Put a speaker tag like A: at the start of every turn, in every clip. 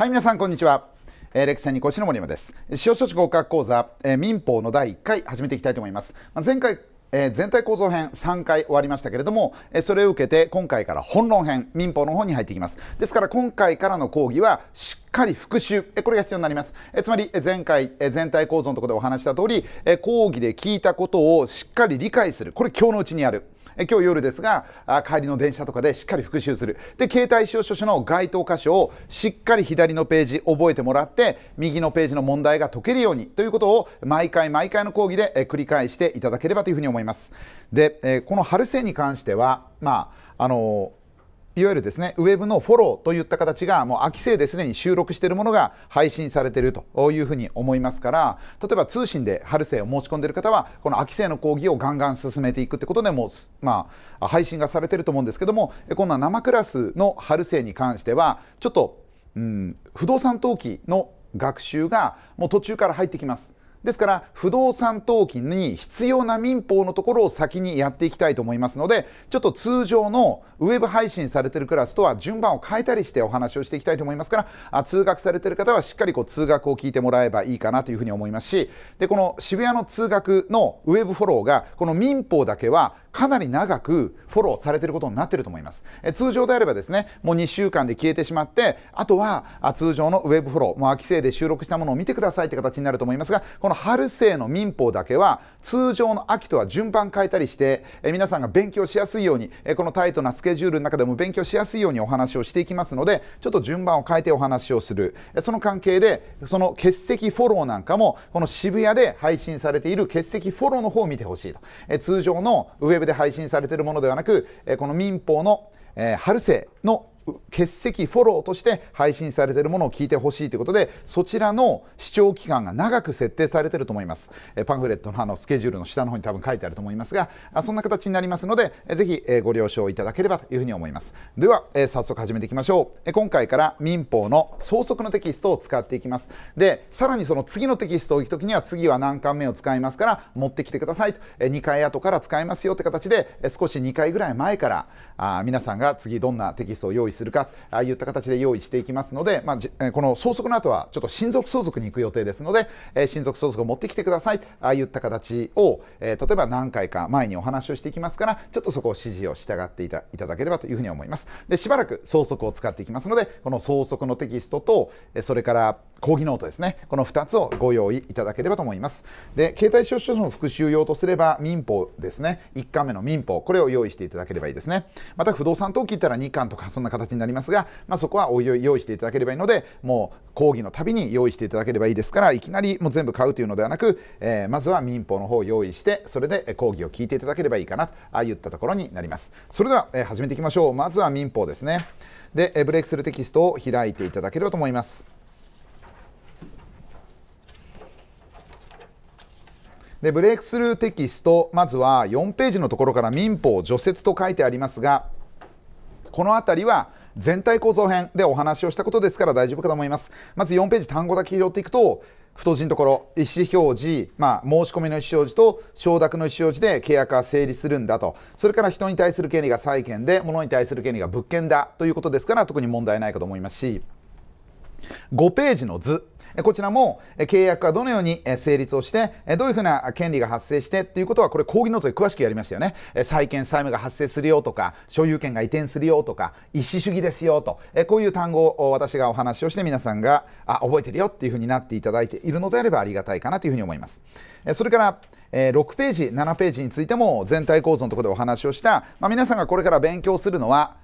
A: はい、皆さん、こんにちは。えー、レクセニコシノモです。塩書士合格講座、えー、民法の第1回始めていきたいと思います。まあ、前回えー、全体構造編3回終わりましたけれども、えー、それを受けて今回から本論編民法の方に入っていきますですから今回からの講義はしっかり復習、えー、これが必要になります、えー、つまり前回、えー、全体構造のところでお話した通り、えー、講義で聞いたことをしっかり理解するこれ今日のうちにやるえ今日夜ですが帰りの電車とかでしっかり復習するで携帯使用書士の該当箇所をしっかり左のページ覚えてもらって右のページの問題が解けるようにということを毎回毎回の講義で繰り返していただければというふうに思いますでこの春生に関してはまああのいわゆるですねウェブのフォローといった形がもう秋生ですでに収録しているものが配信されているというふうに思いますから例えば通信で春生を申し込んでいる方はこの秋生の講義をガンガン進めていくってことでもう、まあ、配信がされていると思うんですけどもこな生クラスの春生に関してはちょっと、うん、不動産登記の学習がもう途中から入ってきます。ですから不動産登記に必要な民法のところを先にやっていきたいと思いますのでちょっと通常のウェブ配信されているクラスとは順番を変えたりしてお話をしていきたいと思いますからあ通学されている方はしっかりこう通学を聞いてもらえばいいかなというふうに思いますしでこの渋谷の通学のウェブフォローがこの民法だけはかなり長くフォローされていることになっていると思いますえ通常であればですねもう2週間で消えてしまってあとはあ通常のウェブフォローもう秋生で収録したものを見てくださいという形になると思いますがこのの春生の民法だけは通常の秋とは順番変えたりして、え皆さんが勉強しやすいように、えこのタイトなスケジュールの中でも勉強しやすいようにお話をしていきますのでちょっと順番を変えてお話をする、えその関係でその欠席フォローなんかもこの渋谷で配信されている欠席フォローの方を見てほしいと、え通常のウェブで配信されているものではなく、えこの民法の、えー、春生の欠席フォローとして配信されているものを聞いてほしいということでそちらの視聴期間が長く設定されていると思いますパンフレットのあのスケジュールの下の方に多分書いてあると思いますがそんな形になりますのでぜひご了承いただければというふうに思いますでは早速始めていきましょう今回から民法の相則のテキストを使っていきますでさらにその次のテキストを行くときには次は何巻目を使いますから持ってきてくださいと2回後から使いますよって形で少し2回ぐらい前から皆さんが次どんなテキストを用意するするかあいった形で用意していきますので、まあ、この相続の後はちょっと親族相続に行く予定ですので、え親族相続を持ってきてくださいあいった形を、え例えば何回か前にお話をしていきますからちょっとそこを指示を従っていただければというふうに思いますでしばらく相続を使っていきますのでこの相続のテキストとそれから講義ノートですねこの2つをご用意いただければと思いますで携帯証書の復習用とすれば民法ですね1巻目の民法これを用意していただければいいですねまた不動産登記ったら2巻とかそんな形形になりますが、まあ、そこはおいおい用意していただければいいのでもう講義のたびに用意していただければいいですからいきなりもう全部買うというのではなく、えー、まずは民法の方を用意してそれで講義を聞いていただければいいかなとあいったところになりますそれでは、えー、始めていきましょうまずは民法ですねで、えー、ブレイクするテキストを開いていただければと思いますでブレイクスルーテキストまずは4ページのところから民法除雪と書いてありますがこの辺りは全体構造編でお話をしたことですから大丈夫かと思いますまず4ページ単語だけ拾っていくと太字のところ意思表示、まあ、申し込みの意思表示と承諾の意思表示で契約は成立するんだとそれから人に対する権利が債権で物に対する権利が物件だということですから特に問題ないかと思いますし5ページの図こちらも契約がどのように成立をして、どういうふうな権利が発生してということは、これ、講義ノートで詳しくやりましたよね。債権債務が発生するよとか、所有権が移転するよとか、一思主義ですよと、こういう単語を私がお話をして、皆さんがあ覚えてるよっていうふうになっていただいているのであればありがたいかなというふうに思います。それからえ6ページ、7ページについても全体構造のところでお話をした、まあ、皆さんがこれから勉強するのは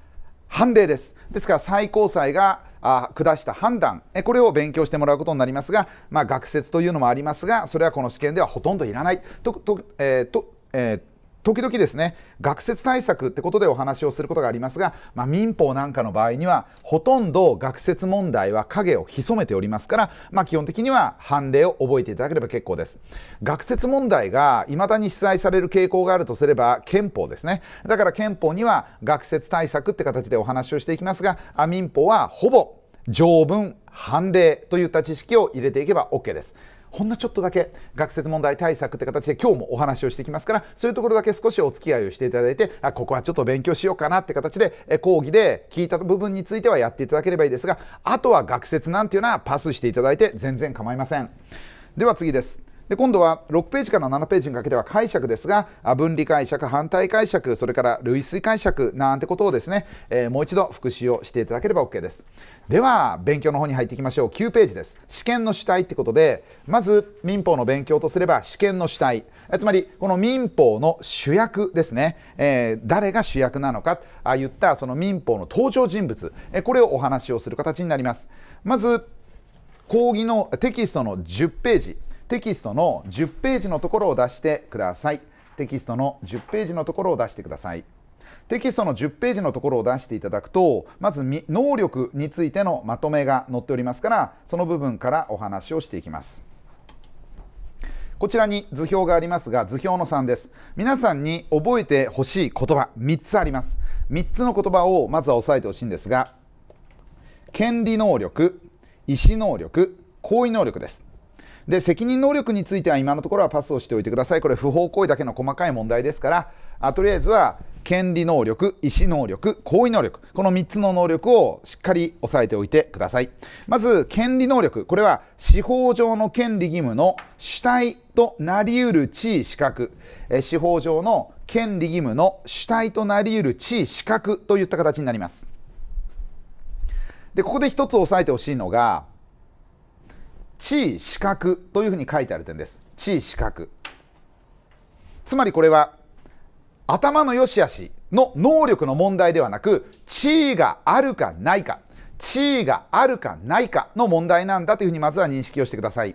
A: 判例です。ですから最高裁があ下した判断えこれを勉強してもらうことになりますが、まあ、学説というのもありますがそれはこの試験ではほとんどいらないとと,、えーとえー時々ですね学説対策ってことでお話をすることがありますが、まあ、民法なんかの場合にはほとんど学説問題は影を潜めておりますから、まあ、基本的には判例を覚えていただければ結構です学説問題が未だに記載される傾向があるとすれば憲法ですねだから憲法には学説対策って形でお話をしていきますがあ民法はほぼ条文判例といった知識を入れていけば OK ですほんのちょっとだけ学説問題対策って形で今日もお話をしていきますからそういうところだけ少しお付き合いをしていただいてあここはちょっと勉強しようかなって形で講義で聞いた部分についてはやっていただければいいですがあとは学説なんていうのはパスしていただいて全然構いませんでは次ですで今度は6ページから7ページにかけては解釈ですが分離解釈反対解釈それから類推解釈なんてことをですね、えー、もう一度復習をしていただければ OK ですでは勉強の方に入っていきましょう9ページです試験の主体ってことでまず民法の勉強とすれば試験の主体つまりこの民法の主役ですね、えー、誰が主役なのかあ言ったその民法の登場人物、えこれをお話をする形になりますまず講義のテキストの10ページテキストの10ページのところを出してくださいテキストの10ページのところを出してくださいテキストの10ページのところを出していただくとまず能力についてのまとめが載っておりますからその部分からお話をしていきます。こちらに図表がありますが図表の3です皆さんに覚えてほしい言葉3つあります3つの言葉をまずは押さえてほしいんですが権利能力意思能力行為能力ですで責任能力については今のところはパスをしておいてくださいこれ不法行為だけの細かい問題ですからあとりあえずは権利能力、意思能力、行為能力、この3つの能力をしっかり押さえておいてください。まず、権利能力、これは司法上の権利義務の主体となりうる地位資格、え司法上の権利義務の主体となりうる地位資格といった形になります。で、ここで1つ押さえてほしいのが、地位資格というふうに書いてある点です。地位資格。つまりこれは頭の良し悪しの能力の問題ではなく地位があるかないか地位があるかないかの問題なんだというふうにまずは認識をしてください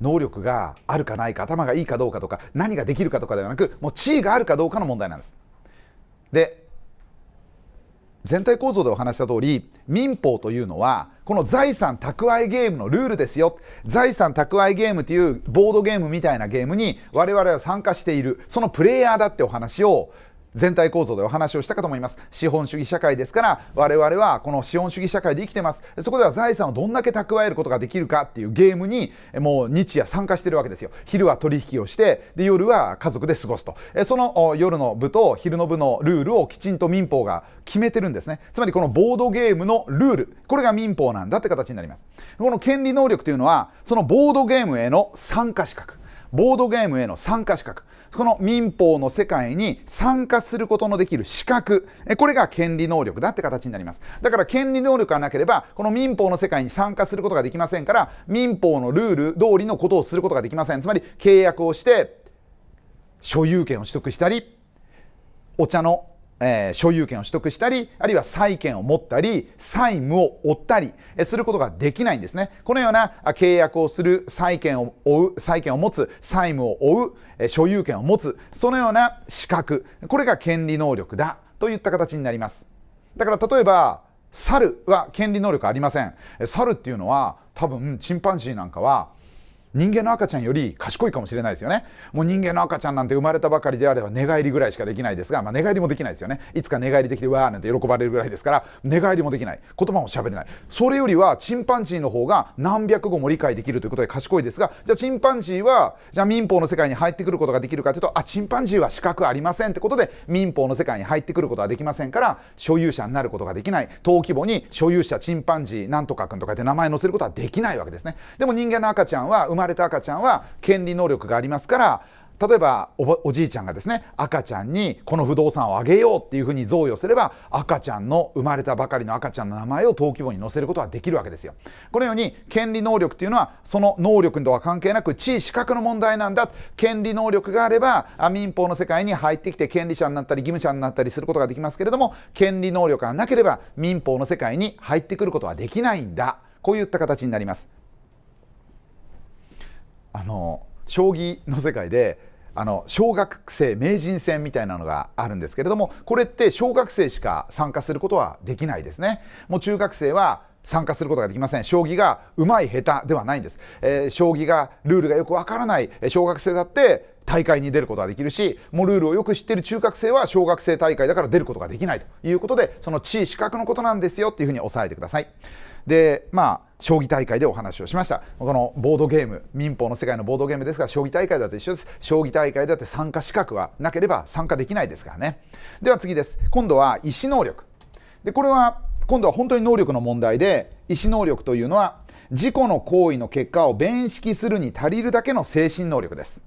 A: 能力があるかないか頭がいいかどうかとか何ができるかとかではなくもう地位があるかどうかの問題なんですで全体構造でお話した通り民法というのはこの財産蓄えゲームのルールですよ財産蓄えゲームというボードゲームみたいなゲームに我々は参加しているそのプレイヤーだってお話を全体構造でお話をしたかと思います資本主義社会ですから我々はこの資本主義社会で生きてますそこでは財産をどんだけ蓄えることができるかっていうゲームにもう日夜参加してるわけですよ昼は取引をしてで夜は家族で過ごすとその夜の部と昼の部のルールをきちんと民法が決めてるんですねつまりこのボードゲームのルールこれが民法なんだって形になりますこの権利能力というのはそのボードゲームへの参加資格ボードゲームへの参加資格その民法の世界に参加することのできる資格これが権利能力だって形になりますだから権利能力がなければこの民法の世界に参加することができませんから民法のルール通りのことをすることができませんつまり契約をして所有権を取得したりお茶のえー、所有権を取得したり、あるいは債権を持ったり、債務を負ったり、えすることができないんですね。このような契約をする、債権を負う、債権を持つ、債務を負う、え所有権を持つ、そのような資格、これが権利能力だといった形になります。だから例えば、猿は権利能力ありません。猿っていうのは、多分チンパンジーなんかは、人間の赤ちゃんより賢いかもしれないですよねもう人間の赤ちゃんなんて生まれたばかりであれば寝返りぐらいしかできないですが、まあ、寝返りもできないですよねいつか寝返りできてわーなんて喜ばれるぐらいですから寝返りもできない言葉も喋れないそれよりはチンパンジーの方が何百語も理解できるということで賢いですがじゃあチンパンジーはじゃあ民法の世界に入ってくることができるかというとあチンパンジーは資格ありませんってことで民法の世界に入ってくることはできませんから所有者になることができない登記簿に所有者チンパンジーなんとか君とかって名前載せることはできないわけですねでも人間の赤ちゃんは生ままれた赤ちゃんは権利能力がありますから例えばおじいちゃんがですね赤ちゃんにこの不動産をあげようっていうふうに贈与すれば赤ちゃんの生まれたばかりの赤ちゃんの名前を登記簿に載せることはできるわけですよ。このように権利能力っていうのはその能力とは関係なく地位資格の問題なんだ権利能力があれば民法の世界に入ってきて権利者になったり義務者になったりすることができますけれども権利能力がなければ民法の世界に入ってくることはできないんだこういった形になります。あの将棋の世界であの小学生名人戦みたいなのがあるんですけれどもこれって小学生しか参加することはできないですね。もう中学生は参加することができません将棋が上手い下手ではないんです、えー、将棋がルールがよくわからない小学生だって大会に出ることができるしもうルールをよく知ってる中学生は小学生大会だから出ることができないということでその地位資格のことなんですよっていうふうに押さえてください。でまあ将棋大会でお話をしましたこのボードゲーム民法の世界のボードゲームですが将棋大会だと一緒です将棋大会だって参加資格はなければ参加できないですからねでは次です今度は意思能力でこれは今度は本当に能力の問題で意思能力というのは自己の行為の結果を弁識するに足りるだけの精神能力です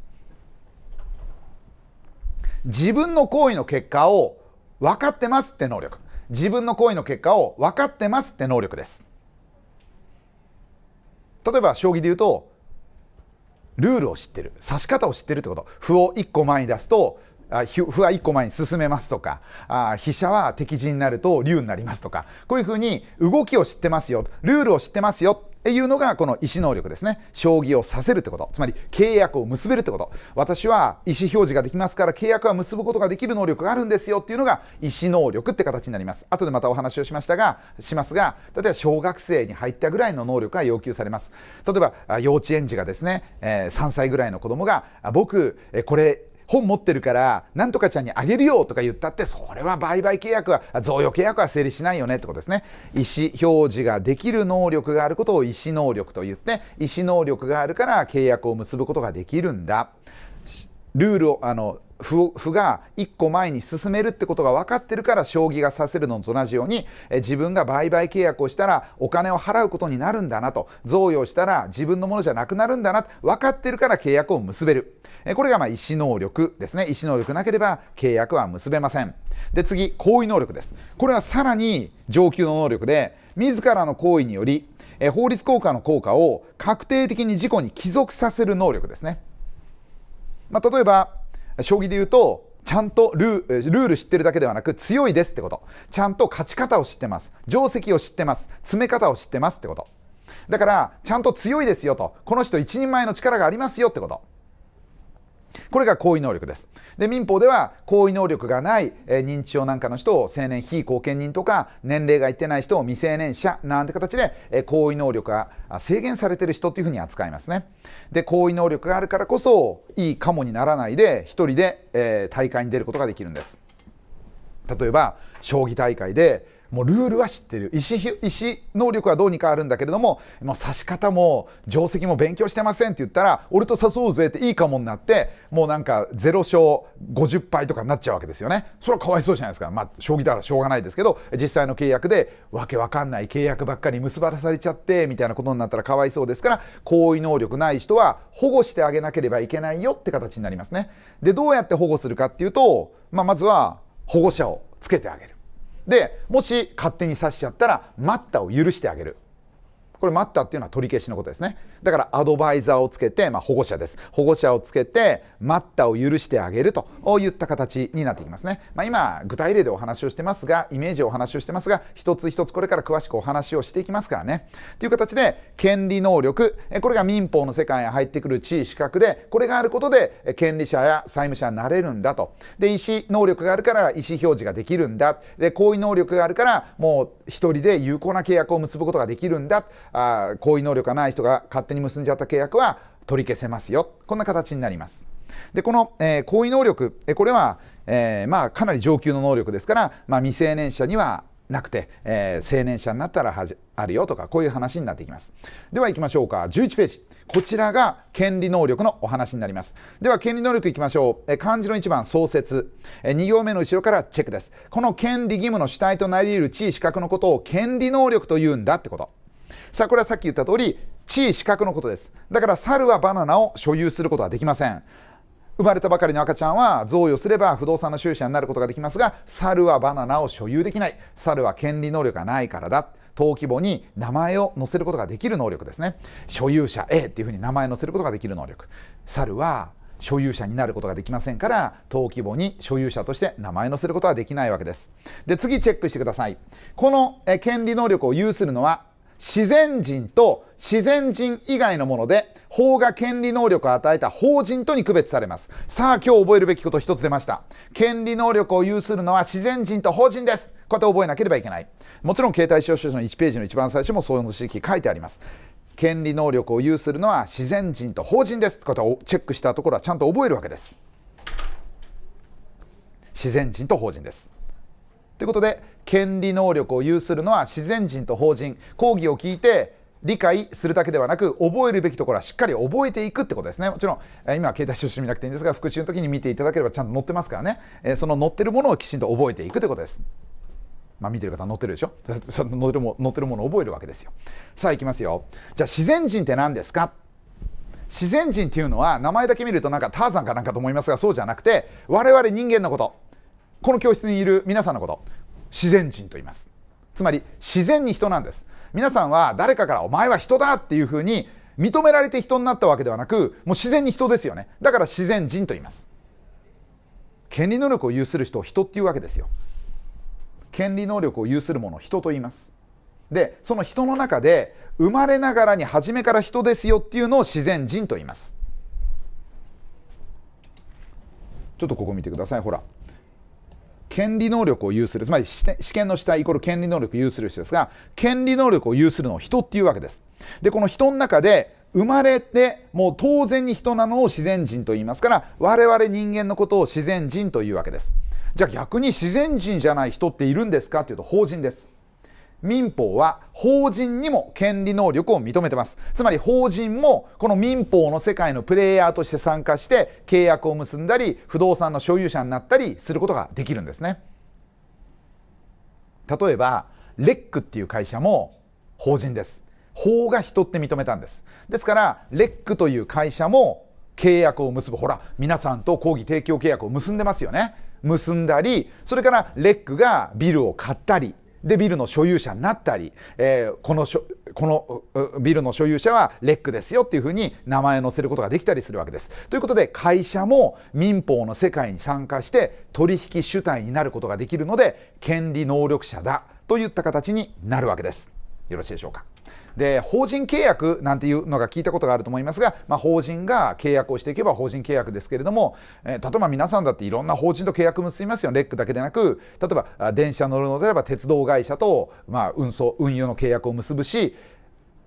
A: 自分の行為の結果を分かってますって能力自分の行為の結果を分かってますって能力です例えば将棋で言うとルールを知ってる指し方を知ってるってこと歩を1個前に出すと歩は1個前に進めますとかあ飛車は敵陣になると竜になりますとかこういうふうに動きを知ってますよルールを知ってますよっていうのがこの意思能力ですね将棋をさせるってことつまり契約を結べるってこと私は意思表示ができますから契約は結ぶことができる能力があるんですよっていうのが意思能力って形になります後でまたお話をしましたがしますが例えば小学生に入ったぐらいの能力が要求されます例えば幼稚園児がですね、え3歳ぐらいの子供が僕これ本持ってるからなんとかちゃんにあげるよとか言ったってそれは売買契約は贈与契約は成立しないよねってことですね意思表示ができる能力があることを意思能力と言って意思能力があるから契約を結ぶことができるんだルールをあの歩歩が1個前に進めるってことが分かってるから将棋が指せるのと同じように自分が売買契約をしたらお金を払うことになるんだなと贈与したら自分のものじゃなくなるんだな分かってるから契約を結べるこれがまあ意思能力ですね意思能力なければ契約は結べませんで次行為能力ですこれはさらに上級の能力で自らの行為により法律効果の効果を確定的に事故に帰属させる能力ですねまあ、例えば将棋で言うとちゃんとルール知ってるだけではなく強いですってことちゃんと勝ち方を知ってます定石を知ってます詰め方を知ってますってことだからちゃんと強いですよとこの人一人前の力がありますよってことこれが行為能力です。で民法では行為能力がない、えー、認知症なんかの人を成年非後見人とか年齢がいってない人を未成年者なんて形で、えー、行為能力が制限されてる人っていうふうに扱いますね。で行為能力があるからこそいいかもにならないで1人で、えー、大会に出ることができるんです。例えば将棋大会でもうルールは知ってる意思意思能力はどうにかあるんだけれどももう指し方も定石も勉強してませんって言ったら俺と誘うぜっていいかもになってもうなんか0勝50敗とかになっちゃうわけですよねそれはかわいそうじゃないですかまあ将棋だからしょうがないですけど実際の契約でわけわかんない契約ばっかり結ばされちゃってみたいなことになったらかわいそうですから行為能力ない人は保護してあげなければいけないよって形になりますねでどうやって保護するかっていうと、まあ、まずは保護者をつけてあげるでもし勝手に刺しちゃったら待ったを許してあげるこれ待ったっていうのは取り消しのことですねだからアドバイザーをつけて、まあ、保護者です保護者をつけて待ったを許してあげるといった形になってきますね、まあ、今具体例でお話をしてますがイメージをお話をしてますが一つ一つこれから詳しくお話をしていきますからねという形で権利能力これが民法の世界へ入ってくる地位資格でこれがあることで権利者や債務者になれるんだとで意思能力があるから意思表示ができるんだで行為能力があるからもう1人で有効な契約を結ぶことができるんだあ行為能力がない人が勝手に結んじゃった契約は取り消せますよこんな形になります。でこの、えー、行為能力、えこれは、えー、まあ、かなり上級の能力ですから、まあ、未成年者にはなくて、えー、青年者になったらはじあるよとかこういう話になってきますでは行きましょうか11ページこちらが権利能力のお話になりますでは権利能力いきましょう、え漢字の1番創設、え2行目の後ろからチェックですこの権利義務の主体となり得る地位資格のことを権利能力というんだってことさあこれはさっき言った通り地位資格のことですだから猿はバナナを所有することはできません生まれたばかりの赤ちゃんは贈与すれば不動産の収支者になることができますが猿はバナナを所有できない猿は権利能力がないからだ登記簿に名前を載せることができる能力ですね所有者 A っていうふうに名前載せることができる能力猿は所有者になることができませんから登記簿に所有者として名前載せることはできないわけですで次チェックしてくださいこの権利能力を有するのは自然人と自然人以外のもので法が権利能力を与えた法人とに区別されますさあ今日覚えるべきこと1つ出ました権利能力を有するのは自然人と法人ですこうやって覚えなければいけないもちろん携帯使用書の1ページの一番最初もそういうの指摘書いてあります権利能力を有するのは自然人と法人ですこうやってチェックしたところはちゃんと覚えるわけです自然人と法人ですということで権利能力を有するのは自然人と法人講義を聞いて理解するだけではなく覚えるべきところはしっかり覚えていくってことですねもちろん今は携帯書士見なくていいんですが復習の時に見ていただければちゃんと載ってますからねその載ってるものをきちんと覚えていくということですまあ見てる方載ってるでしょ 載ってるも載ってるものを覚えるわけですよさあいきますよじゃあ自然人って何ですか自然人っていうのは名前だけ見るとなんかターザンかなんかと思いますがそうじゃなくて我々人間のことこの教室にいる皆さんのこと自然人と言いますつまり自然に人なんです皆さんは誰かから「お前は人だ!」っていうふうに認められて人になったわけではなくもう自然に人ですよねだから自然人と言います権利能力を有する人を人っていうわけですよ権利能力を有するものを人と言いますでその人の中で生まれながらに初めから人ですよっていうのを自然人と言いますちょっとここ見てくださいほら権利能力を有するつまり試験の主体イコール権利能力を有する人ですが権利能力を有するのを人っていうわけですでこの人の中で生まれてもう当然に人なのを自然人と言いますから我々人間のことを自然人というわけですじゃあ逆に自然人じゃない人っているんですかっていうと法人です民法は法人にも権利能力を認めてますつまり法人もこの民法の世界のプレイヤーとして参加して契約を結んだり不動産の所有者になったりすることができるんですね例えばレックっていう会社も法人です法が人って認めたんですですからレックという会社も契約を結ぶほら皆さんと抗議提供契約を結んでますよね結んだりそれからレックがビルを買ったりでビルの所有者になったり、えー、このこのビルの所有者はレックですよっていうふうに名前を載せることができたりするわけです。ということで会社も民法の世界に参加して取引主体になることができるので権利能力者だといった形になるわけです。よろしいでしょうか。で法人契約なんていうのが聞いたことがあると思いますが、まあ、法人が契約をしていけば法人契約ですけれども、えー、例えば皆さんだっていろんな法人と契約結びますよレックだけでなく例えば電車乗るのであれば鉄道会社と、まあ、運送運輸の契約を結ぶし、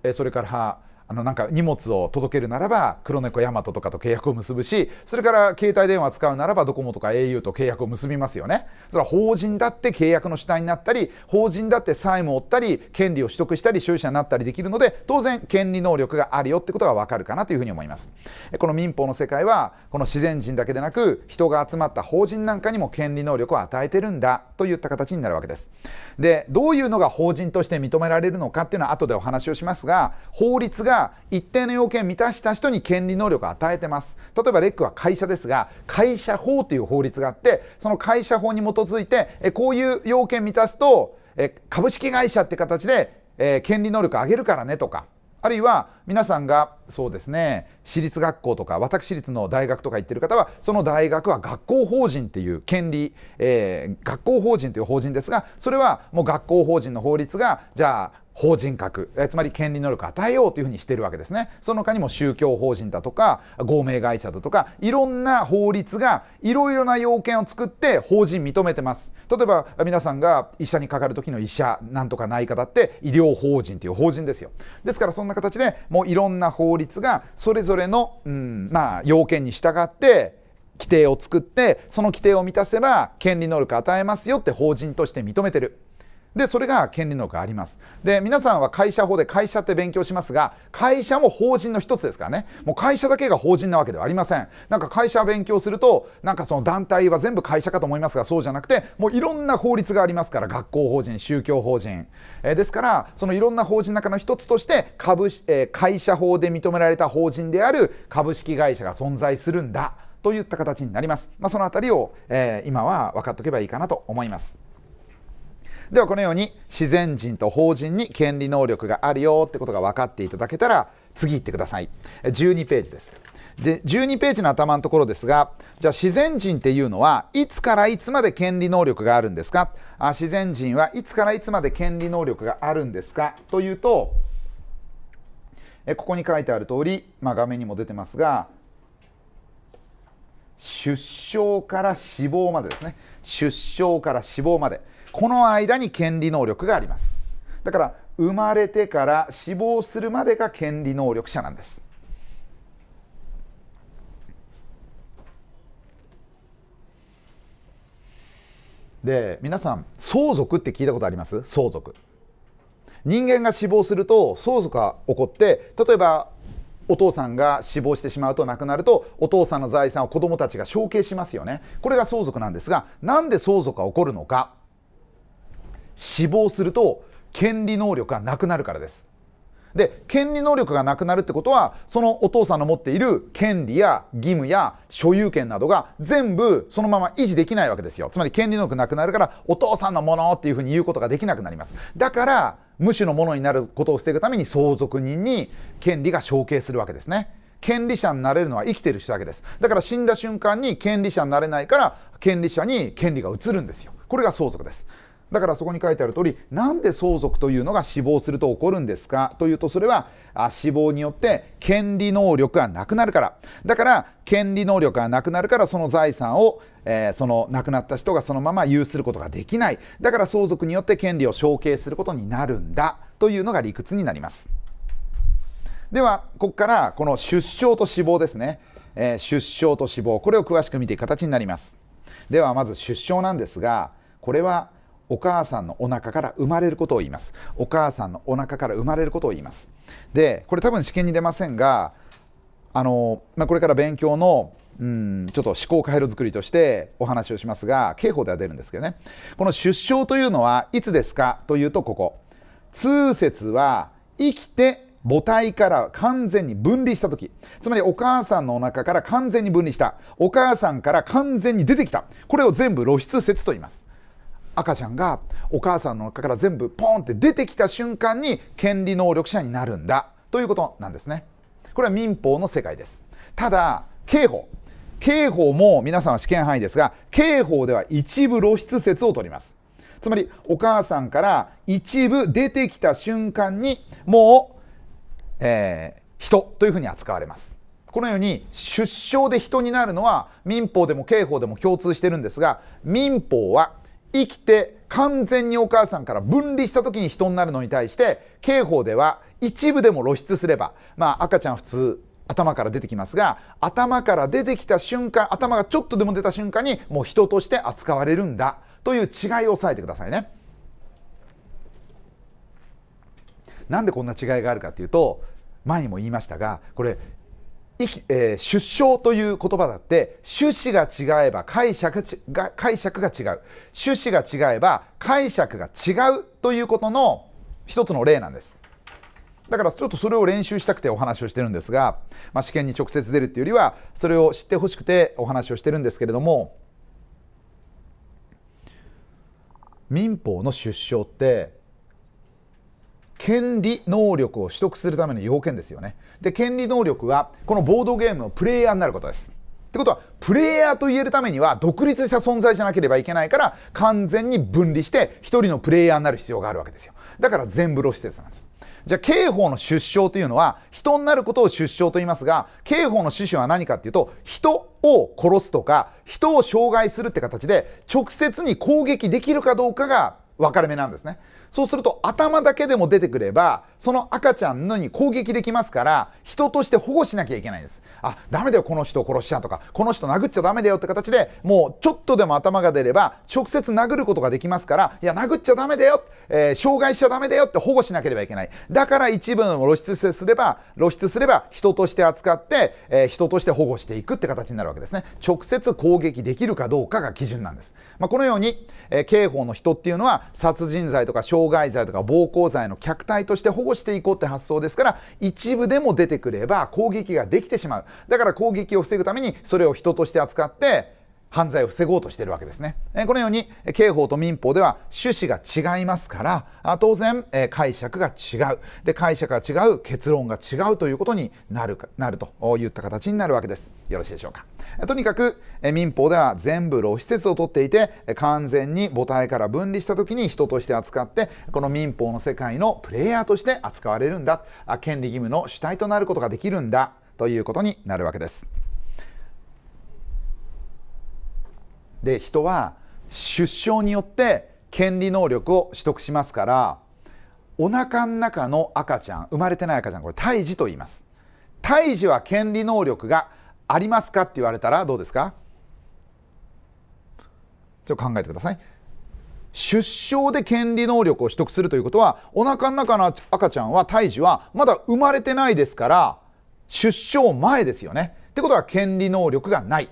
A: えー、それからあのなんか荷物を届けるならば黒猫ヤマトとかと契約を結ぶしそれから携帯電話使うならばドコモとか au と契約を結びますよねそれは法人だって契約の主体になったり法人だって債務を負ったり権利を取得したり所有者になったりできるので当然権利能力があるよってことがわかるかなというふうに思いますこの民法の世界はこの自然人だけでなく人が集まった法人なんかにも権利能力を与えてるんだといった形になるわけですでどういうのが法人として認められるのかっていうのは後でお話をしますが法律が一定の要件を満たした人に権利能力を与えてます例えばレックは会社ですが会社法という法律があってその会社法に基づいてこういう要件満たすと株式会社って形で権利能力上げるからねとかあるいは皆さんがそうですね私立学校とか私立の大学とか行ってる方はその大学は学校法人っていう権利、えー、学校法人という法人ですがそれはもう学校法人の法律がじゃあ法人格えつまり権利能力を与えようというふうにしてるわけですねその他にも宗教法人だとか合名会社だとかいろんな法律がいろいろな要件を作って法人認めてます例えば皆さんが医者にかかる時の医者なんとか内科だって医療法人という法人ですよですからそんな形でもういろんな法律がそれぞれの、うんまあ、要件に従って規定を作ってその規定を満たせば権利能力与えますよって法人として認めてる。で、それが権利のがあります。で、皆さんは会社法で会社って勉強しますが、会社も法人の一つですからね。もう会社だけが法人なわけではありません。なんか会社勉強すると、なんかその団体は全部会社かと思いますが、そうじゃなくて、もういろんな法律がありますから、学校法人、宗教法人。えー、ですから、そのいろんな法人の中の一つとして株、えー、会社法で認められた法人である株式会社が存在するんだ。といった形になります。まあ、そのあたりを、えー、今は分かっておけばいいかなと思います。ではこのように自然人と法人に権利能力があるよってことが分かっていただけたら次行ってください12ページですで12ページの頭のところですがじゃあ自然人っていうのはいつからいつまで権利能力があるんですかあ自然人はいつからいつまで権利能力があるんですかというとえここに書いてある通り、まあ、画面にも出てますが出生から死亡までですね出生から死亡までこの間に権利能力がありますだから生まれてから死亡するまでが権利能力者なんですで皆さん相続って聞いたことあります相続人間が死亡すると相続が起こって例えばお父さんが死亡してしまうと亡くなるとお父さんの財産を子供たちが承継しますよねこれが相続なんですがなんで相続が起こるのか死亡すると権利能力がなくなるからですで権利能力がなくなるってことはそのお父さんの持っている権利や義務や所有権などが全部そのまま維持できないわけですよつまり権利能力なくなるからお父さんのものっていうふうに言うことができなくなりますだから無視のものになることを防ぐために相続人に権利が承継するわけですね権利者になれるのは生きてる人だけですだから死んだ瞬間に権利者になれないから権利者に権利が移るんですよこれが相続ですだからそこに書いてある通りなんで相続というのが死亡すると起こるんですかというとそれは死亡によって権利能力がなくなるからだから権利能力がなくなるからその財産を、えー、その亡くなった人がそのまま有することができないだから相続によって権利を承継することになるんだというのが理屈になりますではここからこの出生と死亡ですね、えー、出生と死亡これを詳しく見ていく形になりますではまず出生なんですがこれはお母さんのお腹から生まれることを言いますお母さんのお腹から生まれることを言いますでこれ多分試験に出ませんがあの、まあ、これから勉強のうんちょっと思考回路作りとしてお話をしますが刑法では出るんですけどねこの出生というのはいつですかというとここ通説は生きて母体から完全に分離した時つまりお母さんのお腹から完全に分離したお母さんから完全に出てきたこれを全部露出説と言います赤ちゃんがお母さんの中から全部ポンって出てきた瞬間に権利能力者になるんだということなんですね。これは民法の世界です。ただ刑法刑法も皆さんは試験範囲ですが刑法では一部露出説を取ります。つまりお母さんから一部出てきた瞬間にもう、えー、人というふうに扱われます。このように出生で人になるのは民法でも刑法でも共通してるんですが民法は生きて完全にお母さんから分離した時に人になるのに対して刑法では一部でも露出すればまあ赤ちゃん普通頭から出てきますが頭から出てきた瞬間頭がちょっとでも出た瞬間にもう人として扱われるんだという違いを押さえてくださいね。なんでこんな違いがあるかっていうと前にも言いましたがこれえー、出生という言葉だって趣旨が違えば解釈が解釈が違う趣旨が違えば解釈が違うということの一つの例なんですだからちょっとそれを練習したくてお話をしてるんですが、まあ、試験に直接出るっていうよりはそれを知ってほしくてお話をしてるんですけれども民法の出生って権利能力を取得するための要件ですよね。で、権利能力は、このボードゲームのプレイヤーになることです。ってことは、プレイヤーと言えるためには、独立した存在じゃなければいけないから、完全に分離して、一人のプレイヤーになる必要があるわけですよ。だから、全部露施設なんです。じゃあ、刑法の出生というのは、人になることを出生と言いますが、刑法の趣旨は何かっていうと、人を殺すとか、人を傷害するって形で、直接に攻撃できるかどうかが分かれ目なんですね。そうすると頭だけでも出てくればその赤ちゃんのに攻撃できますから人として保護しなきゃいけないんですあダメだよこの人を殺しちゃとかこの人殴っちゃダメだよって形でもうちょっとでも頭が出れば直接殴ることができますからいや殴っちゃダメだよ、えー、障害しちゃダメだよって保護しなければいけないだから一部の露出すれば露出すれば人として扱って、えー、人として保護していくって形になるわけですね直接攻撃できるかどうかが基準なんです、まあ、このように、えー、刑法の人っていうのは殺人罪とか傷傷害罪とか暴行罪の客体として保護していこうって発想ですから一部でも出てくれば攻撃ができてしまうだから攻撃を防ぐためにそれを人として扱って犯罪を防ごうとしているわけですね。このように刑法と民法では趣旨が違いますから当然解釈が違うで解釈が違う結論が違うということになるなるといった形になるわけです。よろしいでしょうか。とにかく民法では全部露出説を取っていて完全に母体から分離した時に人として扱ってこの民法の世界のプレイヤーとして扱われるんだ権利義務の主体となることができるんだということになるわけです。で人は出生によって権利能力を取得しますからお腹の中の赤ちゃん生まれてない赤ちゃんこれ胎児と言います胎児は権利能力がありますかって言われたらどうですかちょっと考えてください出生で権利能力を取得するということはお腹の中の赤ちゃんは胎児はまだ生まれてないですから出生前ですよねってことは権利能力がない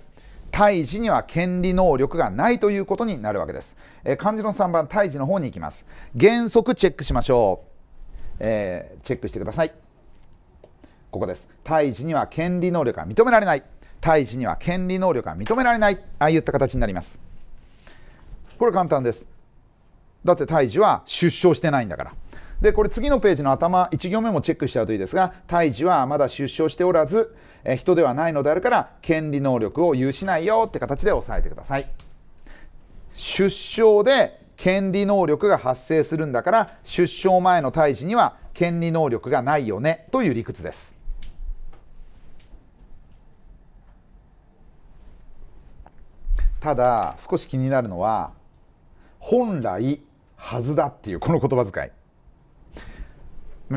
A: 胎児には権利能力がないということになるわけです、えー、漢字の3番胎児の方に行きます原則チェックしましょう、えー、チェックしてくださいここです胎児には権利能力が認められない胎児には権利能力が認められないああいった形になりますこれ簡単ですだって胎児は出生してないんだからでこれ次のページの頭1行目もチェックしちゃうといいですが胎児はまだ出生しておらずえ人ではないのであるから権利能力を有しないよって形で押さえてください出生で権利能力が発生するんだから出生前の胎児には権利能力がないよねという理屈ですただ少し気になるのは本来はずだっていうこの言葉遣い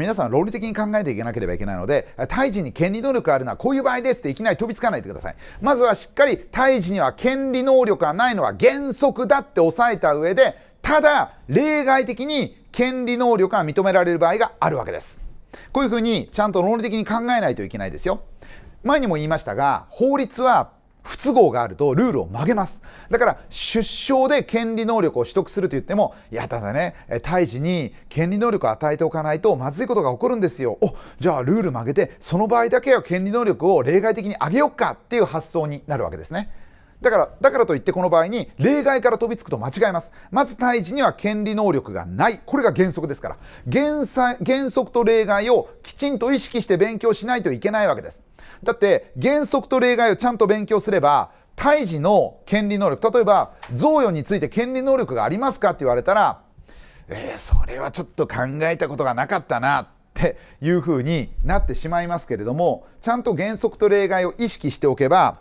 A: 皆さん論理的に考えていかなければいけないので胎児に権利能力があるのはこういう場合ですっていきなり飛びつかないでくださいまずはしっかり胎児には権利能力がないのは原則だって押さえた上でただ例外的に権利能力が認められる場合があるわけですこういうふうにちゃんと論理的に考えないといけないですよ前にも言いましたが法律は不都合があるとルールを曲げますだから出生で権利能力を取得すると言ってもいやただね胎児に権利能力を与えておかないとまずいことが起こるんですよおじゃあルール曲げてその場合だけは権利能力を例外的に上げよっかっていう発想になるわけですねだからだからといってこの場合に例外から飛びつくと間違えますまず胎児には権利能力がないこれが原則ですから原則と例外をきちんと意識して勉強しないといけないわけですだって原則と例外をちゃんと勉強すれば胎児の権利能力例えば贈与について権利能力がありますかって言われたらえー、それはちょっと考えたことがなかったなっていうふうになってしまいますけれどもちゃんと原則と例外を意識しておけば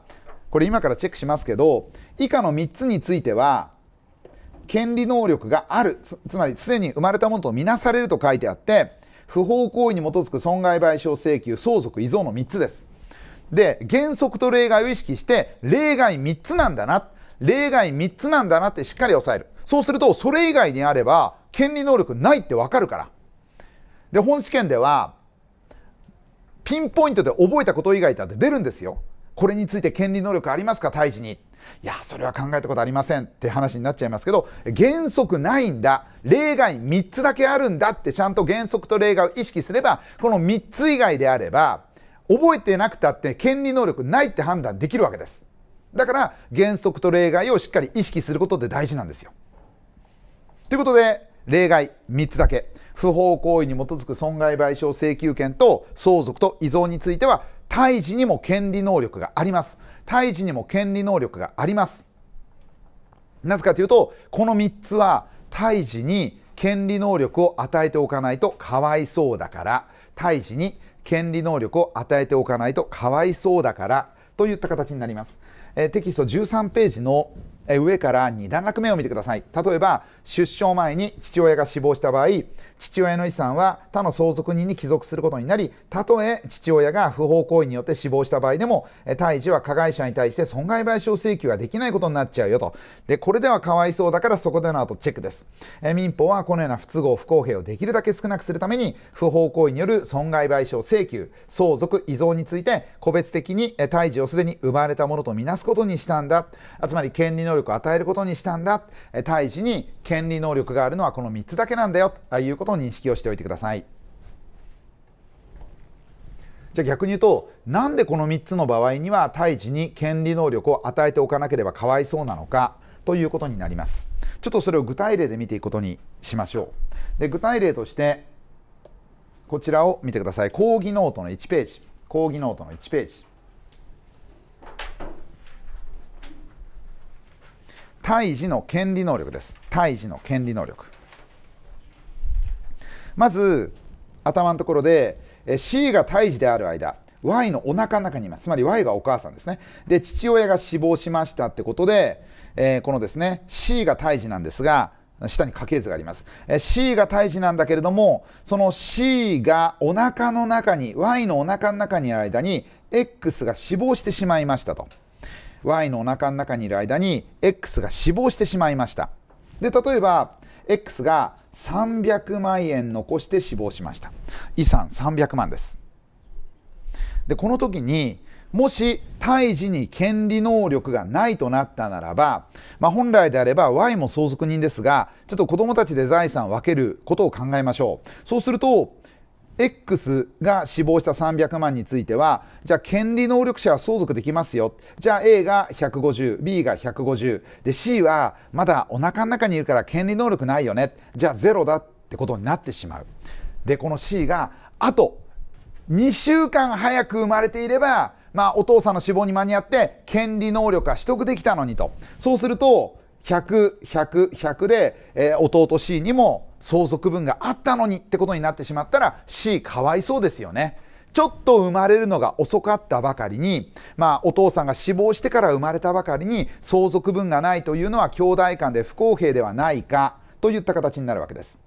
A: これ今からチェックしますけど以下の3つについては権利能力があるつまりすでに生まれたものと見なされると書いてあって不法行為に基づく損害賠償請求相続依存の3つですで原則と例外を意識して例外3つなんだな例外3つなんだなってしっかり押さえるそうするとそれ以外にあれば権利能力ないって分かるからで本試験ではピンポイントで覚えたこと以外だって出るんですよこれについて権利能力ありますか胎児にいやそれは考えたことありませんって話になっちゃいますけど原則ないんだ例外3つだけあるんだってちゃんと原則と例外を意識すればこの3つ以外であれば覚えてなくたって権利能力ないって判断できるわけですだから原則と例外をしっかり意識することって大事なんですよということで例外3つだけ不法行為に基づく損害賠償請求権と相続と依存については胎児にも権利能力があります胎児にも権利能力がありますなぜかというとこの3つは胎児に権利能力を与えておかないとかわいそうだから胎児に権利能力を与えておかないとかわいそうだからといった形になります。えテキスト13ページの上から2段落目を見てください。例えば出生前に父親が死亡した場合父親の遺産は他の相続人に帰属することになりたとえ父親が不法行為によって死亡した場合でも胎児は加害者に対して損害賠償請求ができないことになっちゃうよとでこれではかわいそうだからそこでの後チェックですえ民法はこのような不都合不公平をできるだけ少なくするために不法行為による損害賠償請求相続依存について個別的に胎児をすでに奪われたものとみなすことにしたんだつまり権利能力を与えることにしたんだ胎児に権利能力があるのはこの3つだけなんだよということを認識をしておいてください。じゃあ逆に言うとなんでこの3つの場合には胎児に権利能力を与えておかなければかわいそうなのかということになりますちょっとそれを具体例で見ていくことにしましょうで具体例としてこちらを見てください講義ノートの1ページ講義ノートの1ページ胎児の権利能力です。胎児の権利能力。まず、頭のところで、C が胎児である間、Y のお腹の中にいます。つまり Y がお母さんですね。で、父親が死亡しましたってことで、えー、このですね、C が胎児なんですが、下に家系図があります。えー、C が胎児なんだけれども、その C がお腹の中に、Y のお腹の中にある間に、X が死亡してしまいましたと。Y のお腹の中にいる間に X が死亡してしまいましたで例えば X が300万円残して死亡しました遺産300万ですでこの時にもし胎児に権利能力がないとなったならば、まあ、本来であれば Y も相続人ですがちょっと子供たちで財産を分けることを考えましょうそうすると X が死亡した300万については、じゃあ権利能力者は相続できますよ。じゃあ A が150、B が150、で C はまだお腹の中にいるから権利能力ないよね。じゃあ0だってことになってしまう。で、この C があと2週間早く生まれていれば、まあお父さんの死亡に間に合って権利能力は取得できたのにと。そうすると、100100 1 0 0で、えー、弟 C にも相続分があったのにってことになってしまったら C かわいそうですよね。ちょっと生まれるのが遅かったばかりに、まあ、お父さんが死亡してから生まれたばかりに相続分がないというのは兄弟間で不公平ではないかといった形になるわけです。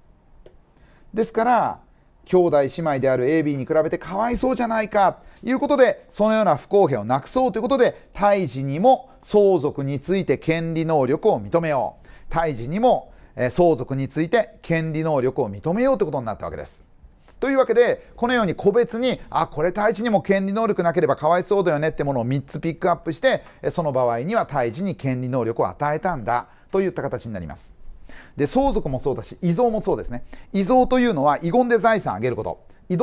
A: ですから兄弟姉妹である AB に比べてかわいそうじゃないかいうことで、そのような不公平をなくそうということで、胎児にも相続について権利能力を認めよう。胎児にも相続について権利能力を認めようということになったわけです。というわけでこのように個別にあこれ胎児にも権利能力なければかわいそうだよねってものを3つピックアップしてその場合には胎児に権利能力を与えたんだといった形になります。で相続もそうだし遺贈もそうですね遺贈というのは遺言で財産あげること遺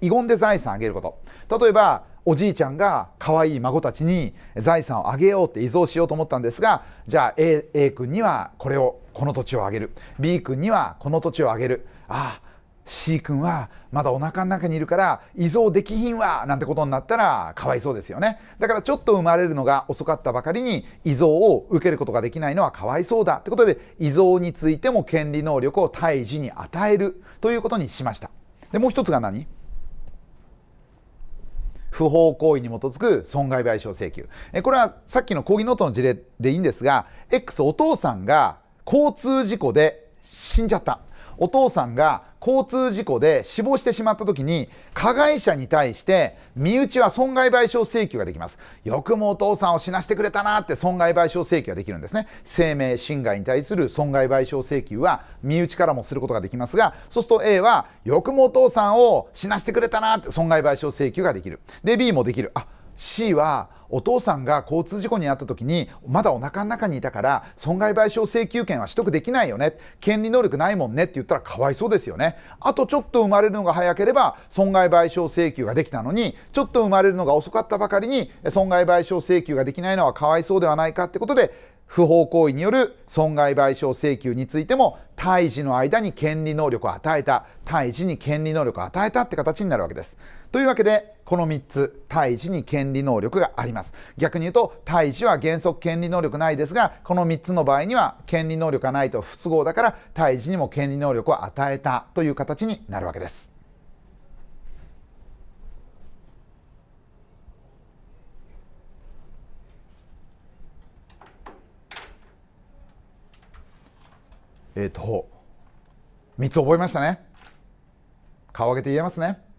A: 遺言で財産あげること例えばおじいちゃんが可愛い孫たちに財産をあげようって依存しようと思ったんですがじゃあ A, A 君にはこれをこの土地をあげる B 君にはこの土地をあげるああ C 君はまだお腹の中にいるから遺贈できひんわなんてことになったらかわいそうですよねだからちょっと生まれるのが遅かったばかりに遺贈を受けることができないのはかわいそうだってことで遺贈についても権利能力を胎児に与えるということにしましたでもう一つが何不法行為に基づく損害賠償請求。えこれはさっきの抗議ノートの事例でいいんですが、X お父さんが交通事故で死んじゃった。お父さんが交通事故で死亡してしまった時に加害者に対して身内は損害賠償請求ができますよくもお父さんを死なしてくれたなって損害賠償請求ができるんですね生命侵害に対する損害賠償請求は身内からもすることができますがそうすると A はよくもお父さんを死なしてくれたなって損害賠償請求ができるで B もできるあ C はお父さんが交通事故に遭った時にまだお腹の中にいたから損害賠償請求権は取得できないよね権利能力ないもんねって言ったらかわいそうですよねあとちょっと生まれるのが早ければ損害賠償請求ができたのにちょっと生まれるのが遅かったばかりに損害賠償請求ができないのはかわいそうではないかってことで不法行為による損害賠償請求についても胎児の間に権利能力を与えた胎児に権利能力を与えたって形になるわけです。というわけでこの3つ胎児に権利能力があります逆に言うと胎児は原則権利能力ないですがこの3つの場合には権利能力がないと不都合だから胎児にも権利能力を与えたという形になるわけですえっ、ー、と3つ覚えましたね顔上げて言えますね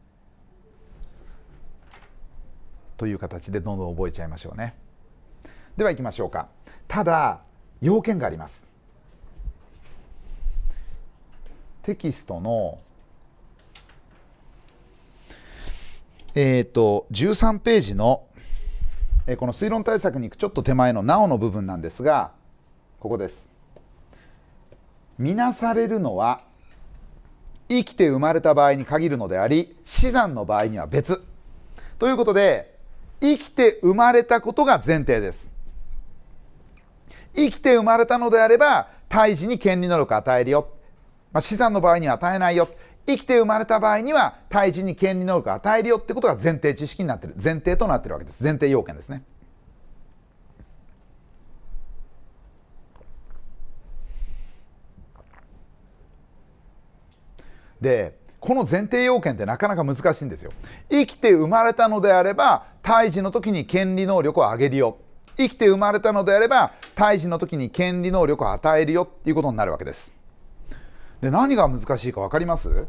A: という形でどんどん覚えちゃいましょうねでは行きましょうかただ要件がありますテキストのえっ、ー、と13ページの、えー、この推論対策に行くちょっと手前の「なお」の部分なんですがここです。見なされるのは生きて生まれた場合に限るのであり死産の場合には別。ということで生きて生まれたことが前提です生きて生まれたのであれば胎児に権利能力与えるよ、まあ、資産の場合には与えないよ生きて生まれた場合には胎児に権利能力を与えるよってことが前提知識になってる前提となってるわけです前提要件ですねでこの前提要件ってなかなか難しいんですよ生きて生まれたのであれば胎児の時に権利能力を上げるよ生きて生まれたのであれば胎児の時に権利能力を与えるよっていうことになるわけですで何が難しいか分かります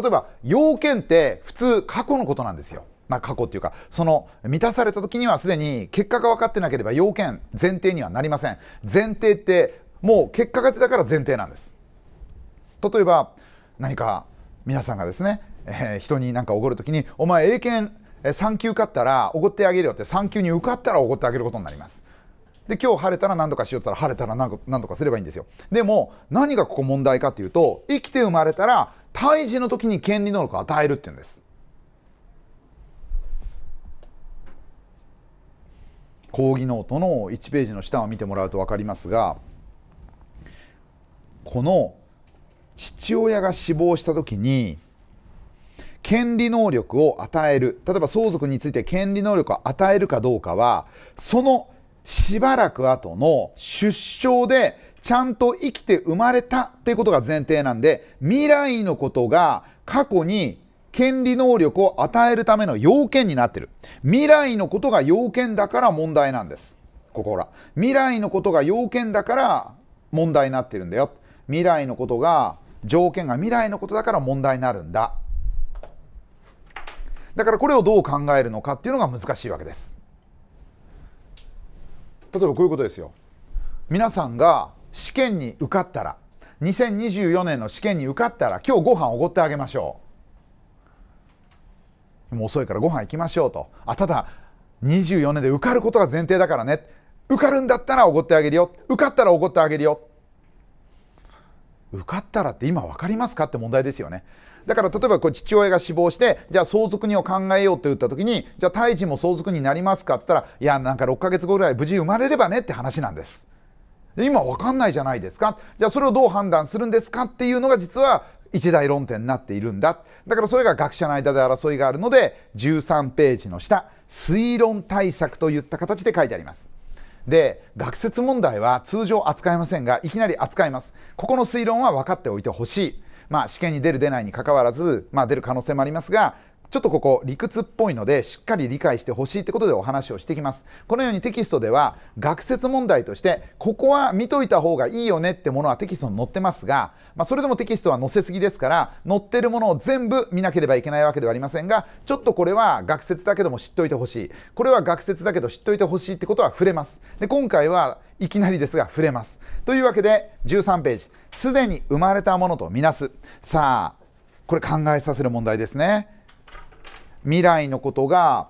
A: 例えば要件って普通過去のことなんですよまあ、過去っていうかその満たされた時にはすでに結果が分かってなければ要件前提にはなりません前提ってもう結果が出たから前提なんです例えば何か皆さんがですね、えー、人に何かおごる時に「お前英検3級勝ったらおごってあげるよ」って3級に受かったらおごってあげることになります。で今日晴れたら何とかしようって言ったら晴れたら何何とかすればいいんですよ。でも何がここ問題かというと生きて生まれたら胎児の時に権利能力を与えるっていうんです。講義ノートの1ページの下を見てもらうと分かりますがこの父親が死亡した時に権利能力を与える例えば相続について権利能力を与えるかどうかはそのしばらく後の出生でちゃんと生きて生まれたっていうことが前提なんで未来のことが過去に権利能力を与えるための要件になってる未来のことが要件だから問題なんですここほら未来のことが要件だから問題になってるんだよ未来のことが条件が未来のことだから問題になるんだだからこれをどう考えるのかっていうのが難しいわけです例えばこういうことですよ皆さんが試験に受かったら2024年の試験に受かったら今日ご飯おごってあげましょうもう遅いからご飯行きましょうとあただ24年で受かることが前提だからね受かるんだったらおごってあげるよ受かったらおごってあげるよ受かったらって今分かりますかって問題ですよね。だから例えばこう父親が死亡してじゃあ相続人を考えようって言った時にじゃあ胎児も相続になりますかって言ったらいやなんか6ヶ月後ぐらい無事生まれればねって話なんです。今分かんないじゃないですかじゃあそれをどう判断するんですかっていうのが実は一大論点になっているんだだからそれが学者の間で争いがあるので13ページの下推論対策といった形で書いてありますで学説問題は通常扱いませんがいきなり扱いますここの推論は分かっておいてほしいまあ試験に出る出ないにかかわらず、まあ、出る可能性もありますがちょっとここ理屈っぽいのでしっかり理解してほしいってことでお話をしてきますこのようにテキストでは学説問題としてここは見といた方がいいよねってものはテキストに載ってますが、まあ、それでもテキストは載せすぎですから載ってるものを全部見なければいけないわけではありませんがちょっとこれは学説だけども知っておいてほしいこれは学説だけど知っておいてほしいってことは触れますで今回はいきなりですが触れますというわけで13ページすでに生まれたものとみなすさあこれ考えさせる問題ですね未来のことが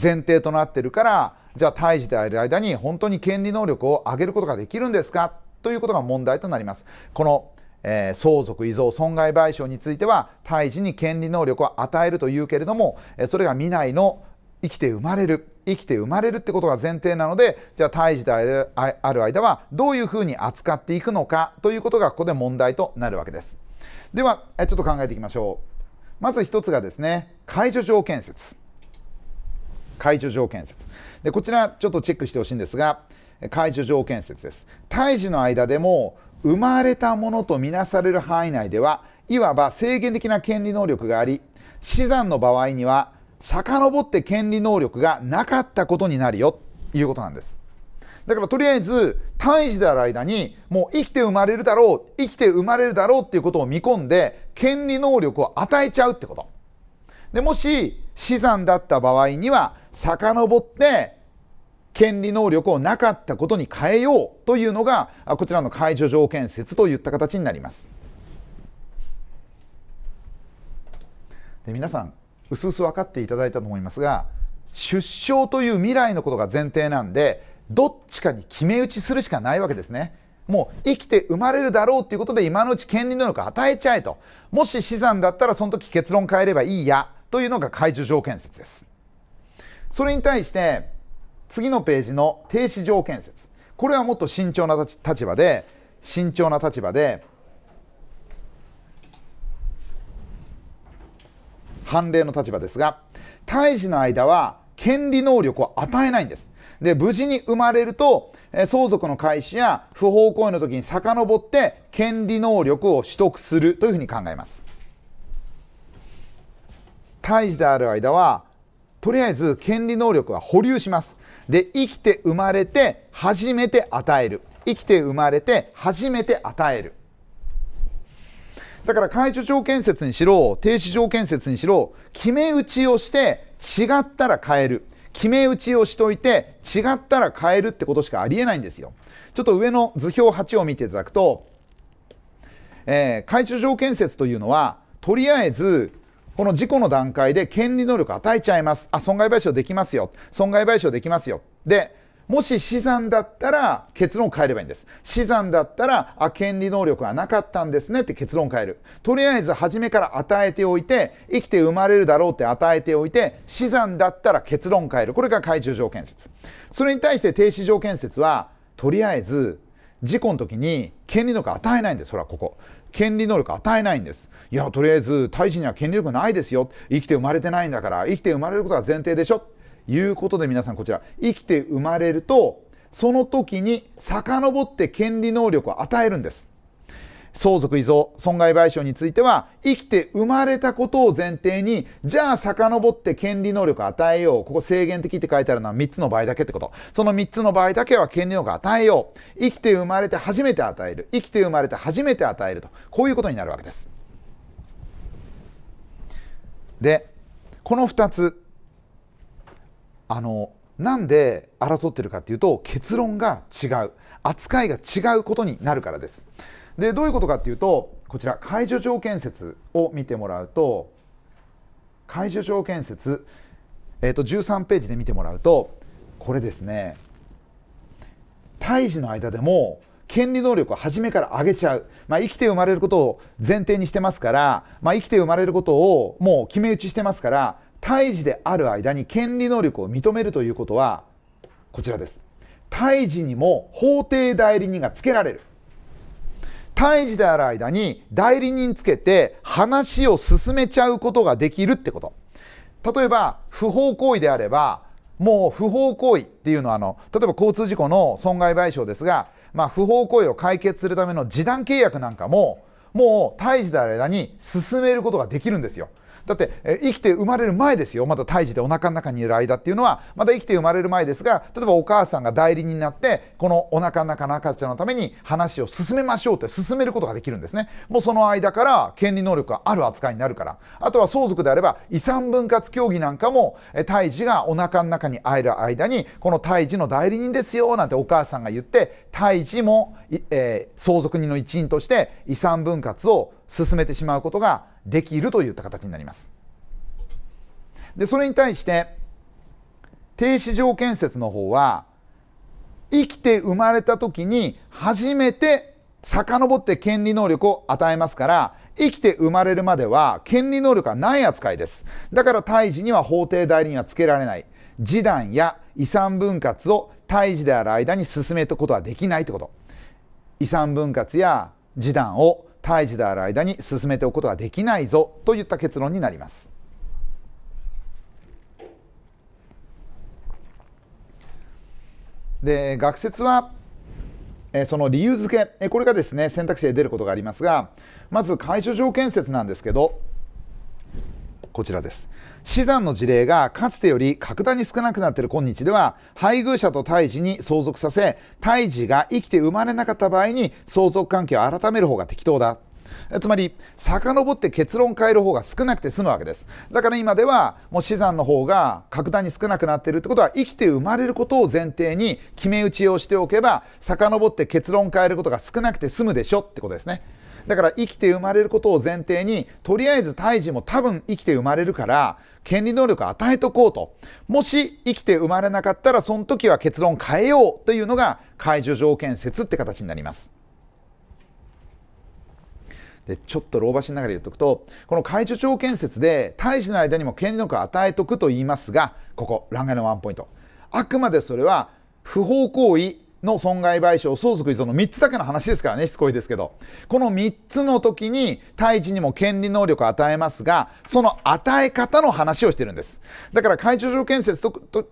A: 前提となってるからじゃあ胎児である間に本当に権利能力を上げることができるんですかということが問題となります。このえー、相続、遺贈、損害賠償については胎児に権利能力を与えるというけれども、えそれが未来の生きて生まれる生きて生まれるってことが前提なのでじゃあ胎児である間はどういうふうに扱っていくのかということがここで問題となるわけですではちょっと考えていきましょうまず1つがですね解除条件説解除条件説でこちらちょっとチェックしてほしいんですが解除条件説です胎児の間でも生まれたものとみなされる範囲内ではいわば制限的な権利能力があり死産の場合には遡って権利能力がなかったことになるよということなんですだからとりあえず胎児である間にもう生きて生まれるだろう生きて生まれるだろうっていうことを見込んで権利能力を与えちゃうってことでもし死産だった場合には遡って権利能力をなかったことに変えようというのがこちらの解除条件説といった形になりますで皆さんうすうす分かっていただいたと思いますが出生という未来のことが前提なんでどっちかに決め打ちするしかないわけですね。もう生きて生まれるだろうということで今のうち権利能力与えちゃえともし死産だったらその時結論変えればいいやというのが解除条件説ですそれに対して次のページの停止条件説これはもっと慎重な立場で慎重な立場で判例の立場ですが胎児の間は権利能力を与えないんですで無事に生まれると相続の開始や不法行為の時に遡って権利能力を取得するというふうに考えます胎児である間はとりあえず権利能力は保留しますで生きて生まれて初めて与える生きて生まれて初めて与えるだから解除条件説にしろ停止条件説にしろ決め打ちをして違ったら変える決め打ちをしといて違ったら変えるってことしかありえないんですよ。ちょっと上の図表8を見ていただくと、えー、改修条件説というのはとりあえずこの事故の段階で権利能力与えちゃいますあ損害賠償できますよ損害賠償できますよでもし死産だったら結論を変えればいいんです。死産だったら、あ、権利能力はなかったんですねって結論を変える。とりあえず初めから与えておいて、生きて生まれるだろうって与えておいて、死産だったら結論を変える。これが懐中条件説。それに対して停止条件説は、とりあえず事故の時に権利能力与えないんです。ほら、ここ。権利能力与えないんです。いや、とりあえず、胎児には権利力ないですよ。生きて生まれてないんだから、生きて生まれることが前提でしょ。いうことで皆さんこちら生きて生まれるとその時に遡って権利能力を与えるんです相続遺贈損害賠償については生きて生まれたことを前提にじゃあ遡って権利能力を与えようここ制限的って書いてあるのは3つの場合だけってことその3つの場合だけは権利能力を与えよう生きて生まれて初めて与える生きて生まれて初めて与えるとこういうことになるわけですでこの2つあのなんで争ってるかっていうと結論が違う扱いが違うことになるからですでどういうことかっていうとこちら解除条件説を見てもらうと解除条件説、えー、と13ページで見てもらうとこれですね胎児の間でも権利能力を初めから上げちゃう、まあ、生きて生まれることを前提にしてますから、まあ、生きて生まれることをもう決め打ちしてますから胎児である間に権利能力を認めるということはこちらです胎児にも法定代理人がつけられる胎児である間に代理人つけて話を進めちゃうことができるってこと例えば不法行為であればもう不法行為っていうのはあの例えば交通事故の損害賠償ですが、まあ、不法行為を解決するための示談契約なんかももう胎児である間に進めることができるんですよだって、え生きて生まれる前ですよまだ胎児でお腹の中にいる間っていうのはまだ生きて生まれる前ですが例えばお母さんが代理人になってこのお腹の中の赤ちゃんのために話を進めましょうって進めることができるんですねもうその間から権利能力がある扱いになるからあとは相続であれば遺産分割協議なんかも胎児がお腹の中に会える間にこの胎児の代理人ですよなんてお母さんが言って胎児もえー、相続人の一員として遺産分割を進めてしまうことができるといった形になります。でそれに対して停止条件説の方は生きて生まれた時に初めて遡って権利能力を与えますから生きて生まれるまでは権利能力はない扱いですだから胎児には法定代理にはつけられない示談や遺産分割を胎児である間に進めることはできないってこと遺産分割や示談を胎児である間に進めておくことができないぞといった結論になります。で学説はその理由付けこれがですね選択肢で出ることがありますがまず解除条件説なんですけどこちらです死産の事例がかつてより格段に少なくなっている今日では配偶者と胎児に相続させ胎児が生きて生まれなかった場合に相続関係を改める方が適当だつまり遡って結論変える方が少なくて済むわけですだから今ではもう死産の方が格段に少なくなっているってことは生きて生まれることを前提に決め打ちをしておけば遡って結論変えることが少なくて済むでしょってことですねだから生きて生まれることを前提に、とりあえず胎児も多分生きて生まれるから、権利能力を与えとこうと。もし生きて生まれなかったら、その時は結論変えようというのが解除条件説って形になります。でちょっと老婆しながら言っとくとこの解除条件説で胎児の間にも権利能力を与えとくと言いますがここ欄外のワンポイントあくまでそれは不法行為の損害賠償、相続依存の3つだけの話ですからね、しつこいですけど。この3つの時に、対児にも権利能力を与えますが、その与え方の話をしてるんです。だから、会長条建設と、と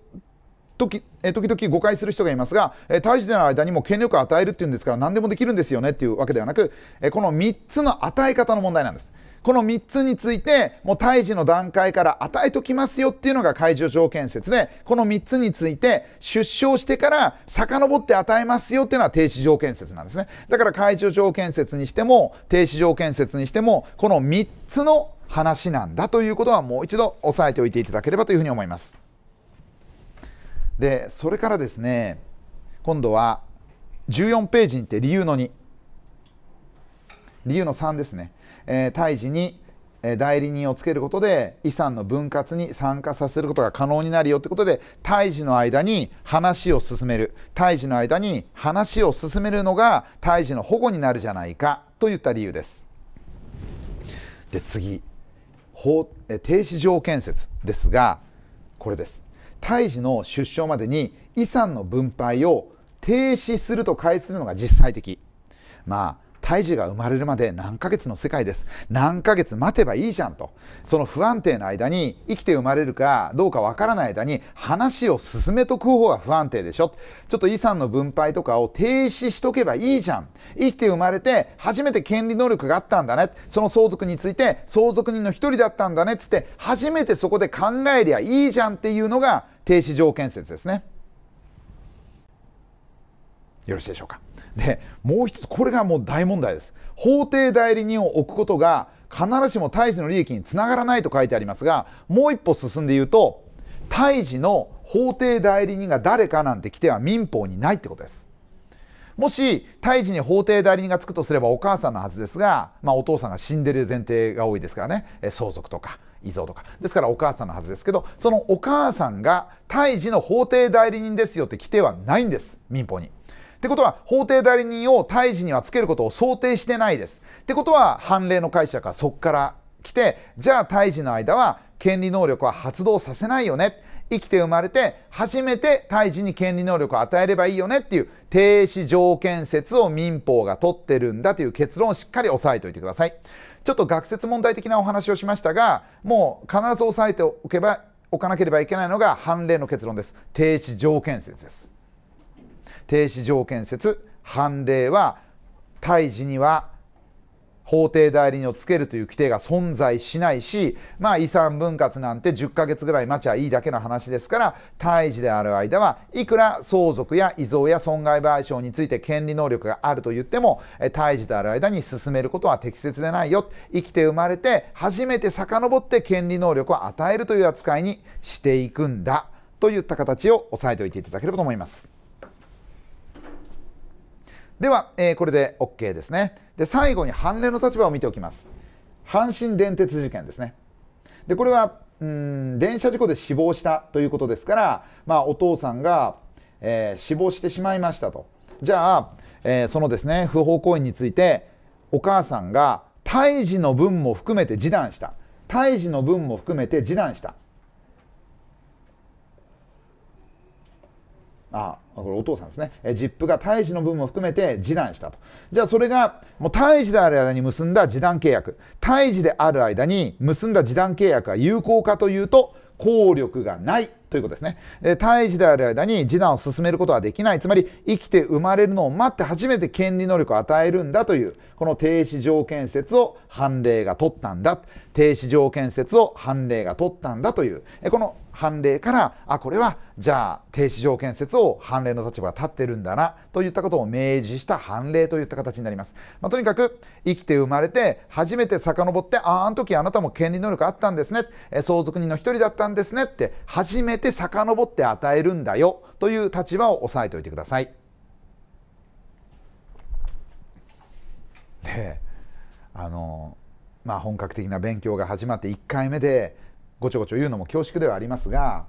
A: 時え時々誤解する人がいますが、え胎児での間にも権力を与えるっていうんですから何でもできるんですよねっていうわけではなく、えこの3つの与え方の問題なんです。この3つについてもう胎児の段階から与えときますよっていうのが解除条件説でこの3つについて出生してから遡って与えますよっていうのは停止条件説なんですねだから解除条件説にしても停止条件説にしてもこの3つの話なんだということはもう一度押さえておいていただければというふうに思いますでそれからですね今度は14ページにて理由の2理由の3ですねえー、胎児に代理人をつけることで遺産の分割に参加させることが可能になるよってことで胎児の間に話を進める胎児の間に話を進めるのが胎児の保護になるじゃないかといった理由ですで次法停止条件説ですがこれです胎児の出生までに遺産の分配を停止すると開示するのが実際的まあ胎児が生まれるまで何ヶ月の世界です何ヶ月待てばいいじゃんとその不安定な間に生きて生まれるかどうかわからない間に話を進めとく方が不安定でしょちょっと遺産の分配とかを停止しとけばいいじゃん生きて生まれて初めて権利能力があったんだねその相続について相続人の一人だったんだねっつって初めてそこで考えりゃいいじゃんっていうのが停止条件説ですねよろしいでしょうかでもう一つこれがもう大問題です法定代理人を置くことが必ずしも胎児の利益につながらないと書いてありますがもう一歩進んで言うと胎児の法定代理人が誰かなんて規定は民法にないってことですもし胎児に法定代理人がつくとすればお母さんのはずですが、まあ、お父さんが死んでる前提が多いですからね相続とか遺贈とかですからお母さんのはずですけどそのお母さんが胎児の法定代理人ですよって規定はないんです民法にってことは法定代理人を胎児にはつけることを想定してないです。ってことは判例の解釈はそこから来てじゃあ胎児の間は権利能力は発動させないよね生きて生まれて初めて胎児に権利能力を与えればいいよねっていう停止条件説を民法が取ってるんだという結論をしっかり押さえておいてくださいちょっと学説問題的なお話をしましたがもう必ず押さえておけばおかなければいけないのが判例の結論です停止条件説です停止条件説判例は胎児には法定代理人をつけるという規定が存在しないし、まあ、遺産分割なんて10ヶ月ぐらい待ちゃいいだけの話ですから胎児である間はいくら相続や遺贈や損害賠償について権利能力があると言っても胎児である間に進めることは適切でないよ生きて生まれて初めて遡って権利能力を与えるという扱いにしていくんだといった形を押さえておいていただければと思います。では、えー、これで OK ですね。で、最後に判例の立場を見ておきます。阪神電鉄事件ですね。で、これは、うん、電車事故で死亡したということですから、まあ、お父さんが、えー、死亡してしまいましたと。じゃあ、えー、そのですね、不法行為について、お母さんが胎児の分も含めて示談した。胎児の分も含めて示談した。あこれお父さんですね、えー、ジップが胎児の分も含めて示談したと。じゃあそれが、もう胎児である間に結んだ示談契約、胎児である間に結んだ示談契約は有効かというと、効力がないということですね。で胎児である間に示談を進めることはできない、つまり生きて生まれるのを待って初めて権利能力を与えるんだという、この停止条件説を判例が取ったんだ、停止条件説を判例が取ったんだという、この判例からあこれはじゃあ停止条件説を判例の立場が立ってるんだなといったことを明示した判例といった形になります、まあ、とにかく生きて生まれて初めて遡ってああの時あなたも権利能力あったんですね相続人の一人だったんですねって初めて遡って与えるんだよという立場を押さえておいてください。であのまあ本格的な勉強が始まって1回目でごちょごちょ言うのも恐縮ではありますが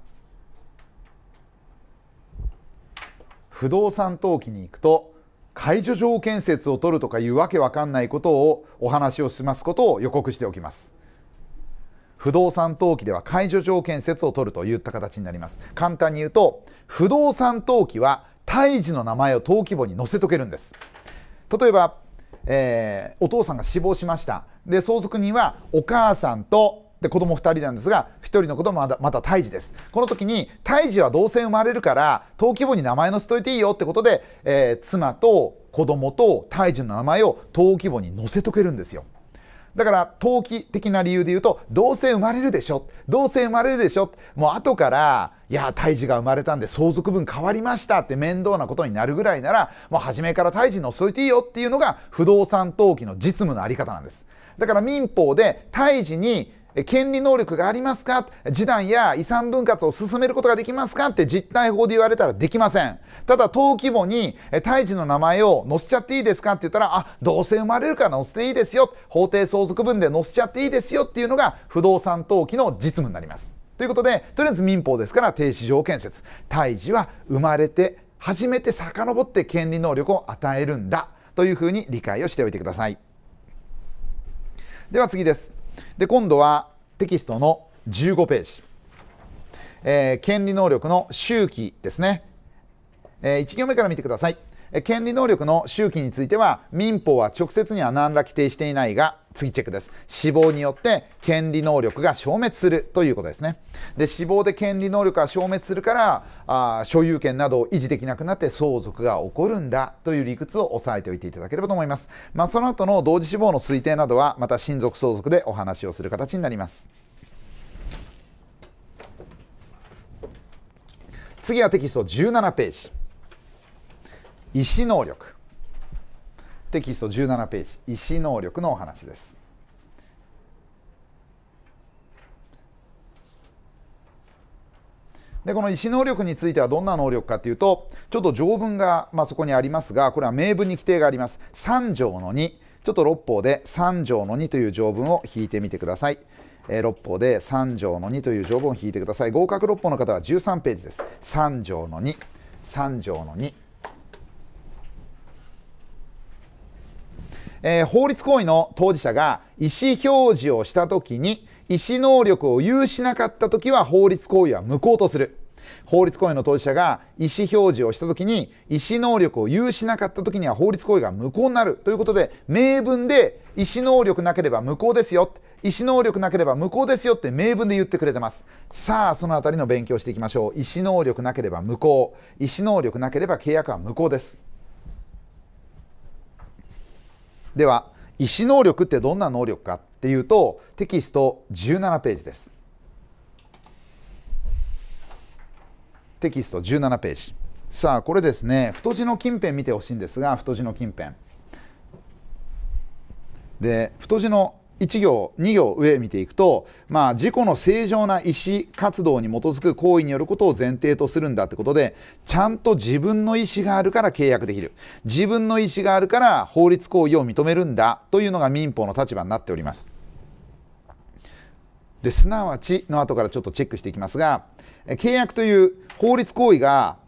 A: 不動産登記に行くと解除条件説を取るとかいうわけわかんないことをお話をしますことを予告しておきます不動産登記では解除条件説を取るといった形になります簡単に言うと不動産登記は胎児の名前を登記簿に載せとけるんです例えば、えー、お父さんが死亡しましたで相続人はお母さんとで子供2人なんですが1人の子供はまた胎児ですこの時に胎児はどうせ生まれるから登記簿に名前載せといていいよってことで、えー、妻と子供と胎児の名前を登記簿に載せとけるんですよだから登記的な理由で言うとどうせ生まれるでしょどうせ生まれるでしょもう後からいや胎児が生まれたんで相続分変わりましたって面倒なことになるぐらいならもう初めから胎児載せといていいよっていうのが不動産登記の実務のあり方なんですだから民法で胎児に権利能力がありますか示談や遺産分割を進めることができますかって実態法で言われたらできません。ただ、登記簿に胎児の名前を載せちゃっていいですかって言ったら、あ、どうせ生まれるから載せていいですよ。法定相続分で載せちゃっていいですよっていうのが不動産登記の実務になります。ということで、とりあえず民法ですから停止条件説。胎児は生まれて初めて遡って権利能力を与えるんだというふうに理解をしておいてください。では次です。で今度はテキストの15ページ、えー、権利能力の周期ですね、えー、1行目から見てください権利能力の周期については民法は直接には何ら規定していないが次チェックです死亡によって権利能力が消滅するということですねで死亡で権利能力が消滅するからあ所有権などを維持できなくなって相続が起こるんだという理屈を押さえておいていただければと思います、まあ、その後の同時死亡の推定などはまた親族相続でお話をする形になります次はテキスト17ページ意思能力テキスト17ページ意思能力のお話ですでこの意思能力についてはどんな能力かというとちょっと条文が、まあ、そこにありますがこれは名文に規定があります3条の2ちょっと六法で3条の2という条文を引いてみてください、えー、六法で3条の2という条文を引いてください合格六法の方は13ページです3条の23条の2えー、法律行為の当事者が意思表示をした時に意思能力を有しなかった時は法律行為は無効とする法律行為の当事者が意思表示をした時に意思能力を有しなかった時には法律行為が無効になるということで明文で意思能力なければ無効ですよ意思能力なければ無効ですよって明文で言ってくれてますさあその辺りの勉強していきましょう意思能力なければ無効意思能力なければ契約は無効ですでは意思能力ってどんな能力かっていうとテキスト17ページですテキスト17ページさあこれですね太字の近辺見てほしいんですが太字の近辺で太字の1行2行上見ていくと、まあ、自己の正常な意思活動に基づく行為によることを前提とするんだってことでちゃんと自分の意思があるから契約できる自分の意思があるから法律行為を認めるんだというのが民法の立場になっております。ですなわちの後からちょっとチェックしていきますが契約という法律行為が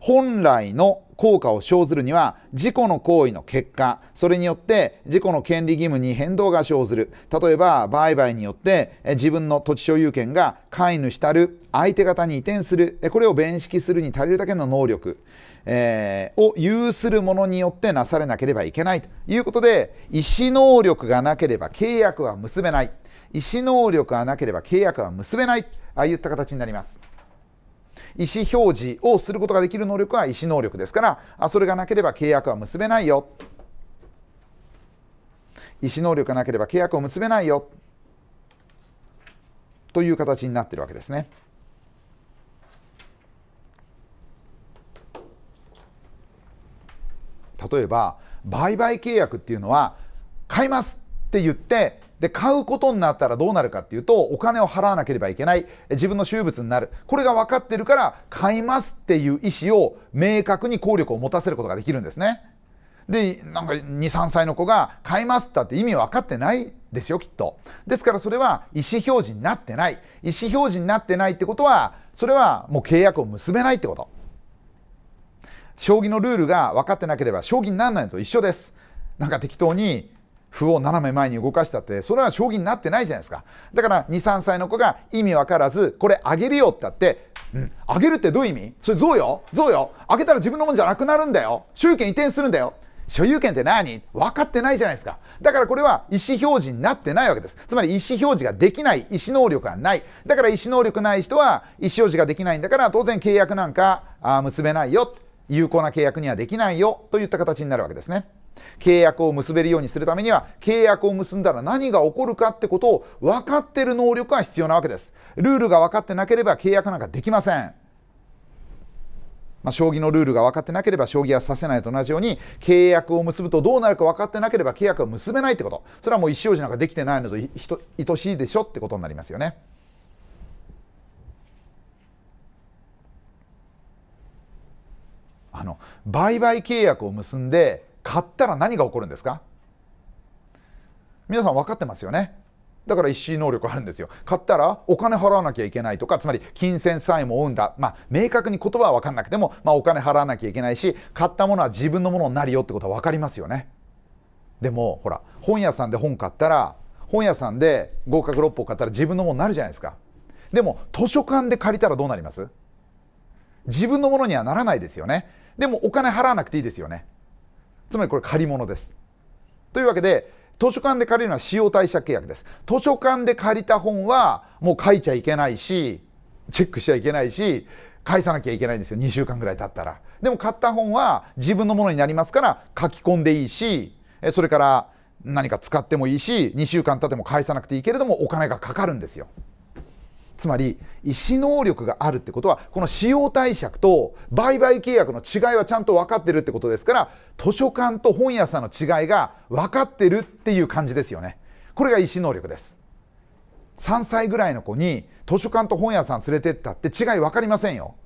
A: 本来の効果を生ずるには事故の行為の結果それによって事故の権利義務に変動が生ずる例えば売買によって自分の土地所有権が飼い主たる相手方に移転するこれを弁識するに足りるだけの能力、えー、を有するものによってなされなければいけないということで意思能力がなければ契約は結べない意思能力がなければ契約は結べないああいった形になります。意思表示をすることができる能力は意思能力ですからそれがなければ契約は結べないよ意思能力がなければ契約を結べないよという形になってるわけですね。例えば売買契約っていうのは買いますって言ってで買うことになったらどうなるかっていうとお金を払わなければいけない自分の収物になるこれが分かってるから買いますっていう意思を明確に効力を持たせることができるんですね。でなんか23歳の子が「買います」ったって意味分かってないですよきっと。ですからそれは意思表示になってない意思表示になってないってことはそれはもう契約を結べないってこと。将棋のルールが分かってなければ将棋にならないのと一緒です。なんか適当に歩を斜め前に動かしたってそれは将棋になってないじゃないですかだから23歳の子が意味分からずこれあげるよって言ってうん、あげるってどういう意味それ贈与贈与あげたら自分のもんじゃなくなるんだよ所有権移転するんだよ所有権って何分かってないじゃないですか。だからこれは意思表示になってないわけです。つまり意思表示ができない、意思能力がない。だから意思能力ない人は意思表示ができないんだから当然契約なんかあ結べないよ。有効な契約にはできないよといった形になるわけですね。契約を結べるようにするためには契約を結んだら何が起こるかってことを分かってる能力が必要なわけですルールが分かってなければ契約なんかできませんまあ、将棋のルールが分かってなければ将棋はさせないと同じように契約を結ぶとどうなるか分かってなければ契約は結べないってことそれはもう一生児なんかできてないのと等しいでしょってことになりますよね。あの売買契約を結んで買ったら何が起こるんですか皆さん分かってますよねだから一能力あるんですよ買ったらお金払わなきゃいけないとかつまり金銭債務を負うんだまあ明確に言葉は分かんなくても、まあ、お金払わなきゃいけないし買ったものは自分のものになるよってことは分かりますよねでもほら本屋さんで本買ったら本屋さんで合格6本買ったら自分のものになるじゃないですかでも図書館で借りたらどうなります自分のものにはならないですよねでもお金払わなくていいですよねつまりこれ借り物です。というわけで図書館で借りるのは使用貸借契約です。図書館で借りた本はもう書いちゃいけないしチェックしちゃいけないし返さなきゃいけないんですよ2週間ぐらい経ったら。でも買った本は自分のものになりますから書き込んでいいしそれから何か使ってもいいし2週間経っても返さなくていいけれどもお金がかかるんですよ。つまり意思能力があるってことはこの使用貸借と売買契約の違いはちゃんと分かってるってことですから図書館と本屋さんの違いが分かってるっていう感じですよねこれが意思能力です3歳ぐらいの子に図書館と本屋さん連れてったって違い分かりませんよ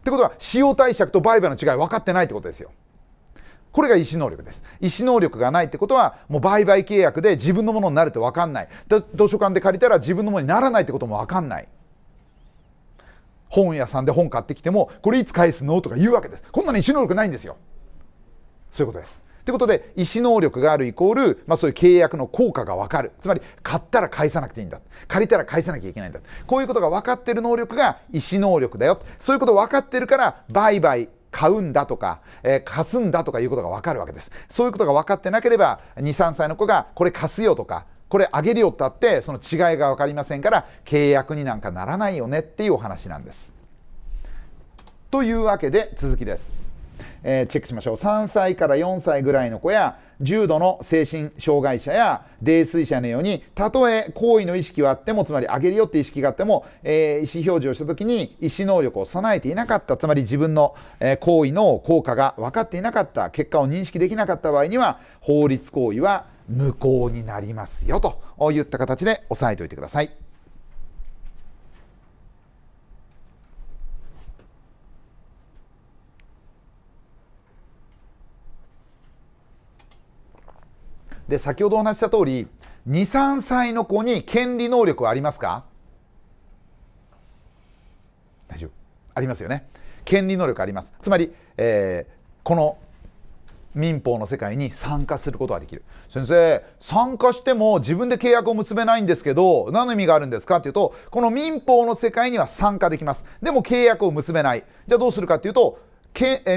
A: ってことは使用貸借と売買の違い分かってないってことですよこれが意思能力です。意思能力がないってことは、もう売買契約で自分のものになるって分かんない。図書館で借りたら自分のものにならないってことも分かんない。本屋さんで本買ってきても、これいつ返すのとか言うわけです。こんなの意思能力ないんですよ。そういうことです。ということで、意思能力があるイコール、まあ、そういう契約の効果が分かる。つまり、買ったら返さなくていいんだ。借りたら返さなきゃいけないんだ。こういうことが分かってる能力が意思能力だよ。そういうこと分かってるから、売買買うんだとか、えー、貸すんだとかいうことが分かるわけです。そういうことが分かってなければ23歳の子がこれ貸すよとかこれあげるよってあってその違いが分かりませんから契約になんかならないよねっていうお話なんです。というわけで続きです。えー、チェックしましょう3歳から4歳ぐらいの子や重度の精神障害者や泥酔者のようにたとえ行為の意識はあってもつまり上げるよって意識があっても、えー、意思表示をした時に意思能力を備えていなかったつまり自分の、え行為の効果が分かっていなかった結果を認識できなかった場合には法律行為は無効になりますよといった形で押さえておいてください。で先ほどお話した通り23歳の子に権利能力はありますか大丈夫ありますよね権利能力ありますつまり、えー、この民法の世界に参加することができる先生参加しても自分で契約を結べないんですけど何の意味があるんですかっていうとこの民法の世界には参加できますでも契約を結べないじゃあどうするかっていうと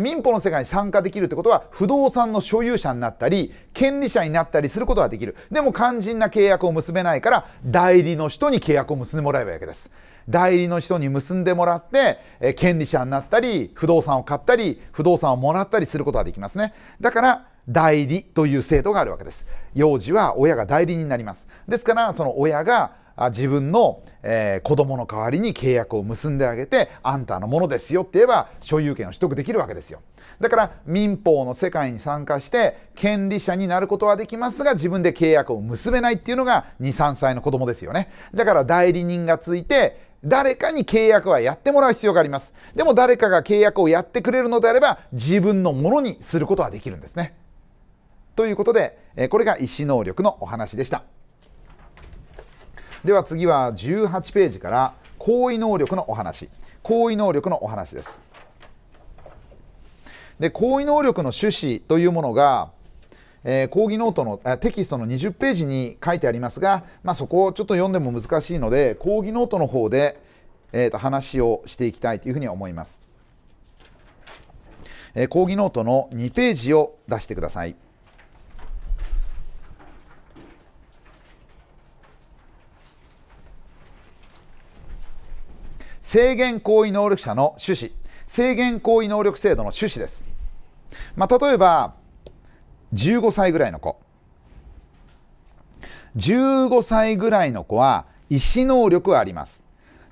A: 民法の世界に参加できるってことは不動産の所有者になったり権利者になったりすることができるでも肝心な契約を結べないから代理の人に契約を結んでもらえばいいわけです代理の人に結んでもらって、権利者になったり不動産を買ったり不動産をもらったりすることができますねだから代理という制度があるわけです幼児は親が代理になりますですからその親が自分の、えー、子供の代わりに契約を結んであげてあんたのものですよって言えば所有権を取得できるわけですよだから民法の世界に参加して権利者になることはできますが自分で契約を結べないっていうのが23歳の子供ですよねだから代理人がついて誰かに契約はやってもらう必要がありますでも誰かが契約をやってくれるのであれば自分のものにすることはできるんですねということでこれが意思能力のお話でした。では次は18ページから行為能力のお話行為能力のお話ですで行為能力の趣旨というものが、えー、講義ノートのテキストの20ページに書いてありますが、まあ、そこをちょっと読んでも難しいので講義ノートの方で、えー、と話をしていきたいというふうに思います、えー、講義ノートの2ページを出してください制限行為能力者の趣旨制限行為能力制度の趣旨です、まあ、例えば15歳ぐらいの子15歳ぐらいの子は意思能力はあります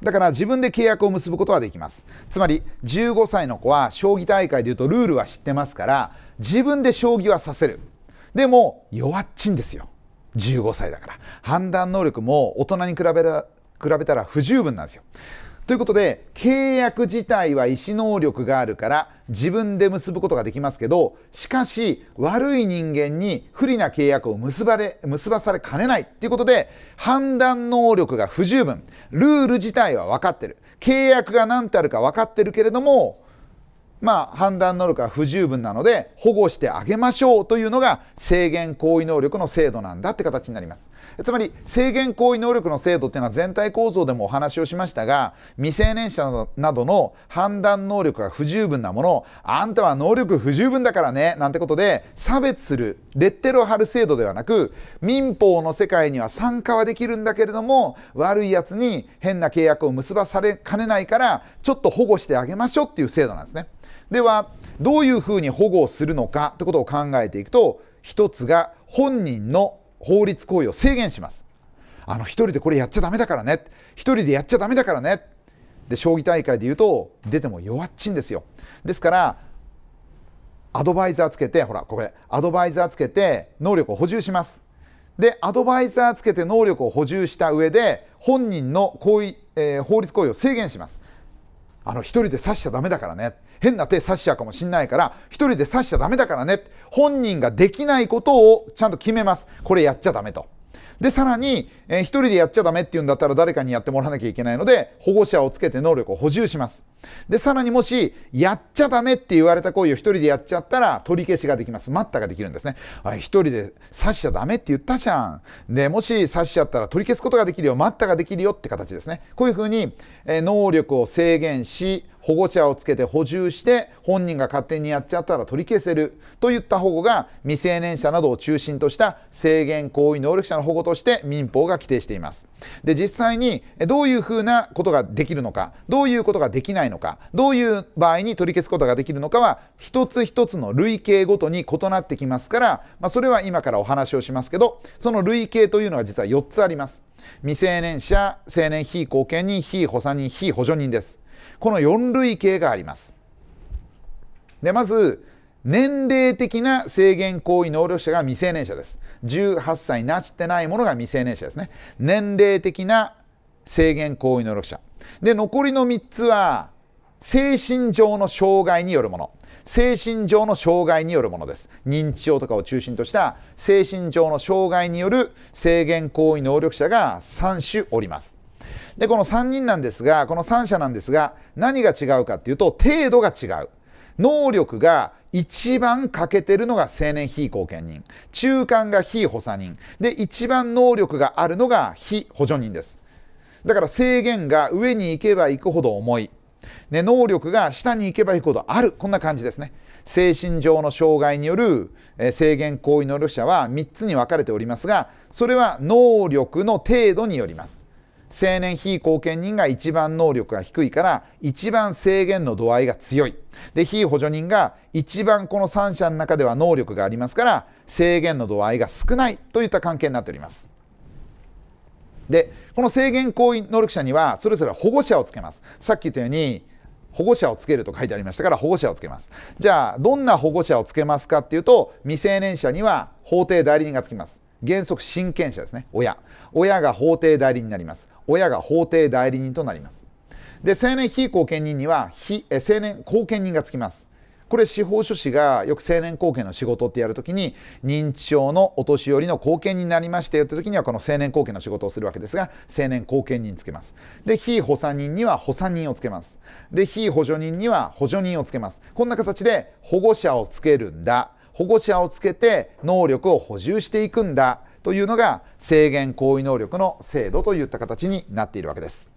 A: だから自分で契約を結ぶことはできますつまり15歳の子は将棋大会でいうとルールは知ってますから自分で将棋はさせるでも弱っちんですよ15歳だから判断能力も大人に比べ比べたら不十分なんですよということで契約自体は意思能力があるから自分で結ぶことができますけどしかし悪い人間に不利な契約を結ばれ結ばされかねないっていうことで判断能力が不十分ルール自体は分かってる契約が何たるか分かってるけれどもまあ、判断能力が不十分なので保護してあげましょうというのが制限行為能力の制度なんだって形になります。つまり制限行為能力の制度っていうのは全体構造でもお話をしましたが未成年者などの判断能力が不十分なものあんたは能力不十分だからねなんてことで差別するレッテルを貼る制度ではなく民法の世界には参加はできるんだけれども悪いやつに変な契約を結ばされかねないからちょっと保護してあげましょうっていう制度なんですね。ではどういうふうに保護をするのかということを考えていくと一つが本人の法律行為を制限しますあの1人でこれやっちゃだめだからね1人でやっちゃだめだからねで将棋大会でいうと出ても弱っちいんですよですからアドバイザーつけてほらこれアドバイザーつけて能力を補充しますでアドバイザーつけて能力を補充した上で本人の行為、えー、法律行為を制限しますあの1人で刺しちゃだめだからね変な手刺しちゃうかもしんないから1人で刺しちゃダメだからね本人ができないことをちゃんと決めますこれやっちゃダメと。でさらに、えー、1人でやっちゃダメっていうんだったら誰かにやってもらわなきゃいけないので保護者をつけて能力を補充しますでさらにもしやっちゃダメって言われた行為を1人でやっちゃったら取り消しができます待ったができるんですねあ1人で刺しちゃダメって言ったじゃんでもし刺しちゃったら取り消すことができるよ待ったができるよって形ですねこういうふうに、えー、能力を制限し保護者をつけて補充して本人が勝手にやっちゃったら取り消せるといった保護が未成年者などを中心とした制限行為能力者の保護として民法が規定していますで実際にどういうふうなことができるのかどういうことができないのかどういう場合に取り消すことができるのかは一つ一つの類型ごとに異なってきますから、まあ、それは今からお話をしますけどその類型というのは実は4つあります未成年者成年非後見人非補佐人非補助人ですこの4類型があります。でまず年齢的な制限行為能力者が未成年者です。18歳になってないものが未成年者ですね。年齢的な制限行為能力者。で残りの3つは精神上の障害によるもの。精神上の障害によるものです。認知症とかを中心とした精神上の障害による制限行為能力者が3種おります。でこの3人なんですがこの3者なんですが何が違うかっていうと程度が違う能力が一番欠けてるのが青年非貢献人中間が非補佐人で一番能力があるのが非補助人ですだから制限が上に行けば行くほど重い、ね、能力が下に行けば行くほどあるこんな感じですね精神上の障害による制限行為能力者は3つに分かれておりますがそれは能力の程度によります青年非貢献人が一番能力が低いから一番制限の度合いが強いで非補助人が一番この3者の中では能力がありますから制限の度合いが少ないといった関係になっておりますでこの制限行為能力者にはそれぞれ保護者をつけますさっき言ったように保護者をつけると書いてありましたから保護者をつけますじゃあどんな保護者をつけますかっていうと未成年者には法定代理人がつきます原則親権者ですね親親が法定代理になります親が法定代理人となります。で、成年非後見人には非え、成年後見人がつきます。これ司法書士がよく成年後見の仕事ってやるときに認知症のお年寄りの後見になりましてよって時にはこの成年後見の仕事をするわけですが成年後見人つけますで非補佐人には補佐人をつけますで非補助人には補助人をつけますこんな形で保護者をつけるんだ保護者をつけて能力を補充していくんだというのが制限行為能力の制度といった形になっているわけです。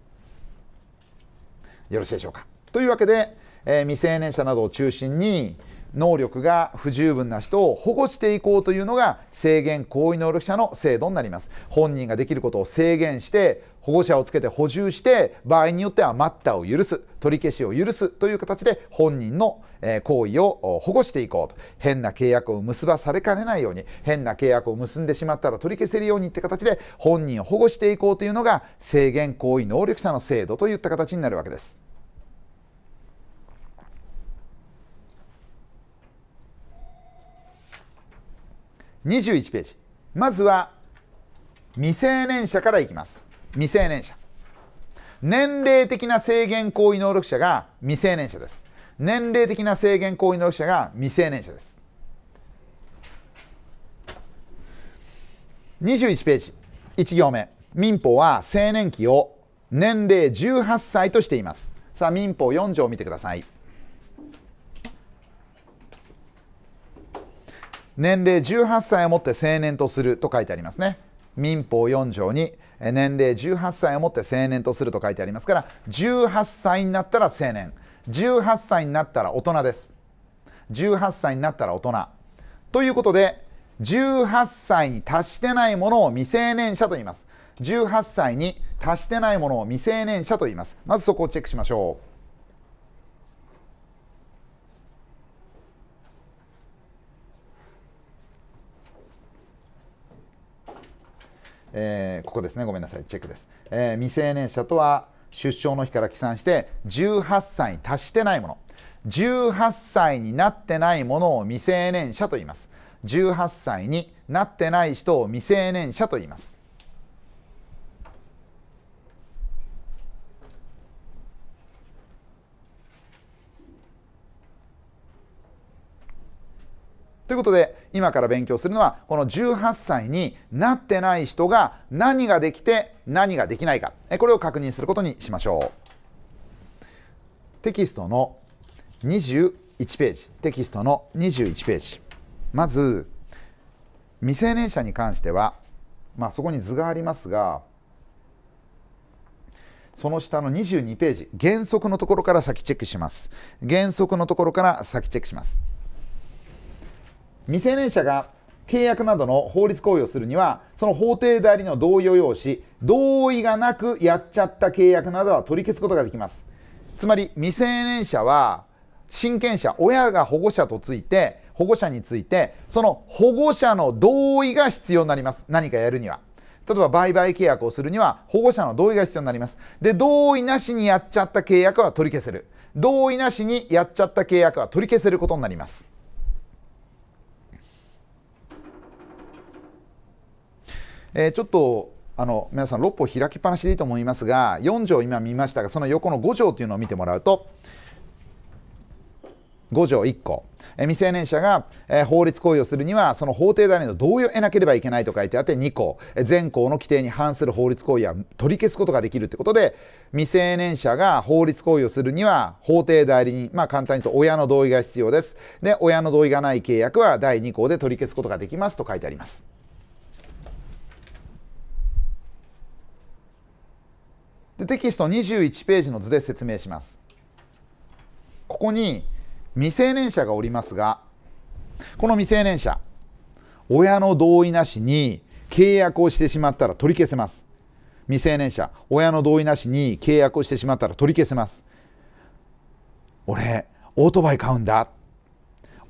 A: よろしいでしょうか。というわけで、えー、未成年者などを中心に能力が不十分な人を保護していこうというのが制限行為能力者の制度になります本人ができることを制限して保護者をつけて補充して場合によっては待ったを許す取り消しを許すという形で本人の行為を保護していこうと変な契約を結ばされかねないように変な契約を結んでしまったら取り消せるようにって形で本人を保護していこうというのが制限行為能力者の制度といった形になるわけです。21ページまずは未成年者からいきます未成年者年齢的な制限行為能力者が未成年者です年齢的な制限行為能力者が未成年者です21ページ1行目民法は青年期を年齢18歳としていますさあ民法4条を見てください年齢18歳をもって成年とすると書いてありますね民法4条に年齢18歳をもって成年とすると書いてありますから18歳になったら成年18歳になったら大人です18歳になったら大人ということで18歳に達してないものを未成年者と言います18歳に達してないものを未成年者と言いますまずそこをチェックしましょうえー、ここですね、ごめんなさい、チェックです。えー、未成年者とは出生の日から起算して18歳に達してないもの、18歳になってないものを未成年者と言います。18歳になってない人を未成年者と言います。ということで今から勉強するのはこの18歳になってない人が何ができて何ができないかこれを確認することにしましょうテキストの21ページテキストの21ページまず未成年者に関しては、まあ、そこに図がありますがその下の22ページ原則のところから先チェックします原則のところから先チェックします未成年者が契約などの法律行為をするにはその法定代理の同意を要し同意がなくやっちゃった契約などは取り消すことができますつまり未成年者は親権者親が保護者とついて保護者についてその保護者の同意が必要になります何かやるには例えば売買契約をするには保護者の同意が必要になりますで同意なしにやっちゃった契約は取り消せる同意なしにやっちゃった契約は取り消せることになりますえー、ちょっとあの皆さん6歩開きっぱなしでいいと思いますが4条今見ましたがその横の5条というのを見てもらうと5条1個、えー、未成年者が、えー、法律行為をするにはその法定代理の同意を得なければいけないと書いてあって2項、えー、全項の規定に反する法律行為は取り消すことができるということで未成年者が法律行為をするには法定代理人まあ簡単に言うと親の同意が必要ですで親の同意がない契約は第2項で取り消すことができますと書いてあります。でテキスト21ページの図で説明しますここに未成年者がおりますがこの未成年者親の同意なしに契約をしてしまったら取り消せます未成年者親の同意なしに契約をしてしまったら取り消せます俺オートバイ買うんだ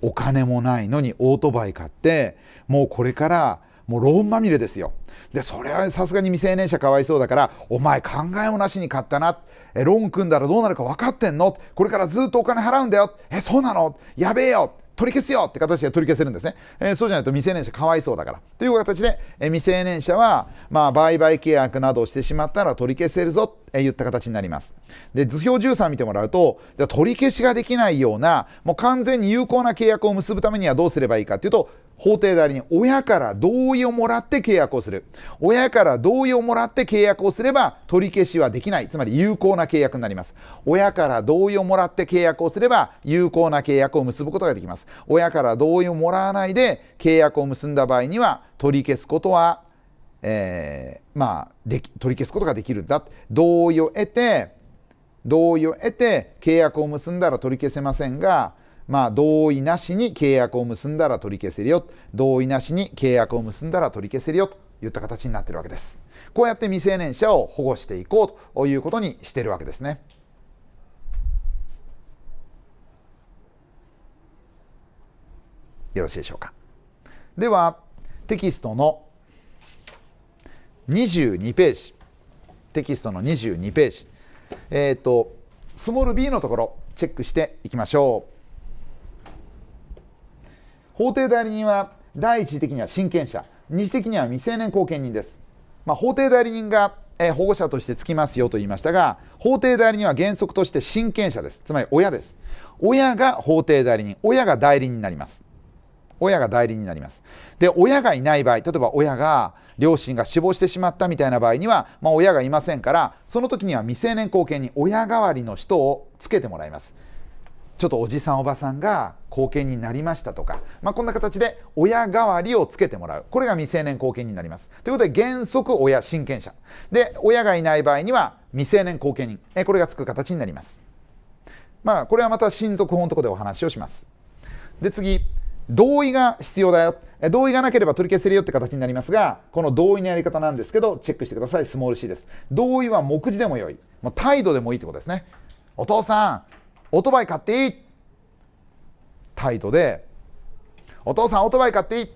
A: お金もないのにオートバイ買ってもうこれからもうローンまみれですよでそれはさすがに未成年者かわいそうだからお前考えもなしに買ったなえローン組んだらどうなるか分かってんのこれからずっとお金払うんだよえそうなのやべえよ取り消すよって形で取り消せるんですね、えー、そうじゃないと未成年者かわいそうだからという形で、えー、未成年者は、まあ、売買契約などをしてしまったら取り消せるぞと、えー、言った形になりますで図表13見てもらうとじゃ取り消しができないようなもう完全に有効な契約を結ぶためにはどうすればいいかっていうと法定代理に親から同意をもらって契約をする親から同意をもらって契約をすれば取り消しはできないつまり有効な契約になります親から同意をもらって契約をすれば有効な契約を結ぶことができます親から同意をもらわないで契約を結んだ場合には取り消すことは、えー、まあでき取り消すことができるんだ同意を得て同意を得て契約を結んだら取り消せませんがまあ、同意なしに契約を結んだら取り消せるよ同意なしに契約を結んだら取り消せるよといった形になってるわけですこうやって未成年者を保護していこうということにしてるわけですねよろしいでしょうかではテキストの22ページテキストの22ページえっ、ー、とスモール B のところチェックしていきましょう法定代理人は第一次的には親権者二次的には未成年後見人です、まあ、法定代理人が、えー、保護者としてつきますよと言いましたが法定代理人は原則として親権者ですつまり親です親が法定代理人親が代理人になります親が代理になりますで親がいない場合例えば親が両親が死亡してしまったみたいな場合には、まあ、親がいませんからその時には未成年後見に親代わりの人をつけてもらいますちょっとおじさんおばさんが後見になりましたとか、まあ、こんな形で親代わりをつけてもらうこれが未成年後見になりますということで原則親親権者で親がいない場合には未成年後見人えこれがつく形になりますまあこれはまた親族法のところでお話をしますで次同意が必要だよ同意がなければ取り消せるよって形になりますがこの同意のやり方なんですけどチェックしてくださいスモール C です同意は目次でもよいもう態度でもいいってことですねお父さんオートバイ買っていい態度でお父さんオートバイ買っていい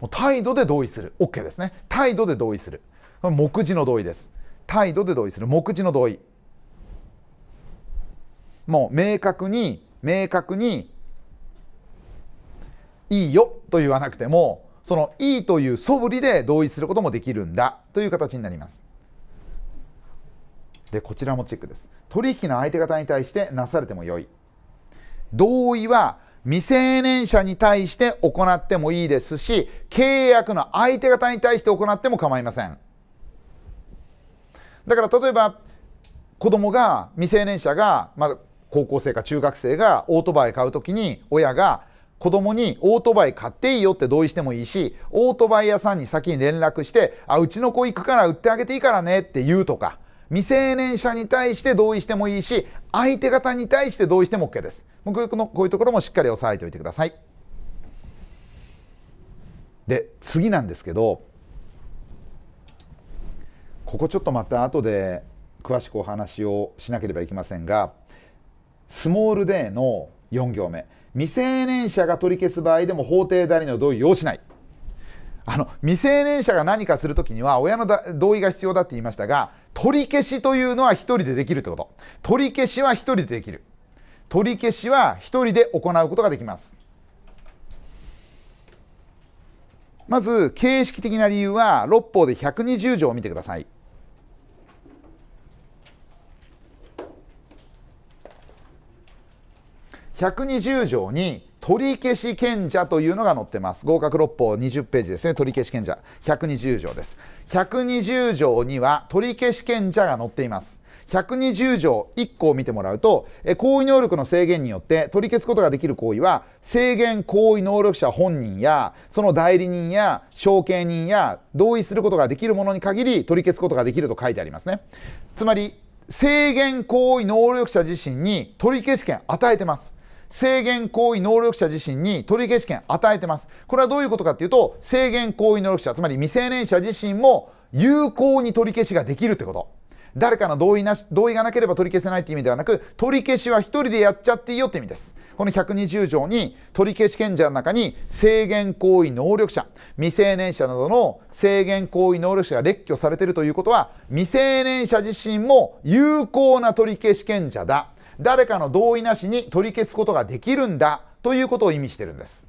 A: もう態度で同意する OK ですね態度で同意する目次の同意です態度で同意する目次の同意もう明確に明確にいいよと言わなくてもそのいいという素振りで同意することもできるんだという形になりますで、こちらもチェックです。取引の相手方に対してなされてもよい。同意は未成年者に対して行ってもいいですし、契約の相手方に対して行っても構いません。だから例えば、子供が、未成年者が、まあ、高校生か中学生がオートバイ買うときに、親が、子供にオートバイ買っていいよって同意してもいいし、オートバイ屋さんに先に連絡して、あ、うちの子行くから売ってあげていいからねって言うとか、未成年者に対して同意してもいいし相手方に対して同意しても OK ですこのこういうところもしっかり押さえておいてくださいで次なんですけどここちょっとまた後で詳しくお話をしなければいけませんがスモールデーの4行目未成年者が取り消す場合でも法定代理の同意をしないあの未成年者が何かするときには親の同意が必要だって言いましたが取り消しというのは1人でできるってこと取り消しは1人でできる取り消しは1人で行うことができますまず形式的な理由は6法で120条を見てください120条に取り消し賢者というのが載ってます。合格六法20ページですね。取り消し賢者。120条です。120条には取り消し賢者が載っています。120条1個を見てもらうと、行為能力の制限によって取り消すことができる行為は、制限行為能力者本人や、その代理人や、承継人や、同意することができるものに限り取り消すことができると書いてありますね。つまり、制限行為能力者自身に取り消し権与えてます。制限行為能力者自身に取消権与えてます。これはどういうことかっていうと、制限行為能力者、つまり未成年者自身も有効に取り消しができるってこと。誰かの同意なし同意がなければ取り消せないって意味ではなく、取り消しは一人でやっちゃっていいよって意味です。この120条に取り消し権者の中に制限行為能力者、未成年者などの制限行為能力者が列挙されているということは、未成年者自身も有効な取り消し権者だ。誰かの同意なしに取り消すことができるんだということを意味してるんです。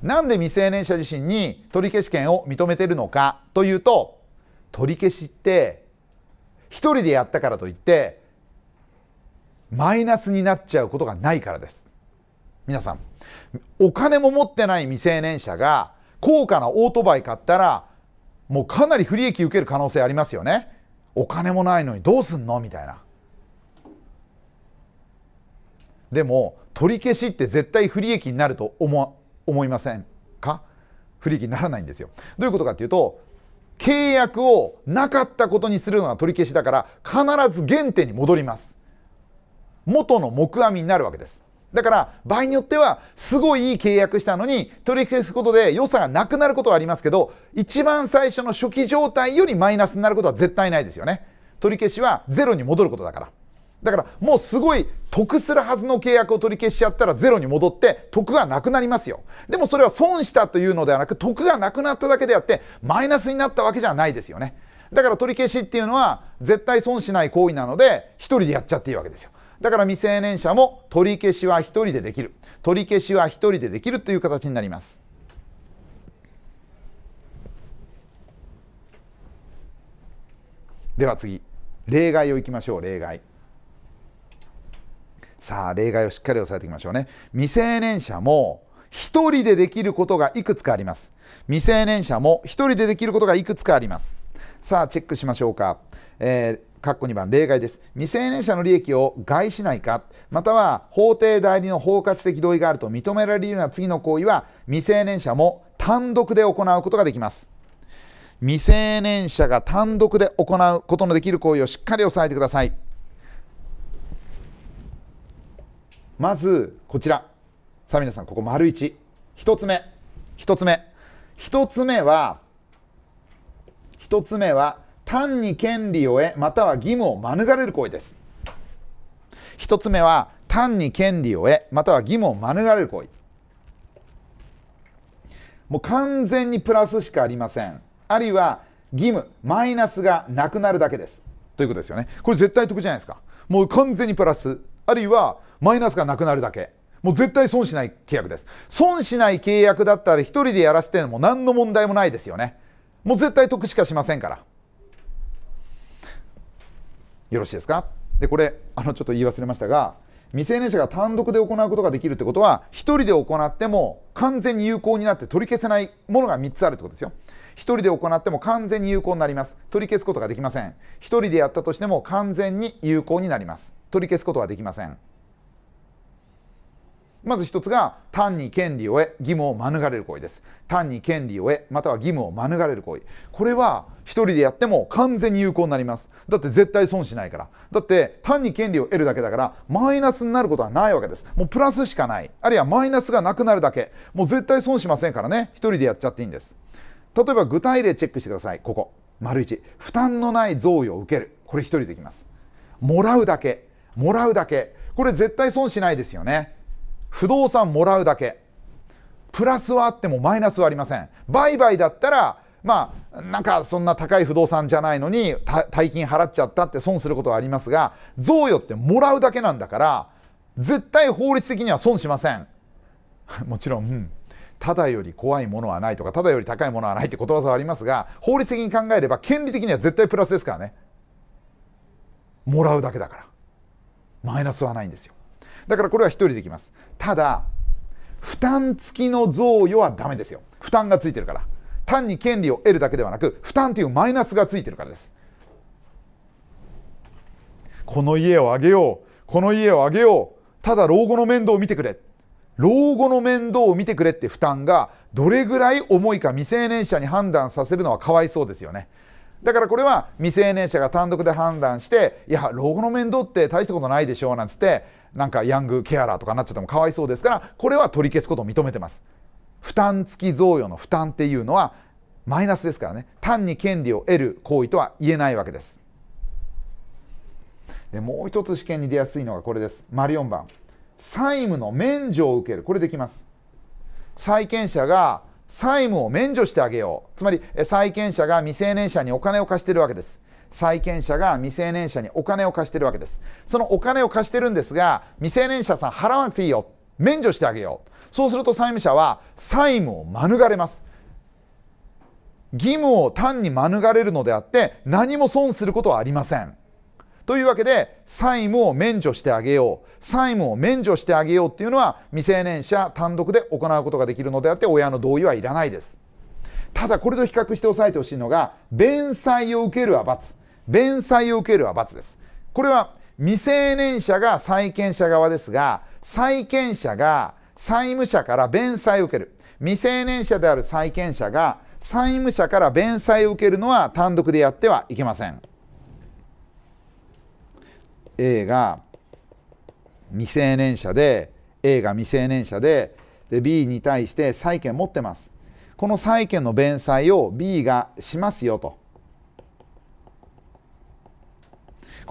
A: なんで未成年者自身に取り消し権を認めているのかというと取り消しって一人でやったからといってマイナスになっちゃうことがないからです。皆さんお金も持ってない未成年者が高価なオートバイ買ったらもうかなり不利益受ける可能性ありますよねお金もないのにどうすんのみたいなでも取り消しって絶対不利益になると思思いませんか不利益にならないんですよどういうことかっていうと契約をなかったことにするのが取り消しだから必ず原点に戻ります元の木阿弥になるわけですだから場合によってはすごいいい契約したのに取り消すことで良さがなくなることはありますけど一番最初の初期状態よりマイナスになることは絶対ないですよね取り消しはゼロに戻ることだからだからもうすごい得するはずの契約を取り消しちゃったらゼロに戻って得がなくなりますよでもそれは損したというのではなく得がなくなっただけであってマイナスになったわけじゃないですよねだから取り消しっていうのは絶対損しない行為なので1人でやっちゃっていいわけですよだから未成年者も取り消しは1人でできる取り消しは1人でできるという形になります。では次例外をいきましょう例外さあ例外をしっかり押さえていきましょうね未成年者も1人でできることがいくつかあります未成年者も1人でできることがいくつかありますさあチェックしましょうか、えー括弧2番、例外です。未成年者の利益を害しないか、または法定代理の包括的同意があると認められるような次の行為は、未成年者も単独で行うことができます。未成年者が単独で行うことのできる行為をしっかり押さえてください。まず、こちら。さあ皆さん、ここ、丸1。1つ目。1つ目。1つ目は、1つ目は、単に権利を得または義務を免れる行為です1つ目は単に権利を得または義務を免れる行為もう完全にプラスしかありませんあるいは義務マイナスがなくなるだけですということですよねこれ絶対得じゃないですかもう完全にプラスあるいはマイナスがなくなるだけもう絶対損しない契約です損しない契約だったら1人でやらせても何の問題もないですよねもう絶対得しかしませんからよろしいですかでこれあのちょっと言い忘れましたが未成年者が単独で行うことができるってことは1人で行っても完全に有効になって取り消せないものが3つあるってことですよ1人で行っても完全に有効になります取り消すことができません1人でやったとしても完全に有効になります取り消すことはできませんまず1つが単に権利を得義務を免れる行為です単に権利を得または義務を免れる行為これは1人でやっても完全に有効になりますだって絶対損しないからだって単に権利を得るだけだからマイナスになることはないわけですもうプラスしかないあるいはマイナスがなくなるだけもう絶対損しませんからね1人でやっちゃっていいんです例えば具体例チェックしてくださいここ丸1負担のない贈与を受けるこれ1人できますもらうだけもらうだけこれ絶対損しないですよね不動産もらうだけプラスはあってもマイナスはありません売買だったらまあなんかそんな高い不動産じゃないのに大金払っちゃったって損することはありますが贈与ってもらうだけなんだから絶対法律的には損しません もちろん、うんただより怖いものはないとかただより高いものはないってことわざはありますが法律的に考えれば権利的には絶対プラスですからねもらうだけだからマイナスはないんですよだからこれは1人できますただ負担付きの贈与はダメですよ負担がついてるから単に権利を得るだけではなく負担というマイナスがついてるからですこの家をあげようこの家をあげようただ老後の面倒を見てくれ老後の面倒を見てくれって負担がどれぐらい重いか未成年者に判断させるのはかわいそうですよねだからこれは未成年者が単独で判断していや老後の面倒って大したことないでしょうなんつってなんかヤングケアラーとかになっちゃってもかわいそうですからこれは取り消すことを認めてます負担付き贈与の負担っていうのはマイナスですからね単に権利を得る行為とは言えないわけですでもう一つ試験に出やすいのがこれです丸4番債務の免除を受けるこれできます債権者が債務を免除してあげようつまり債権者が未成年者にお金を貸してるわけです債権者が未成年者にお金を貸してるわけですそのお金を貸してるんですが未成年者さん払わなくていいよ免除してあげようそうすると債務者は債務を免れます義務を単に免れるのであって何も損することはありませんというわけで債務を免除してあげよう債務を免除してあげようっていうのは未成年者単独で行うことができるのであって親の同意はいらないですただこれと比較して押さえてほしいのが弁済を受けるは罰弁済を受けるは罰です。これは未成年者が債権者側ですが、債権者が債務者から弁済を受ける。未成年者である債権者が債務者から弁済を受けるのは単独でやってはいけません。A が未成年者で A が未成年者でで B に対して債権持ってます。この債権の弁済を B がしますよと。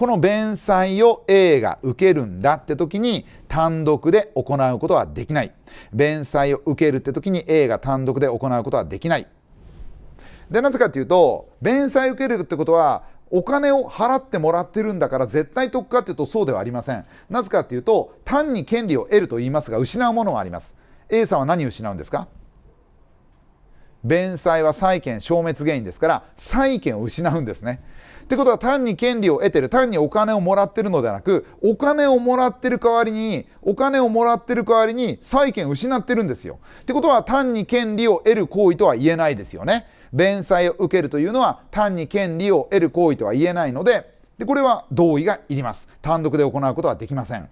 A: この弁済を A が受けるんだって時に単独で行うことはできない弁済を受けるって時に A が単独で行うことはできないでなぜかっていうと弁済受けるってことはお金を払ってもらってるんだから絶対得かっていうとそうではありませんなぜかっていうと単に権利を得ると言いますが失うものはあります A さんは何を失うんですか弁済は債権消滅原因ですから債権を失うんですねってことは単に権利を得てる単にお金をもらってるのではなくお金をもらってる代わりにお金をもらってる代わりに債権失ってるんですよ。ってことは単に権利を得る行為とは言えないですよね。弁済を受けるというのは単に権利を得る行為とは言えないのででこれは同意がいります。単独で行うことはできません。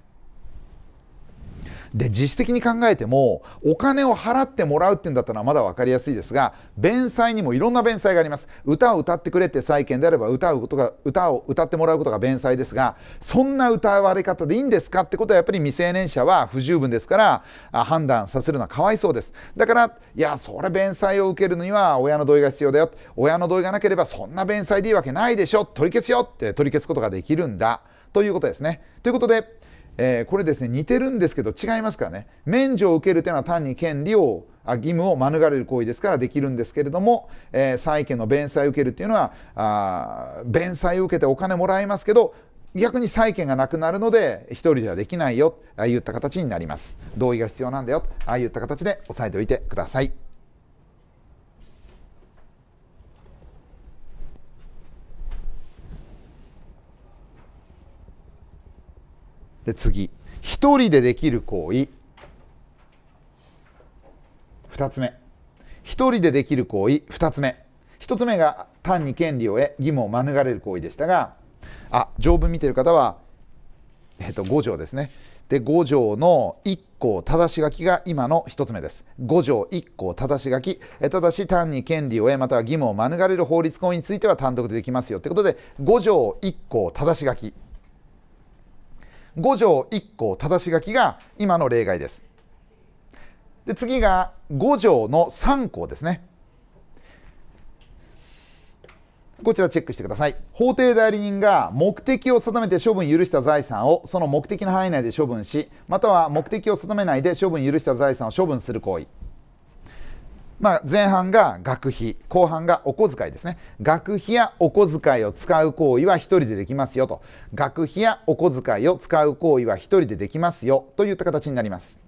A: で実質的に考えてもお金を払ってもらうっていうんだったらまだ分かりやすいですが弁済にもいろんな弁済があります歌を歌ってくれって債権であれば歌うことが歌を歌ってもらうことが弁済ですがそんな歌われ方でいいんですかってことはやっぱり未成年者は不十分ですから判断させるのはかわいそうですだからいやそれ弁済を受けるには親の同意が必要だよ親の同意がなければそんな弁済でいいわけないでしょ取り消すよって取り消すことができるんだということですねということでえー、これですね似てるんですけど違いますからね免除を受けるというのは単に権利をあ義務を免れる行為ですからできるんですけれども、えー、債権の弁済を受けるっていうのはあ弁済を受けてお金もらえますけど逆に債権がなくなるので1人ではできないよああいった形になります同意が必要なんだよああいった形で押さえておいてください。で次一人でできる行為2つ目一人でできる行為2つ目1つ目が単に権利を得義務を免れる行為でしたがあ条文見てる方は、えっと、5条ですねで5条の1項正し書きが今の1つ目です5条1項正し書きただし単に権利を得または義務を免れる法律行為については単独でできますよということで5条1項正し書き5条1項正し書きが今の例外です。で次が5条の3項ですね。こちらチェックしてください。法定代理人が目的を定めて処分許した財産をその目的の範囲内で処分し、または目的を定めないで処分許した財産を処分する行為。まあ、前半が学費後半がお小遣いですね学費やお小遣いを使う行為は1人でできますよと学費やお小遣いを使う行為は1人でできますよといった形になります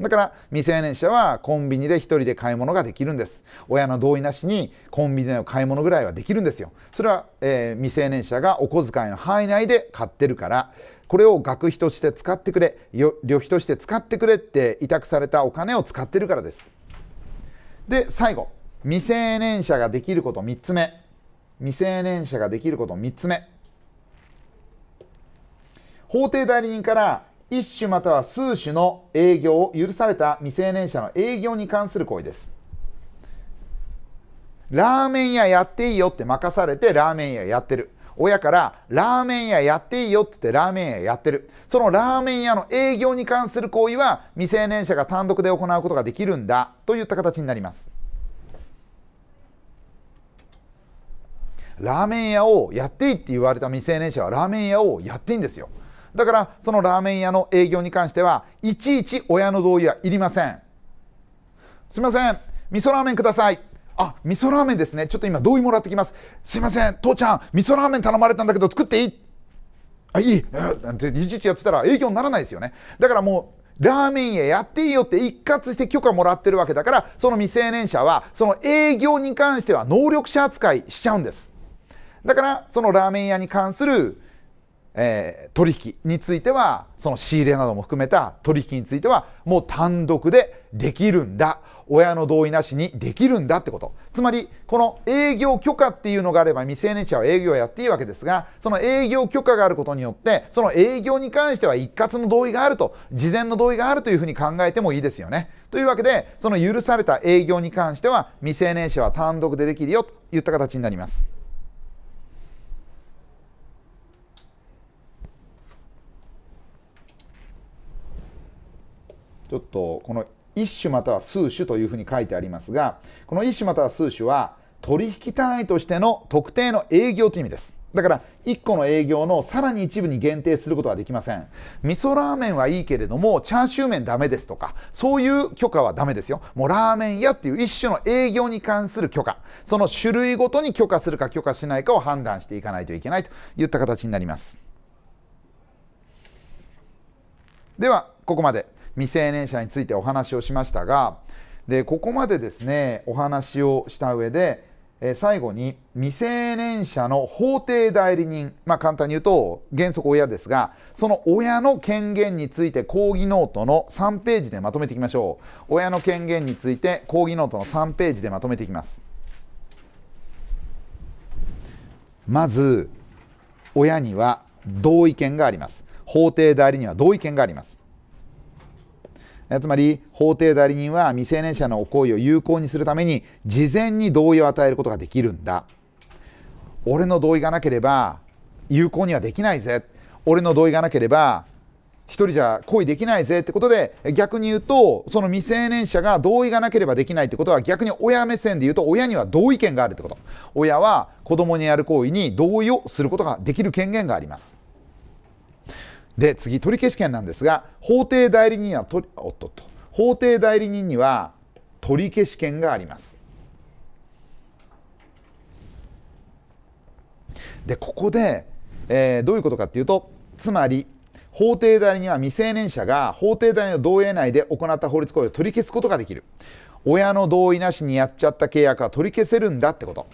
A: だから未成年者はコンビニで1人で買い物ができるんです親の同意なしにコンビニでの買い物ぐらいはできるんですよそれは、えー、未成年者がお小遣いの範囲内で買ってるからこれを学費として使ってくれ旅費として使ってくれって委託されたお金を使ってるからですで最後未成年者ができること3つ目未成年者ができること3つ目法定代理人から一種または数種の営業を許された未成年者の営業に関する行為ですラーメン屋やっていいよって任されてラーメン屋やってる親からラーメン屋やっていいよって言ってラーメン屋やってるそのラーメン屋の営業に関する行為は未成年者が単独で行うことができるんだといった形になりますラーメン屋をやっていいって言われた未成年者はラーメン屋をやっていいんですよだからそのラーメン屋の営業に関してはいちいち親の同意はいりませんすいません味噌ラーメンくださいあ、味噌ラーメンですね。ちょっと今同意もらってきます。すいません、父ちゃん、味噌ラーメン頼まれたんだけど作っていいあ、いい。なんて、いちいちやってたら営業にならないですよね。だからもう、ラーメン屋やっていいよって一括して許可もらってるわけだからその未成年者はその営業に関しては能力者扱いしちゃうんですだからそのラーメン屋に関する、えー、取引についてはその仕入れなども含めた取引についてはもう単独でできるんだ親の同意なしにできるんだってことつまりこの営業許可っていうのがあれば未成年者は営業をやっていいわけですがその営業許可があることによってその営業に関しては一括の同意があると事前の同意があるというふうに考えてもいいですよねというわけでその許された営業に関しては未成年者は単独でできるよといった形になりますちょっとこの一種または数種というふうに書いてありますがこの一種または数種は取引単位としての特定の営業という意味ですだから1個の営業のさらに一部に限定することはできません味噌ラーメンはいいけれどもチャーシュー麺ダメですとかそういう許可はダメですよもうラーメン屋っていう一種の営業に関する許可その種類ごとに許可するか許可しないかを判断していかないといけないといった形になりますではここまで未成年者についてお話をしましたがでここまでですねお話をした上で、えー、最後に未成年者の法定代理人、まあ、簡単に言うと原則親ですがその親の権限について講義ノートの3ページでまとめていきましょう親の権限について講義ノートの3ページでまとめていきますまず親には同意見があります法定代理には同意見がありますつまり法定代理人は未成年者の行為を有効にするために事前に同意を与えることができるんだ俺の同意がなければ有効にはできないぜ俺の同意がなければ一人じゃ行為できないぜってことで逆に言うとその未成年者が同意がなければできないってことは逆に親目線で言うと親には同意権があるってこと親は子供にやる行為に同意をすることができる権限がありますで次取消権なんですが法定代理人はとおっとっと法定代理人には取消権がありますでここで、えー、どういうことかっていうとつまり法定代理人は未成年者が法定代理の同意内で行った法律行為を取り消すことができる親の同意なしにやっちゃった契約は取り消せるんだってこと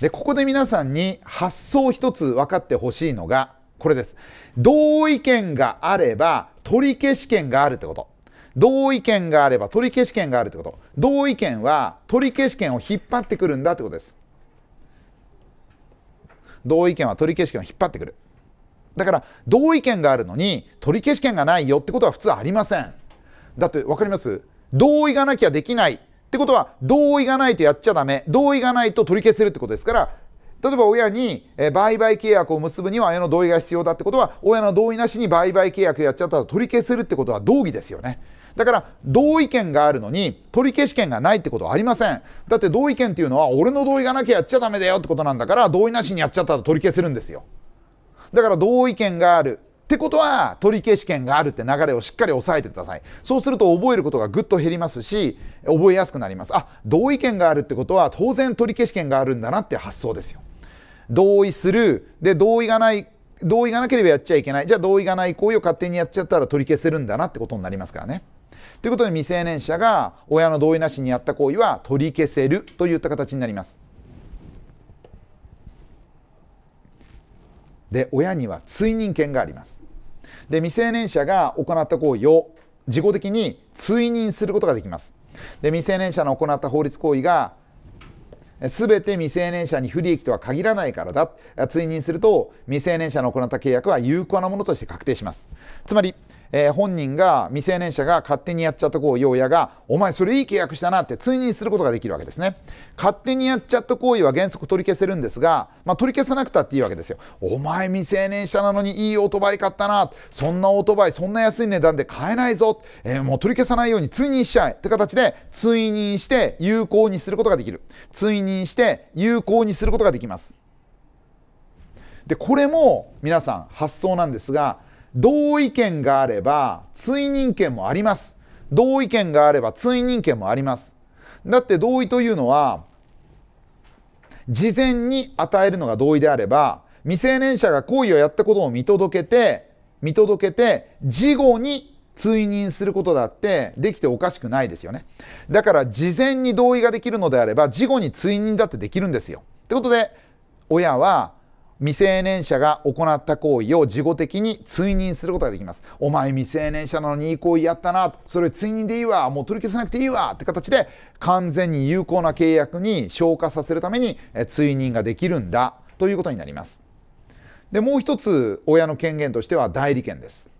A: でここで皆さんに発想一つ分かってほしいのがこれです同意見があれば取り消し権があるってこと同意見があれば取り消し権があるってこと同意見は取り消し権を引っ張ってくるんだってことです同意見は取り消し権を引っ張ってくるだから同意見があるのに取り消し権がないよってことは普通ありませんだって分かります同意がなきゃできないってことは同意がないとやっちゃダメ同意がないと取り消せるってことですから例えば親に、え売買契約を結ぶには親の同意が必要だってことは親の同意なしに売買契約やっちゃったら取り消せるってことは同義ですよね。だから同意権があるのに取り消し権がないってことはありません。だって同意権っていうのは俺の同意がなきゃやっちゃダメだよってことなんだから同意なしにやっちゃったら取り消せるんですよ。だから同意権があるってことは取り消し権があるって流れをしっかり押さえてくださいそうすると覚えることがぐっと減りますし覚えやすくなりますあ同意権があるってことは当然取り消し権があるんだなって発想ですよ同意するで同意がない同意がなければやっちゃいけないじゃあ同意がない行為を勝手にやっちゃったら取り消せるんだなってことになりますからね。ということで未成年者が親の同意なしにやった行為は取り消せるといった形になります。で親には追認権があります。で未成年者が行った行為を自己的に追認することができます。で未成年者の行った法律行為が全て未成年者に不利益とは限らないからだ。追認すると、未成年者の行った契約は有効なものとして確定します。つまり、えー、本人が未成年者が勝手にやっちゃった行為を親がお前それいい契約したなって追認することができるわけですね勝手にやっちゃった行為は原則取り消せるんですが、まあ、取り消さなくたっていいわけですよお前未成年者なのにいいオートバイ買ったなそんなオートバイそんな安い値段で買えないぞ、えー、もう取り消さないように追認しちゃえって形で追認して有効にすることができる追認して有効にすることができますでこれも皆さん発想なんですが同意見があれば追認権もあります同意見があれば追認権もありますだって同意というのは事前に与えるのが同意であれば未成年者が行為をやったことを見届けて見届けて事後に追認することだってできておかしくないですよねだから事前に同意ができるのであれば事後に追認だってできるんですよってことで親は未成年者が行った行為を事後的に追認することができます。お前未成年者なのにいい行為やったな、それ追認でいいわ、もう取り消さなくていいわって形で完全に有効な契約に消化させるために追認ができるんだということになります。で、もう一つ親の権限としては代理権です。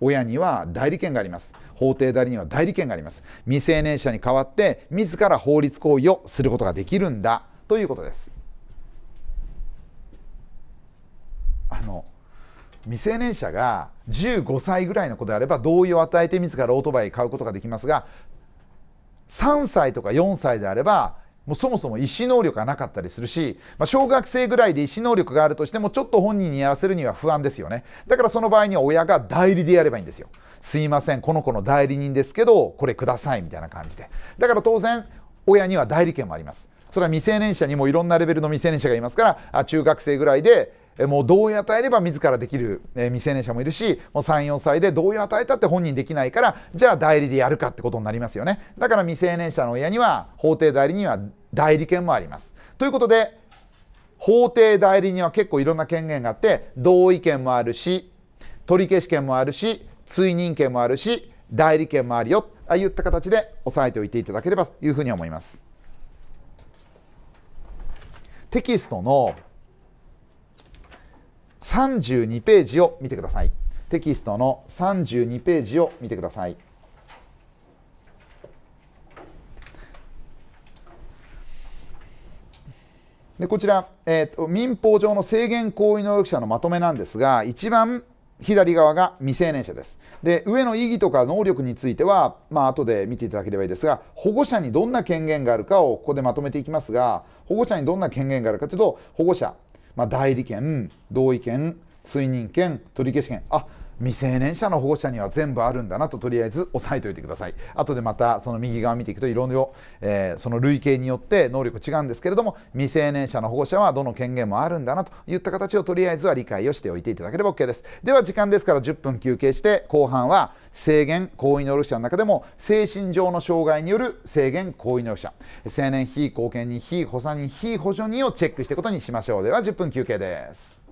A: 親には代理権があります。法廷代理には代理権があります。未成年者に代わって自ら法律行為をすることができるんだということです。あの未成年者が15歳ぐらいの子であれば同意を与えて自らオートバイ買うことができますが3歳とか4歳であればもうそもそも意思能力がなかったりするし、まあ、小学生ぐらいで意思能力があるとしてもちょっと本人にやらせるには不安ですよねだからその場合には親が代理でやればいいんですよすいませんこの子の代理人ですけどこれくださいみたいな感じでだから当然親には代理権もありますそれは未成年者にもいろんなレベルの未成年者がいますから中学生ぐらいでもう同意与えれば自らできる、え未成年者もいるしもう34歳で同意を与えたって本人できないからじゃあ代理でやるかってことになりますよねだから未成年者の親には法定代理には代理権もありますということで法定代理には結構いろんな権限があって同意権もあるし取り消し権もあるし追認権もあるし代理権もあるよああいった形で押さえておいていただければというふうに思いますテキストの32ページを見てくださいテキストの32ページを見てくださいでこちら、えーと、民法上の制限行為能力者のまとめなんですが一番左側が未成年者ですで上の意義とか能力については、まあ後で見ていただければいいですが保護者にどんな権限があるかをここでまとめていきますが保護者にどんな権限があるかというと保護者まあ、代理権同意権追認権取消権あ未成年者の保護者には全部あるんだなととりあえず押さえておいてください後でまたその右側見ていくといろいろ、えー、その類型によって能力違うんですけれども未成年者の保護者はどの権限もあるんだなといった形をとりあえずは理解をしておいていただければ OK ですでは時間ですから10分休憩して後半は制限行為能力者の中でも精神上の障害による制限行為能力者成年非貢献人非補佐人非補助人をチェックしていくことにしましょうでは10分休憩です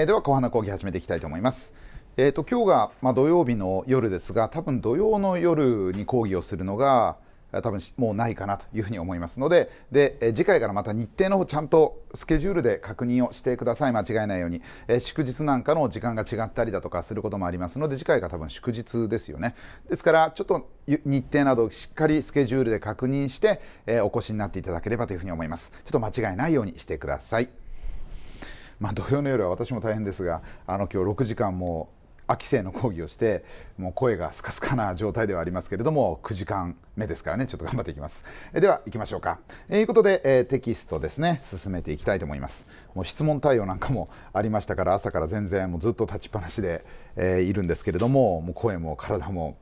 A: えでは後半の講義始めていきたいと思います。えーと、今日が、まあ、土曜日の夜ですが多分土曜の夜に講義をするのが多分もうないかなというふうに思いますのでで、え次回からまた日程の方ちゃんとスケジュールで確認をしてください間違えないように、え祝日なんかの時間が違ったりだとかすることもありますので次回が多分祝日ですよねですからちょっと日程などしっかりスケジュールで確認して、えお越しになっていただければというふうに思いますちょっと間違えないようにしてくださいまあ、土曜の夜は私も大変ですがあの今日6時間も秋生の講義をしてもう声がスカスカな状態ではありますけれども9時間目ですからねちょっと頑張っていきますえでは行きましょうかえいうことで、えー、テキストですね進めていきたいと思いますもう質問対応なんかもありましたから朝から全然もうずっと立ちっぱなしで、えー、いるんですけれどももう声も体も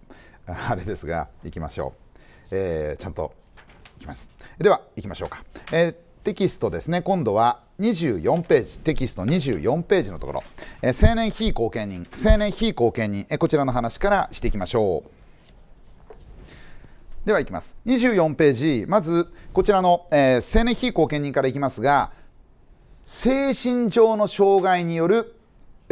A: あれですが行きましょう、えー、ちゃんといきますでは行きましょうか、えテキストですね今度は24ページ、テキスト24ページのところ、えー、青年非貢献人、青年非貢献人、えー、こちらの話からしていきましょう。ではいきます。24ページ、まずこちらの、えー、青年非貢献人からいきますが、精神上の障害による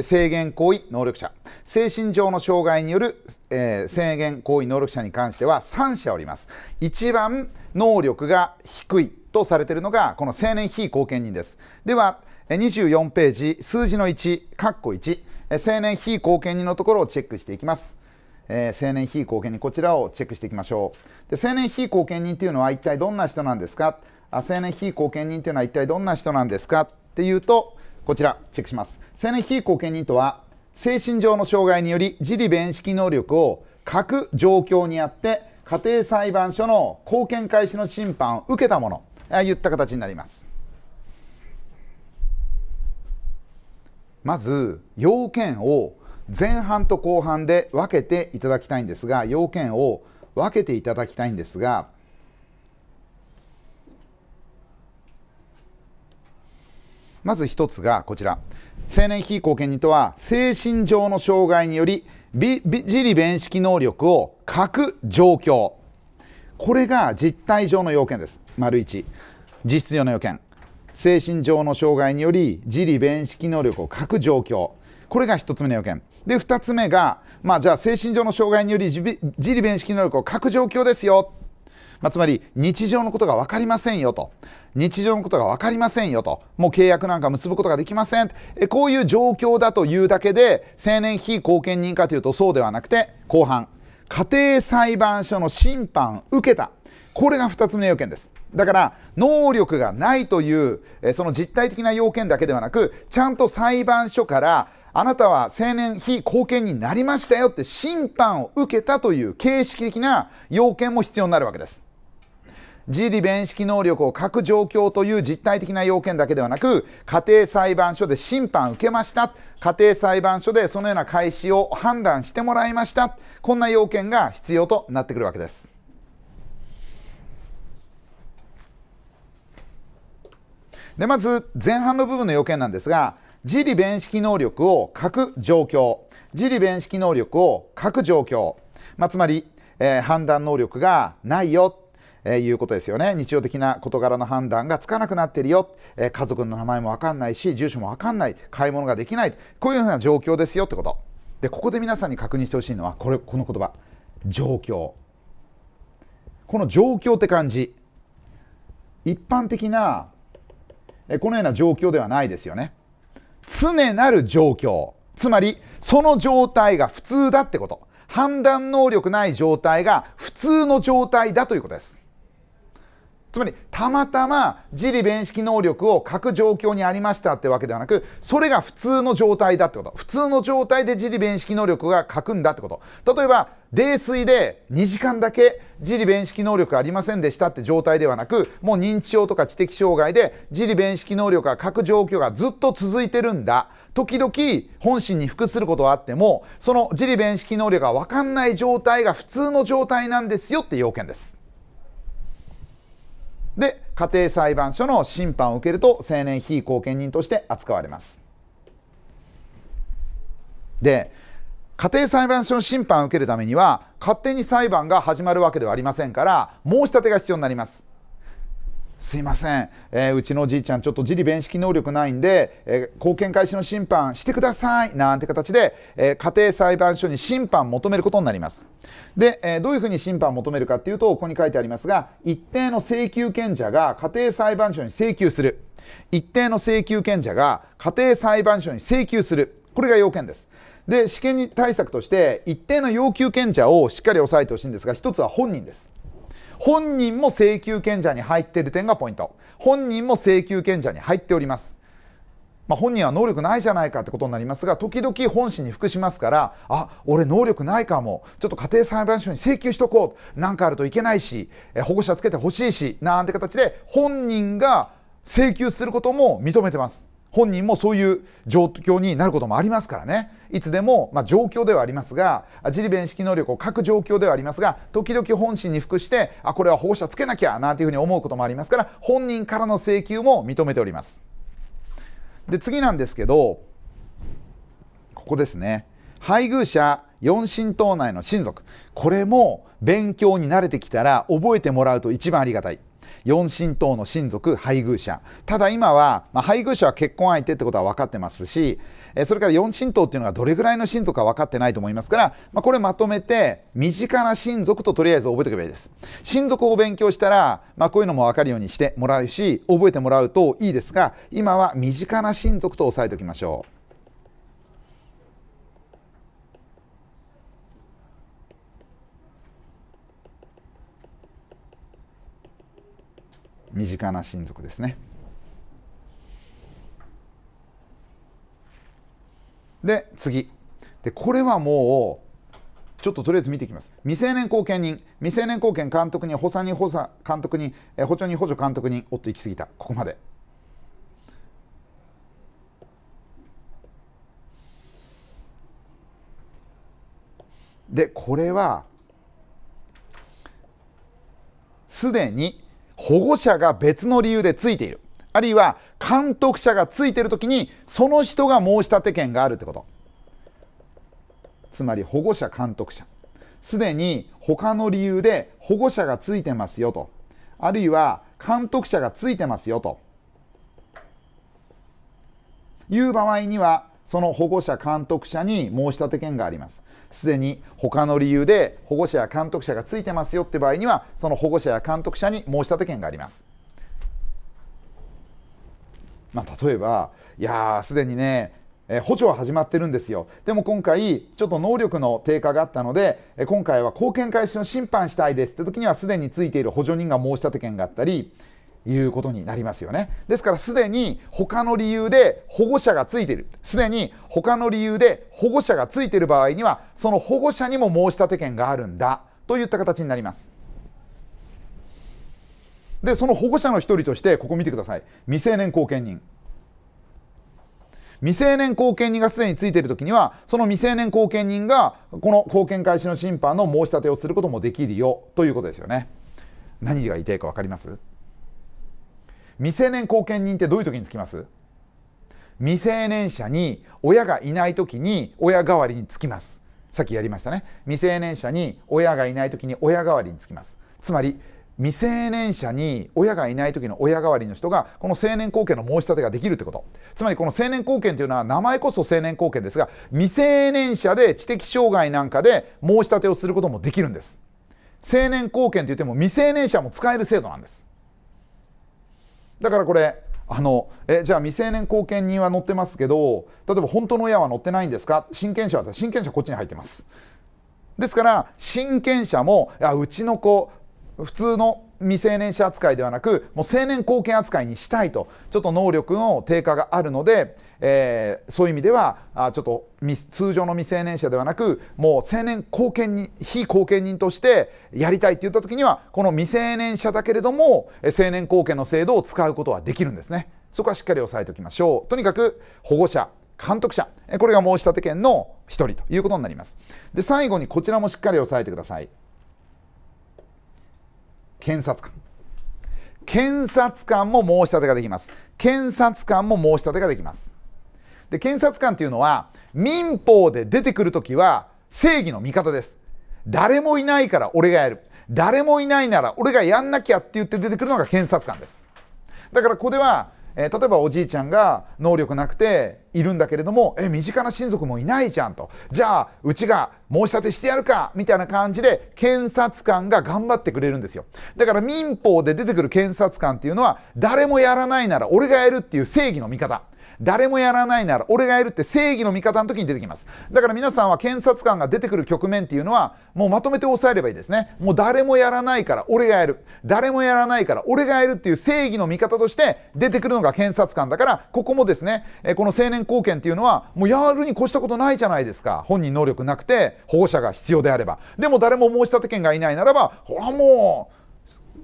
A: 制限行為能力者精神上の障害による、えー、制限行為能力者に関しては3者おります一番能力が低いとされているのがこの青年非貢献人ですでは24ページ数字の1かっこ1青年非貢献人のところをチェックしていきますえー、青年非貢献人こちらをチェックしていきましょうで青年非貢献人というのは一体どんな人なんですかあ青年非貢献人というのは一体どんな人なんですかっていうとこちらチェックします青年被貢献人とは精神上の障害により自利弁識能力を各状況にあって家庭裁判所の貢献開始の審判を受けたもの言った形になりますまず要件を前半と後半で分けていただきたいんですが要件を分けていただきたいんですがまず1つがこちら青年非貢献人とは精神上の障害により自利弁識能力を欠く状況これが実態上の要件です丸1実質上の要件精神上の障害により自利弁識能力を欠く状況これが1つ目の要件で2つ目がまあじゃあ精神上の障害により自利弁識能力を欠く状況ですよまあ、つまり日常のことが分かりませんよと日常のことが分かりませんよともう契約なんか結ぶことができませんえこういう状況だというだけで青年非貢献人かというとそうではなくて後半家庭裁判所の審判受けたこれが2つ目の要件ですだから能力がないというその実態的な要件だけではなくちゃんと裁判所からあなたは青年非貢献になりましたよって審判を受けたという形式的な要件も必要になるわけです。自利弁識能力を欠く状況という実態的な要件だけではなく家庭裁判所で審判受けました家庭裁判所でそのような開始を判断してもらいましたこんな要件が必要となってくるわけです。でまず前半の部分の要件なんですが自利弁識能力を欠く状況自利弁識能力を欠く状況、まあ、つまり、えー、判断能力がないよえー、いうことですよね日常的な事柄の判断がつかなくなっているよ、えー、家族の名前も分かんないし住所も分かんない買い物ができないこういうふうな状況ですよってことでここで皆さんに確認してほしいのはこれこの言葉状況この状況って感じ一般的なこのような状況ではないですよね常なる状況つまりその状態が普通だってこと判断能力ない状態が普通の状態だということですつまりたまたま自利弁識能力を欠く状況にありましたってわけではなくそれが普通の状態だってこと普通の状態で自利弁識能力が欠くんだってこと例えば泥酔で2時間だけ自利弁識能力ありませんでしたって状態ではなくもう認知症とか知的障害で自利弁識能力が欠く状況がずっと続いてるんだ時々本心に服することはあってもその自利弁識能力が分かんない状態が普通の状態なんですよって要件です。で家庭裁判所の審判を受けると成年被後見人として扱われますで家庭裁判所の審判を受けるためには勝手に裁判が始まるわけではありませんから申し立てが必要になりますすいません、えー、うちのおじいちゃん、ちょっと自利弁識能力ないんで、えー、貢献開始の審判してくださいなんて形で、えー、家庭裁判所に審判求めることになります。で、えどういうふうに審判を求めるかっていうと、ここに書いてありますが、一定の請求権者が家庭裁判所に請求する、一定の請求権者が家庭裁判所に請求する、これが要件です。で、試験対策として、一定の要求権者をしっかり押さえてほしいんですが、1つは本人です。本人も請求権者に入っている点がポイント。本人も請求権者に入っております。まあ、本人は能力ないじゃないかってことになりますが時々本心に服しますからあ俺能力ないかもちょっと家庭裁判所に請求しとこう何かあるといけないし保護者つけてほしいしなんて形で本人が請求することも認めてます本人もそういう状況になることもありますからねいつでも、まあ、状況ではありますが自利弁識能力を欠く状況ではありますが時々本心に服してあこれは保護者つけなきゃなというふうに思うこともありますから本人からの請求も認めておりますで次なんですけどここですね配偶者四親等内の親族これも勉強に慣れてきたら覚えてもらうと一番ありがたい四親等の親族配偶者ただ今は、まあ、配偶者は結婚相手ってことは分かってますしそれから四親等っていうのがどれぐらいの親族か分かってないと思いますから、まあ、これまとめて身近な親族ととりあえず覚えておけばいいです親族を勉強したら、まあ、こういうのも分かるようにしてもらうし覚えてもらうといいですが今は身近な親族と押さえておきましょう。身近な親族ですね。で次でこれはもうちょっととりあえず見ていきます未成年後見人未成年後見監督に補佐に補佐監督にえ補助に補助監督におっと行き過ぎたここまででこれはすでに保護者が別の理由でついているあるいは監督者がついている時にその人が申立権があるってことつまり保護者監督者すでに他の理由で保護者がついてますよとあるいは監督者がついてますよという場合にはその保護者監督者に申立権がありますすでに他の理由で保護者や監督者がついてますよって場合にはその保護者や監督者に申立権があります。まあ、例えばいやすでにねえ補助は始まってるんですよでも今回ちょっと能力の低下があったので、え今回は貢献開始の審判したいですって時にはすでについている補助人が申し立て権があったりいうことになりますよねですからすでに他の理由で保護者がついているすでに他の理由で保護者がついている場合にはその保護者にも申し立て権があるんだといった形になりますでその保護者の一人としてここ見てください未成年後見人未成年後見人がすでについているときにはその未成年後見人がこの後見開始の審判の申し立てをすることもできるよということですよね何が言いたいか分かります未成年後見人ってどういう時につきます未成年者に親がいない時に親代わりにつきますさっきやりましたね未成年者に親がいない時に親代わりにつきますつまり未成年者に親がいない時の親代わりの人がこの成年後見の申し立てができるってことつまりこの成年後見というのは名前こそ成年後見ですが未成年者で知的障害なんかで申し立てをすることもできるんです成年後見といっても未成年者も使える制度なんですだからこれあのえじゃあ未成年後見人は載ってますけど例えば本当の親は載ってないんですか親権者は親権者こっちに入ってますですから親権者もいうちの子普通の未成年者扱いではなくもう成年後見扱いにしたいとちょっと能力の低下があるのでえー、そういう意味ではあちょっと通常の未成年者ではなくもう成年後見人非後見人としてやりたいって言った時にはこの未成年者だけれども成年後見の制度を使うことはできるんですねそこはしっかり押さえておきましょうとにかく保護者監督者これが申し立て権の1人ということになりますで最後にこちらもしっかり押さえてください検察官検察官も申し立てができます検察官も申し立てができますで検察官というのは民法で出てくる時は正義の味方です誰もいないから俺がやる誰もいないなら俺がやんなきゃって言って出てくるのが検察官ですだからここでは、えー、例えばおじいちゃんが能力なくているんだけれどもえ身近な親族もいないじゃんとじゃあうちが申し立てしてやるかみたいな感じで検察官が頑張ってくれるんですよだから民法で出てくる検察官っていうのは誰もやらないなら俺がやるっていう正義の味方誰もやらないなら俺がやるって正義の味方の時に出てきますだから皆さんは検察官が出てくる局面っていうのはもうまとめて押さえればいいですねもう誰もやらないから俺がやる誰もやらないから俺がやるっていう正義の味方として出てくるのが検察官だからここもですねこの成年後見っていうのはもうやるに越したことないじゃないですか本人能力なくて保護者が必要であればでも誰も申し立て権がいないならばほらもう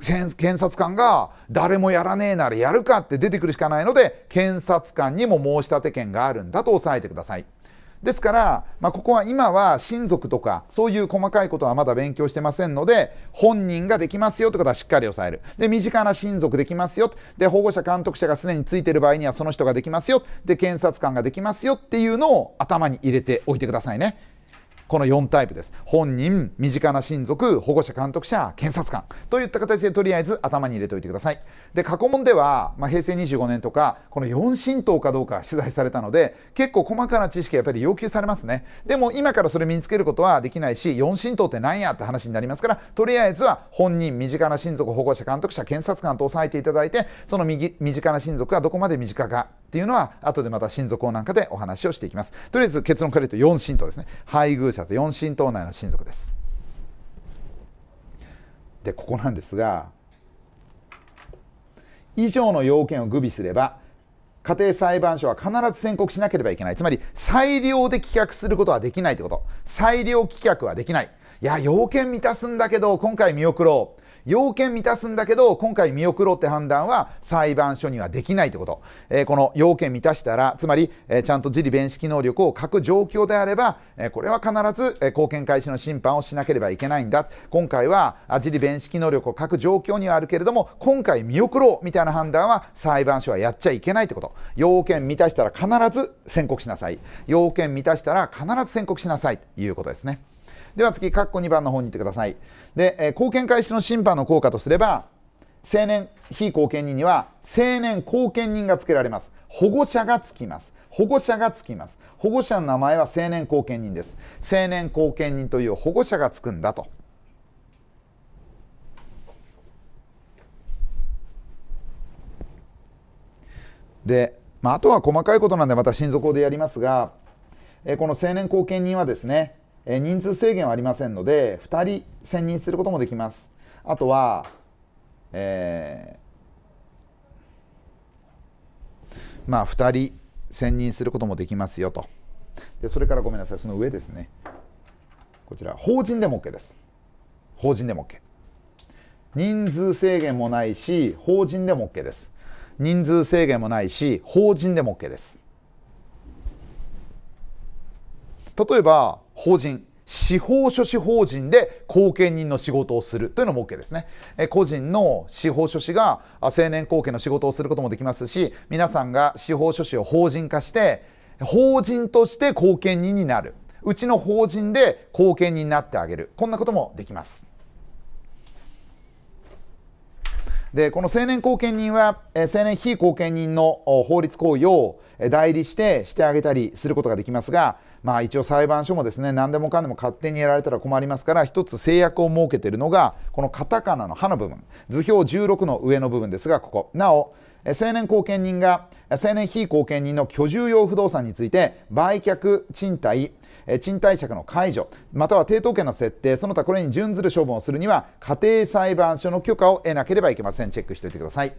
A: 検察官が誰もやらねえならやるかって出てくるしかないので検察官にも申し立て権があるんだと押さえてください。ですから、まあ、ここは今は親族とかそういう細かいことはまだ勉強してませんので本人ができますよってことはしっかり押さえるで身近な親族できますよで保護者監督者がすでについてる場合にはその人ができますよで検察官ができますよっていうのを頭に入れておいてくださいね。この4タイプです本人身近な親族保護者監督者検察官といった形でとりあえず頭に入れておいてくださいで過去問では、まあ、平成25年とかこの4神道かどうか取材されたので結構細かな知識はやっぱり要求されますねでも今からそれ身につけることはできないし4神道って何やって話になりますからとりあえずは本人身近な親族保護者監督者検察官と押さえていただいてその身近な親族がどこまで身近かっていうのは後でまた親族なんかでお話をしていきますとりあえず結論から言うと4神道ですね配偶者と4神道内の親族ですでここなんですが以上の要件を具備すれば家庭裁判所は必ず宣告しなければいけないつまり裁量で棄却することはできないってこと裁量棄却はできないいや要件満たすんだけど今回見送ろう要件満たすんだけど、今回見送ろうって判断は裁判所にはできないってこと。えー、この要件満たしたら、つまり、えー、ちゃんと自利弁識能力を欠く状況であれば、えー、これは必ず、えー、貢献開始の審判をしなければいけないんだ。今回は、自利弁識能力を欠く状況にはあるけれども、今回見送ろうみたいな判断は裁判所はやっちゃいけないってこと。要件満たしたら必ず宣告しなさい。要件満たしたら必ず宣告しなさいということですね。では次、括弧2番の方に行ってください。で、えー、貢献開始の審判の効果とすれば、成年非貢献人には成年貢献人がつけられます保護者がつきます保護者がつきます保護者の名前は成年後見人です成年後見人という保護者がつくんだとで、まあ、あとは細かいことなんでまた親族法でやりますがえこの成年後見人はですねえ人数制限はありませんので2人選任することもできますあとは、えー、まあ2人選任することもできますよとでそれからごめんなさいその上ですねこちら法人でも OK です法人でも OK 人数制限もないし法人でも OK です人数制限もないし法人でも OK です例えば法人司法書士法人で後見人の仕事をするというのも OK ですね。え個人の司法書士が成年後見の仕事をすることもできますし皆さんが司法書士を法人化して法人として後見人になるうちの法人で後見人になってあげるこんなこともできます。でこの成年後見人は、成年非後見人の法律行為を代理してしてあげたりすることができますがまあ、一応裁判所もですね何でもかんでも勝手にやられたら困りますから一つ制約を設けているのがこのカタカナの歯の部分図表16の上の部分ですがここなお成年後見人が成年非後見人の居住用不動産について売却賃貸賃貸借の解除または抵当権の設定その他これに準ずる処分をするには家庭裁判所の許可を得なければいけませんチェックしておいてください。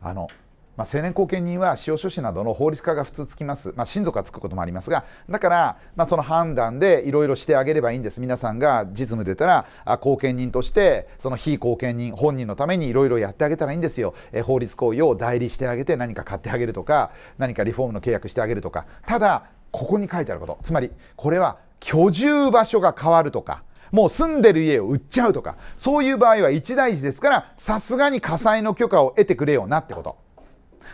A: あのまあ、成年後見人は使用書士などの法律家が普通つきます、まあ、親族がつくこともありますがだから、まあ、その判断でいろいろしてあげればいいんです皆さんが実務出たらあ後見人としてその非後見人本人のためにいろいろやってあげたらいいんですよ、え法律行為を代理してあげて何か買ってあげるとか何かリフォームの契約してあげるとかただここに書いてあることつまりこれは居住場所が変わるとかもう住んでる家を売っちゃうとかそういう場合は一大事ですからさすがに火災の許可を得てくれよなってこと。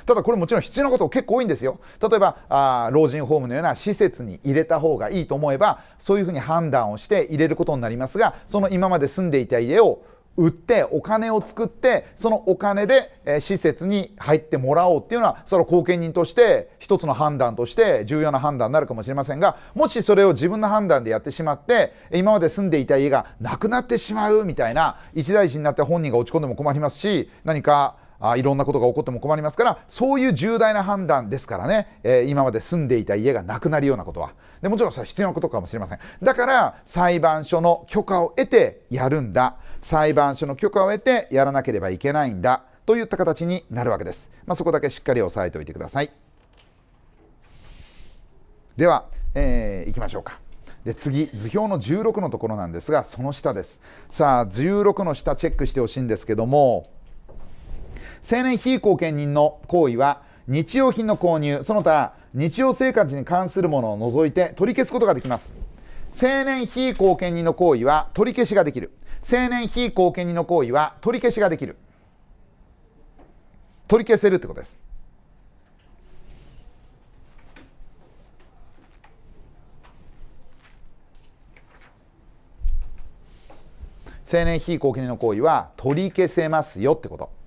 A: ただこれもちろん必要なこと結構多いんですよ例えばあ老人ホームのような施設に入れた方がいいと思えばそういうふうに判断をして入れることになりますがその今まで住んでいた家を売ってお金を作ってそのお金で、え施設に入ってもらおうっていうのはその後見人として一つの判断として重要な判断になるかもしれませんがもしそれを自分の判断でやってしまって今まで住んでいた家がなくなってしまうみたいな一大事になって本人が落ち込んでも困りますし何かあいろんなことが起こっても困りますからそういう重大な判断ですからね、えー、今まで住んでいた家がなくなるようなことはでもちろんそれは必要なことかもしれませんだから裁判所の許可を得てやるんだ裁判所の許可を得てやらなければいけないんだといった形になるわけです、まあ、そこだけしっかり押さえておいてくださいでは、えー、いきましょうかで次図表の16のところなんですがその下ですさあ16の下チェックしてほしいんですけども青年非貢献人の行為は日用品の購入その他日常生活に関するものを除いて取り消すことができます青年非貢献人の行為は取り消しができる青年非貢献人の行為は取り消しができる取り消せるってことです青年非後見人の行為は取り消せますよってこと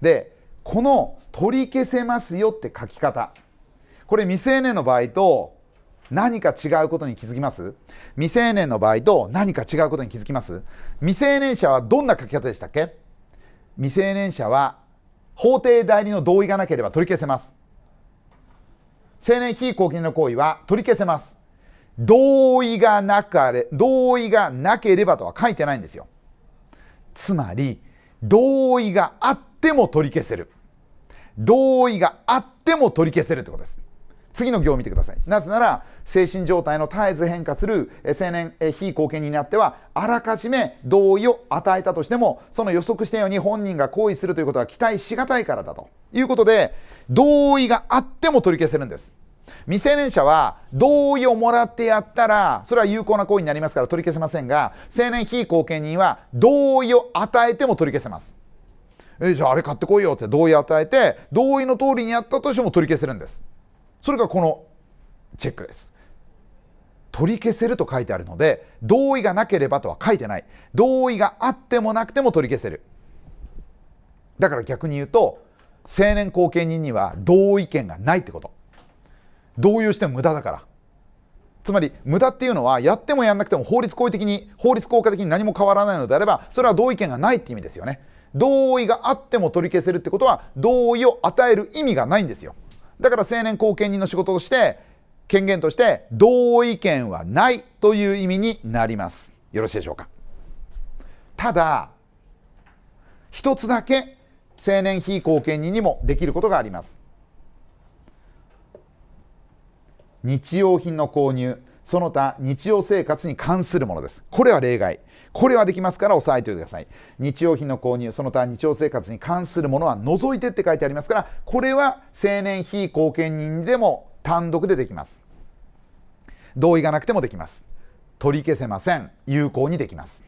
A: でこの「取り消せますよ」って書き方これ未成年の場合と何か違うことに気づきます未成年の場合と何か違うことに気づきます未成年者はどんな書き方でしたっけ未成年者は法定代理の同意がなければ取り消せます成年非公金の行為は取り消せます同意がなかれ同意がなければとは書いてないんですよつまり同意があっても取り消せる同意があっても取り消せるってことです次の行を見てくださいなぜなら精神状態の絶えず変化する青年非後見人にあってはあらかじめ同意を与えたとしてもその予測したように本人が行為するということは期待しがたいからだということで同意があっても取り消せるんです未成年者は同意をもらってやったらそれは有効な行為になりますから取り消せませんが青年非後見人は同意を与えても取り消せますえじゃああれ買ってこいよって同意与えて同意の通りにやったとしても取り消せるんですそれがこのチェックです取り消せると書いてあるので同意がなければとは書いてない同意があってもなくても取り消せるだから逆に言うと成年後見人には同意権がないってこと同意しても無駄だからつまり無駄っていうのはやってもやんなくても法律行為的に法律効果的に何も変わらないのであればそれは同意見がないって意味ですよね同意があっても取り消せるってことは同意を与える意味がないんですよだから成年後見人の仕事として権限として同意権はないという意味になりますよろしいでしょうかただ一つだけ成年非後見人にもできることがあります日用品の購入その他日常生活に関するものです。これは例外。これはできますから押さえておいてください。日用品の購入、その他日常生活に関するものは除いてって書いてありますから、これは成年非貢献人でも単独でできます。同意がなくてもできます。取り消せません。有効にできます。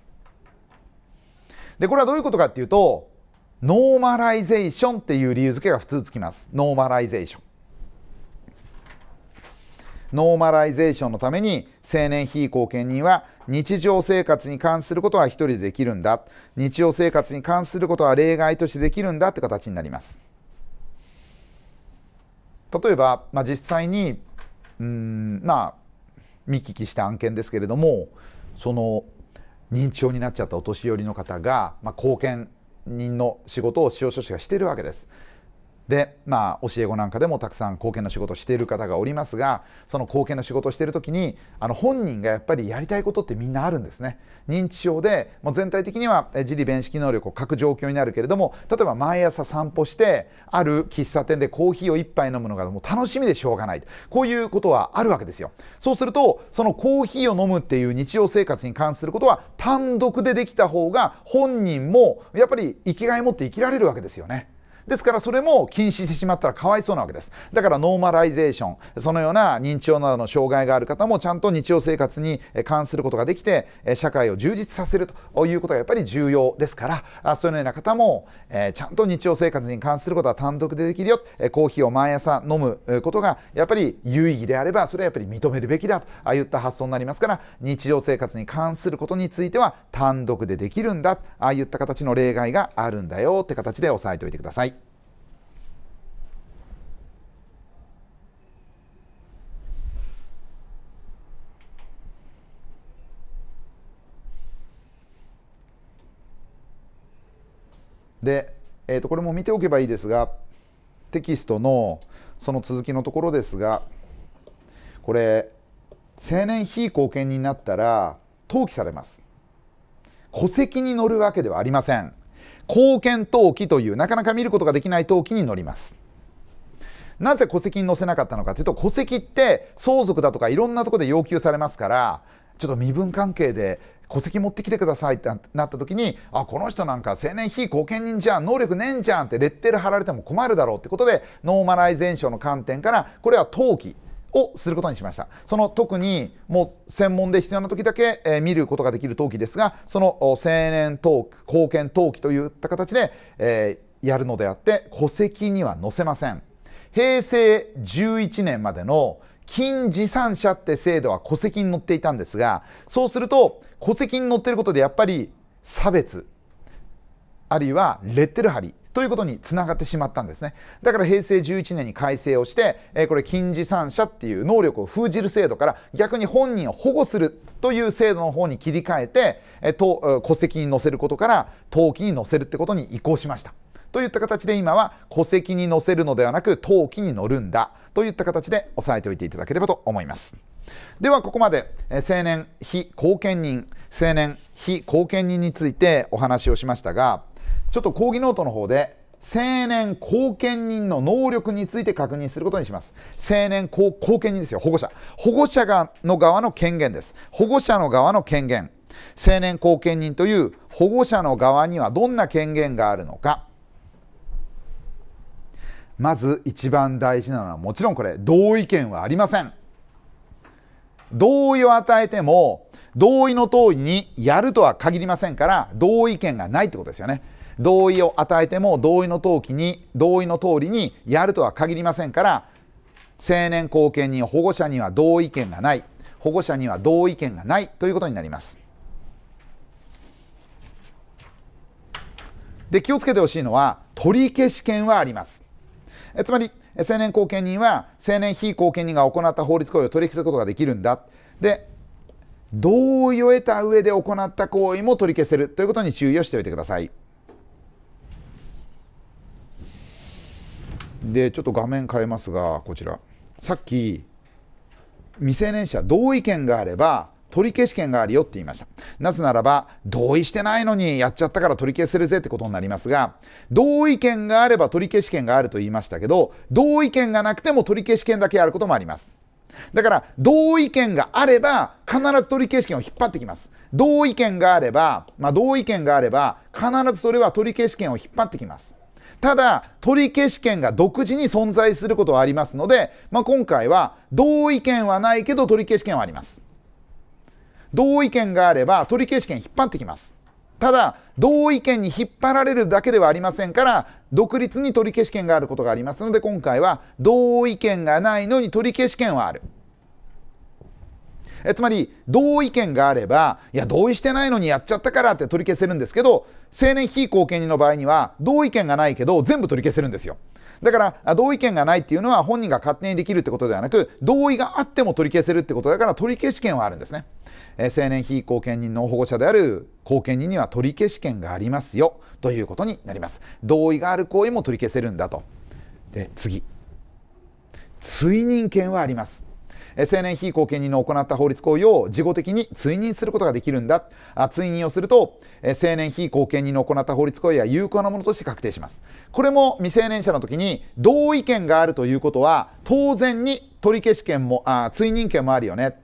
A: で、これはどういうことかっていうと、ノーマライゼーションっていう理由付けが普通つきます。ノーマライゼーション。ノーマライゼーションのために青年非貢献人は日常生活に関することは1人でできるんだ日常生活に関することは例外としてできるんだって形になります例えば、まあ、実際にうんまあ見聞きした案件ですけれどもその認知症になっちゃったお年寄りの方が、まあ、貢献人の仕事を司法書士がしているわけですで、まあ、教え子なんかでもたくさん貢献の仕事をしている方がおりますがその貢献の仕事をしている時にあの本人がやっぱりやりたいことってみんなあるんですね認知症でもう全体的には自理弁識能力を欠く状況になるけれども例えば毎朝散歩してある喫茶店でコーヒーを1杯飲むのがもう楽しみでしょうがないこういうことはあるわけですよそうするとそのコーヒーを飲むっていう日常生活に関することは単独でできた方が本人もやっぱり生きがい持って生きられるわけですよね。ですからそれも禁止してしまったらかわいそうなわけですだからノーマライゼーションそのような認知症などの障害がある方もちゃんと日常生活に関することができて社会を充実させるということがやっぱり重要ですからそのような方もちゃんと日常生活に関することは単独でできるよコーヒーを毎朝飲むことがやっぱり有意義であればそれはやっぱり認めるべきだといった発想になりますから日常生活に関することについては単独でできるんだああいった形の例外があるんだよって形で押さえておいてください。で、えー、とこれも見ておけばいいですがテキストのその続きのところですがこれ成年非貢献になったら登記されます戸籍に載るわけではありません貢献登記というなかなか見ることができない登記に載りますなぜ戸籍に載せなかったのかというと戸籍って相続だとかいろんなところで要求されますからちょっと身分関係で戸籍持ってきてくださいってなった時にあこの人なんか青年非後見人じゃん能力ねえんじゃんってレッテル貼られても困るだろうってことでノーマライゼーションの観点からこれは登記をすることにしましたその特にもう専門で必要な時だけ、えー、見ることができる登記ですがその青年登記貢献登記といった形で、えー、やるのであって戸籍には載せません平成11年までの金持参者って制度は戸籍に載っていたんですがそうすると戸籍に載ってることでやっぱり差別あるいはレッテル貼りということにつながってしまったんですねだから平成11年に改正をして、えこれ金持参者っていう能力を封じる制度から逆に本人を保護するという制度の方に切り替えて、え戸籍に載せることから登記に載せるってことに移行しました。といった形で今は戸籍に載せるのではなく登記に載るんだといった形で押さえておいていただければと思います。ではここまで成年非後見人成年非後見人についてお話をしましたがちょっと講義ノートの方で成年後見人の能力について確認することにします成年後見人ですよ保護者保護者がの側の権限です保護者の側の権限成年後見人という保護者の側にはどんな権限があるのかまず一番大事なのはもちろんこれ同意見はありません同意を与えても同意の通りにやるとは限りませんから同意見がないってことですよね同意を与えても同意の登記に同意の通りにやるとは限りませんから成年後見人保護者には同意見がない保護者には同意見がないということになりますで気をつけてほしいのは取り消し権はありますえつまり成年後見人は成年非後見人が行った法律行為を取り消すことができるんだで同意を得た上で行った行為も取り消せるということに注意をしておいてくださいでちょっと画面変えますがこちらさっき未成年者同意見があれば取り消し権があるよって言いました。なぜならば、同意してないのにやっちゃったから取り消せるぜってことになりますが、同意権があれば取り消し権があると言いましたけど、同意権がなくても取り消し権だけあることもあります。だから同意権があれば必ず取り消し権を引っ張ってきます。同意権があれば、まあ、同意権があれば必ずそれは取り消し権を引っ張ってきます。ただ取り消し権が独自に存在することはありますので、まあ、今回は同意権はないけど取り消し権はあります。同意見があれば取り消し権引っ張ってきますただ同意見に引っ張られるだけではありませんから独立に取り消し権があることがありますので今回は同意見がないのに取り消し権はあるえつまり同意見があればいや同意してないのにやっちゃったからって取り消せるんですけど成年非後見人の場合には同意見がないけど全部取り消せるんですよだから同意見がないっていうのは本人が勝手にできるってことではなく同意があっても取り消せるってことだから取り消し権はあるんですね、えー、青年被後見人の保護者である後見人には取り消し権がありますよということになります同意がある行為も取り消せるんだとで次追認権はあります成年非後見人の行った法律行為を事後的に追認することができるんだ。あ追認をすると、成年非後見人の行った法律行為は有効なものとして確定します。これも未成年者の時に同意見があるということは、当然に取り消し権も、あ追認権もあるよね。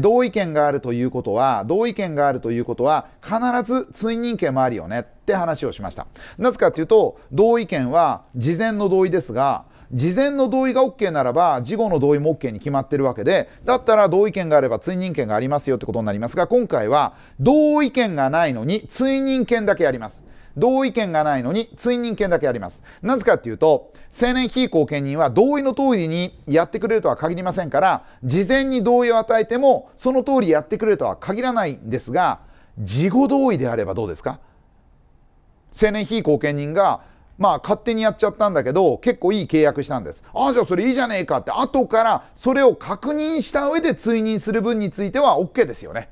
A: 同意見があるということは、同意見があるということは、必ず追認権もあるよねって話をしました。なぜかというと、同意見は事前の同意ですが、事前の同意が OK ならば事後の同意も OK に決まってるわけでだったら同意権があれば追認権がありますよってことになりますが今回は同意権がないのに追認権だけあります。同意権がないのに追認権だけあります。なぜかっていうと、成年非公権人は同意の通りにやってくれるとは限りませんから、事前に同意を与えても、その通りやってくれるとは限らないんですが、事後同意であればどうですか成年非公権人がまあ勝手にやっちゃったんだけど結構いい契約したんですああじゃあそれいいじゃねえかって後からそれを確認した上で追認する分については OK ですよね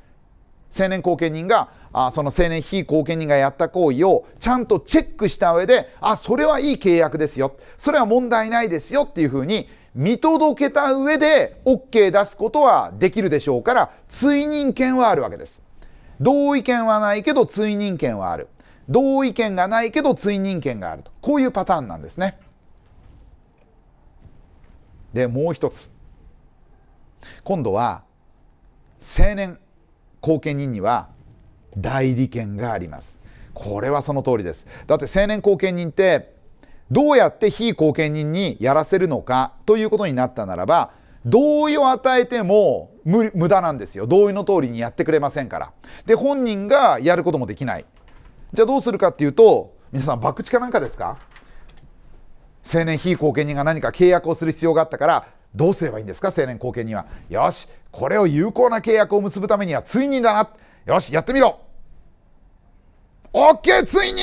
A: 成年後見人があその成年非後見人がやった行為をちゃんとチェックした上であそれはいい契約ですよそれは問題ないですよっていうふうに見届けた上で OK 出すことはできるでしょうから追認権はあるわけです同意権はないけど追認権はある同意権がないけど追認権があるとこういうパターンなんですね。でもう一つ今度は成年後見人には代理権がありますこれはその通りですだって成年後見人ってどうやって非後見人にやらせるのかということになったならば同意を与えても無駄なんですよ同意の通りにやってくれませんからで本人がやることもできないじゃあどうするかっていうと皆さん博打かなんかですか青年非後見人が何か契約をする必要があったからどうすればいいんですか青年後見人はよしこれを有効な契約を結ぶためにはついにだなよしやってみろ OK ついに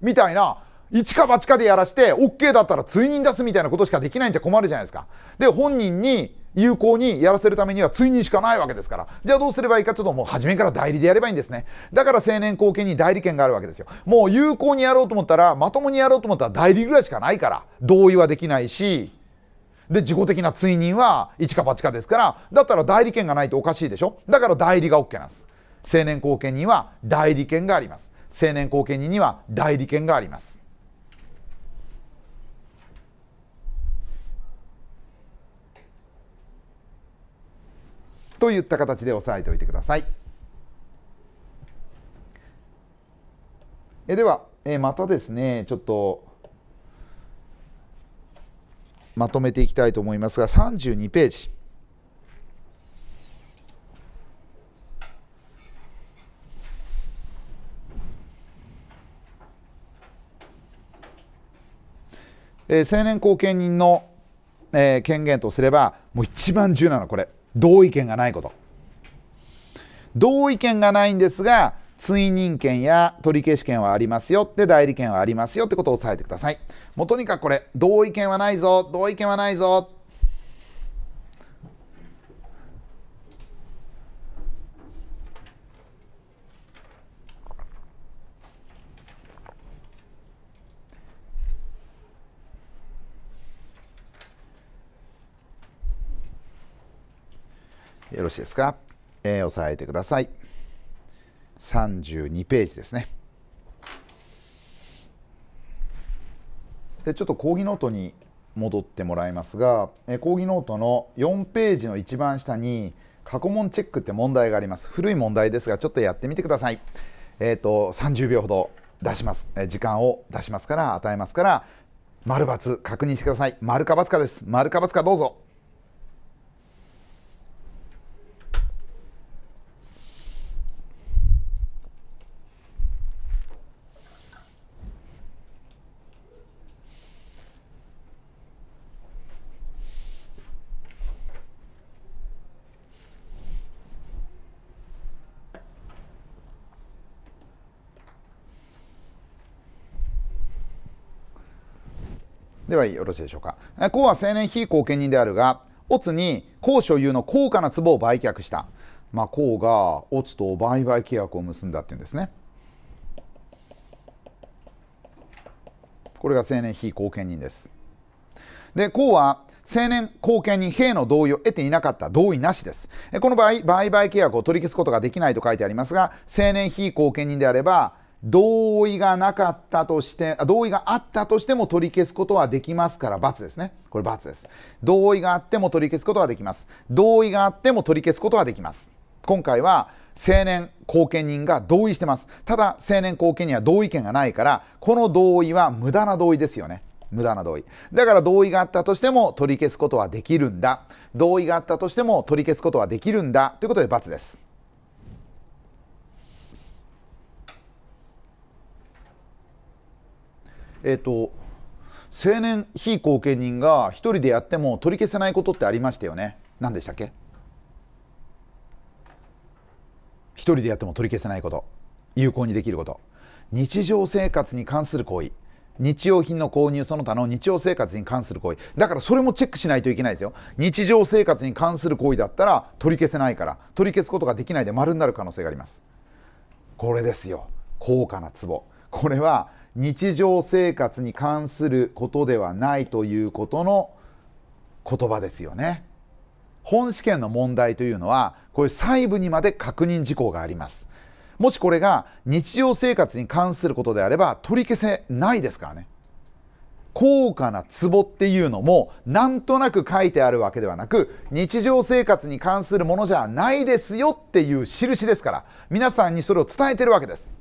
A: みたいな一か八かでやらして OK だったら追認出すみたいなことしかできないんじゃ困るじゃないですか。で本人に有効にやらせるためには追認しかないわけですから。じゃあどうすればいいかちょっともう初めから代理でやればいいんですね。だから青年後見に代理権があるわけですよ。もう有効にやろうと思ったら、まともにやろうと思ったら代理ぐらいしかないから、同意はできないし、で、自己的な追認は一か八かですから、だったら代理権がないとおかしいでしょだから代理が OK なんです。青年後見人は代理権があります。青年後見人には代理権があります。といった形で押さえておいてください。えでは、えまたですねちょっとまとめていきたいと思いますが32ページ。えー、年後見人の、えー、権限とすればもう一番重要なのはこれ同意見がないこと同意見がないんですが追認権や取消権はありますよって代理権はありますよってことを押さえてくださいもうとにかくこれ同意権はないぞ同意権はないぞよろしいですか、えー、押さえてください32ページですねでちょっと講義ノートに戻ってもらいますが、えー、講義ノートの4ページの一番下に過去問チェックって問題があります古い問題ですがちょっとやってみてくださいえっ、ー、と30秒ほど出します、えー、時間を出しますから与えますから丸×確認してください丸か×かです丸か×かどうぞではよろしいでしょうか公は青年非後見人であるがオツに公所有の高価な壺を売却したまあ公がオツと売買契約を結んだっていうんですねこれが青年非後見人ですで公は青年後見人兵の同意を得ていなかった同意なしですこの場合売買契約を取り消すことができないと書いてありますが青年非後見人であれば同意がなかったとして、同意があったとしても取り消すことはできますから、×ですね。これ×です。同意があっても取り消すことはできます。同意があっても取り消すことはできます。今回は成年後見人が同意してます。ただ、成年後見人は同意権がないから、この同意は無駄な同意ですよね。無駄な同意。だから同意があったとしても取り消すことはできるんだ。同意があったとしても取り消すことはできるんだ。ということで×です。えっ、ー、と青年非後見人が一人でやっても取り消せないことってありましたよね何でしたっけ一人でやっても取り消せないこと有効にできること日常生活に関する行為日用品の購入その他の日常生活に関する行為だからそれもチェックしないといけないですよ日常生活に関する行為だったら取り消せないから取り消すことができないで丸になる可能性がありますこれですよ高価な壺これは日常生活に関することではないということの言葉ですよね。本試験の問題というのはこういう細部にまで確認事項があります。もしこれが日常生活に関することであれば取り消せないですからね。高価な壺っていうのもなんとなく書いてあるわけではなく日常生活に関するものじゃないですよっていう印ですから皆さんにそれを伝えてるわけです。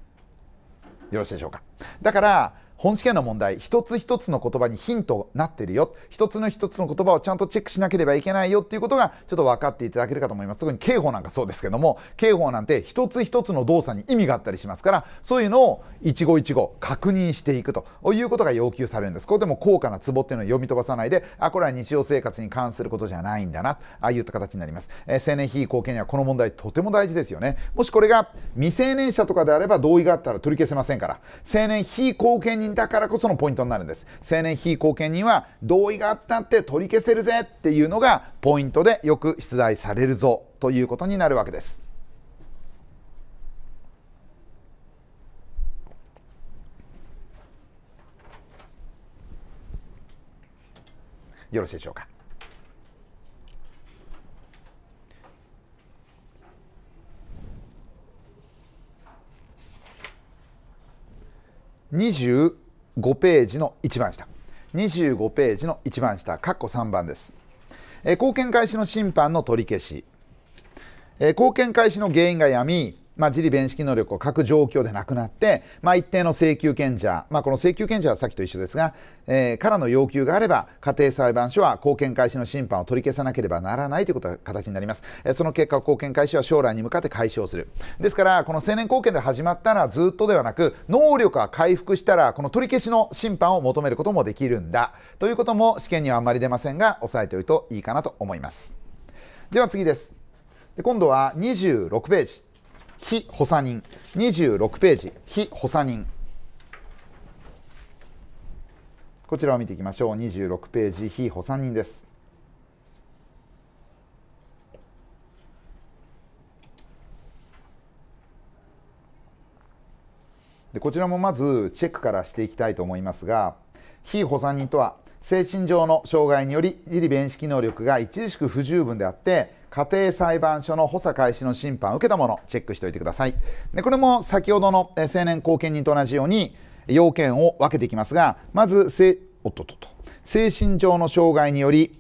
A: よろしいでしょうかだから本試験の問題一つ一つの言葉にヒントなってるよ一つの一つの言葉をちゃんとチェックしなければいけないよっていうことがちょっと分かっていただけるかと思います特に刑法なんかそうですけども刑法なんて一つ一つの動作に意味があったりしますからそういうのを一期一会確認していくということが要求されるんですここでも高価なツボっていうのを読み飛ばさないであこれは日常生活に関することじゃないんだなああいった形になります、えー、青年非貢献にはこの問題とても大事ですよねもしこれが未成年者とかであれば同意があったら取り消せませんから青年非貢献人だからこそのポイントになるんです成年被後見人は同意があったって取り消せるぜっていうのがポイントでよく出題されるぞということになるわけですよろしいでしょうか25ページの一番下25ページの一番下括弧3番です、えー、貢献開始の審判の取り消し、えー、貢献開始の原因が闇まあ、自利弁識能力を欠く状況でなくなって、まあ、一定の請求権者、まあ、この請求権者はさっきと一緒ですが、えー、からの要求があれば家庭裁判所は公権開始の審判を取り消さなければならないということが形になります、えー、その結果貢献開始は将来に向かって解消するですからこの成年後見で始まったらずっとではなく能力が回復したらこの取り消しの審判を求めることもできるんだということも試験にはあんまり出ませんが押さえておいていいかなと思いますでは次ですで今度は26ページ非補佐人26ページ非補佐人こちらを見ていきましょう26ページ非補佐人ですでこちらもまずチェックからしていきたいと思いますが非補佐人とは精神上の障害により自利弁識能力が著しく不十分であって家庭裁判所の補佐開始の審判を受けたものチェックしておいてくださいでこれも先ほどの成年後見人と同じように要件を分けていきますがまずせおっとっとと精神上の障害により、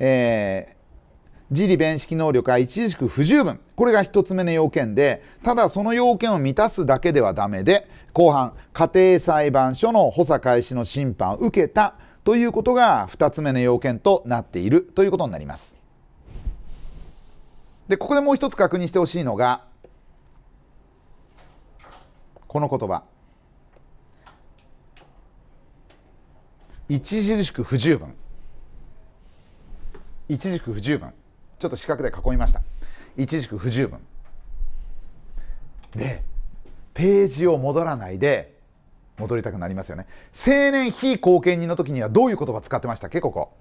A: えー、自利弁識能力が著しく不十分これが1つ目の要件でただその要件を満たすだけではダメで後半家庭裁判所の補佐開始の審判を受けたということが2つ目の要件となっているということになります。でここでもう一つ確認してほしいのがこの言葉著しく不十分著しく不十分ちょっと四角で囲みました著しく不十分でページを戻らないで戻りたくなりますよね青年非後見人の時にはどういう言葉使ってましたっけここ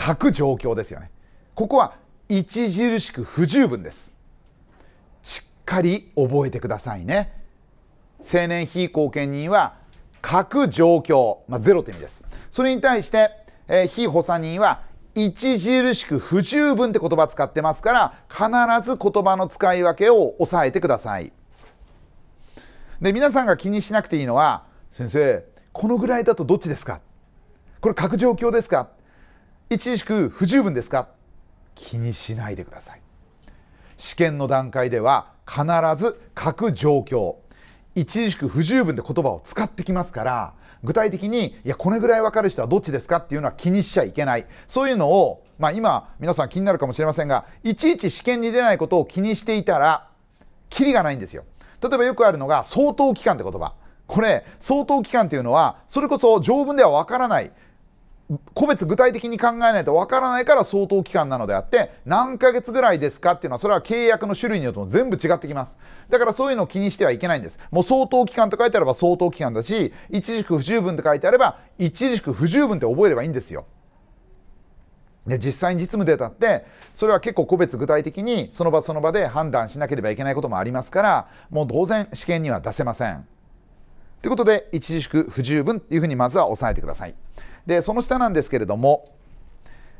A: 書く状況ですよねここは著しく不十分ですしっかり覚えてくださいね青年非貢献人は書く状況、まあ、ゼロという意味ですそれに対して、えー、非補佐人は著しく不十分って言葉使ってますから必ず言葉の使い分けを抑えてくださいで皆さんが気にしなくていいのは先生このぐらいだとどっちですかこれ書く状況ですか著しく不十分ですか気にしないでください試験の段階では必ず書く状況著しく不十分で言葉を使ってきますから具体的にいやこれぐらい分かる人はどっちですかっていうのは気にしちゃいけないそういうのを、まあ、今皆さん気になるかもしれませんがいちいち試験に出ないことを気にしていたらキリがないんですよ例えばよくあるのが相当期間って言葉これ相当期間っていうのはそれこそ条文では分からない個別具体的に考えないとわからないから相当期間なのであって何ヶ月ぐらいですかっていうのはそれは契約の種類によっても全部違ってきますだからそういうのを気にしてはいけないんですもう相当期間と書いてあれば相当期間だし一軸不十分って書いてあれば一軸不十分って覚えればいいんですよで実際に実務データってそれは結構個別具体的にその場その場で判断しなければいけないこともありますからもう当然試験には出せませんということで一軸不十分っていうふうにまずは押さえてください。でその下なんですけれども、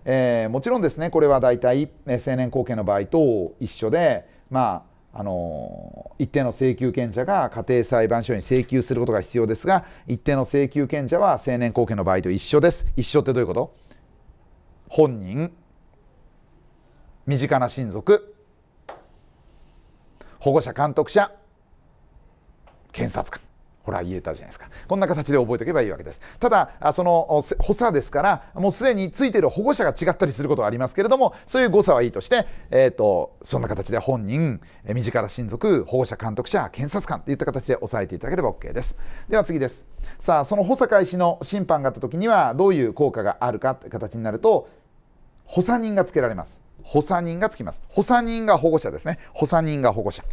A: えー、もちろんですねこれは大体成年後見の場合と一緒でまああの一定の請求権者が家庭裁判所に請求することが必要ですが一定の請求権者は成年後見の場合と一緒です一緒ってどういうこと本人身近な親族保護者監督者検察官ほら言えたじゃないですかこんな形で覚えておけばいいわけですただその補佐ですからもうすでについている保護者が違ったりすることがありますけれどもそういう誤差はいいとして、えーと、そんな形で本人身近な親族保護者監督者検察官といった形で押さえていただければ OK ですでは次ですさあその補佐開始の審判があった時にはどういう効果があるかという形になると補佐人がつけられます補佐人がつきます補佐人が保護者ですね補佐人が保護者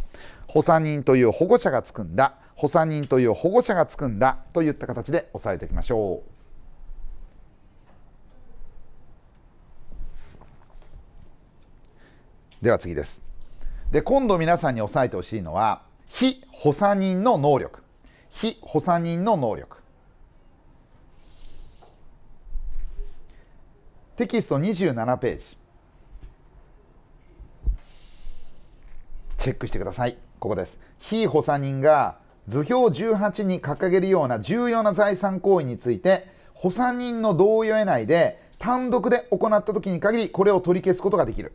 A: 補佐人という保護者がつくんだ補佐人という保護者がつくんだといった形で押さえていきましょうでは次ですで今度皆さんに押さえてほしいのは非補佐人の能力非補佐人の能力テキスト27ページチェックしてください。ここです。非補佐人が図表18に掲げるような重要な財産行為について、補佐人の同意を得ないで、単独で行った時に限り、これを取り消すことができる。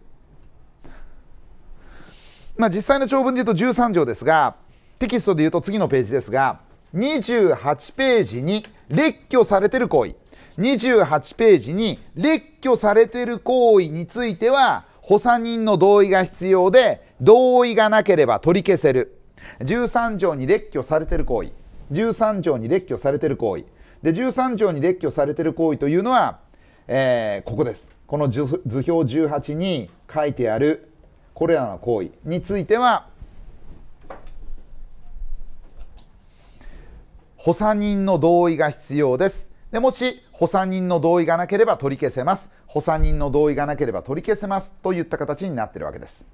A: まあ、実際の長文で言うと13条ですが、テキストで言うと次のページですが、28ページに列挙されてる行為、28ページに列挙されてる行為については、補佐人の同意が必要で同意がなければ取り消せる13条に列挙されてる行為13条に列挙されてる行為で13条に列挙されてる行為というのは、えー、ここですこの図表18に書いてあるこれらの行為については補佐人の同意が必要ですでもし補佐人の同意がなければ取り消せます補佐人の同意がなければ取り消せますといった形になっているわけです。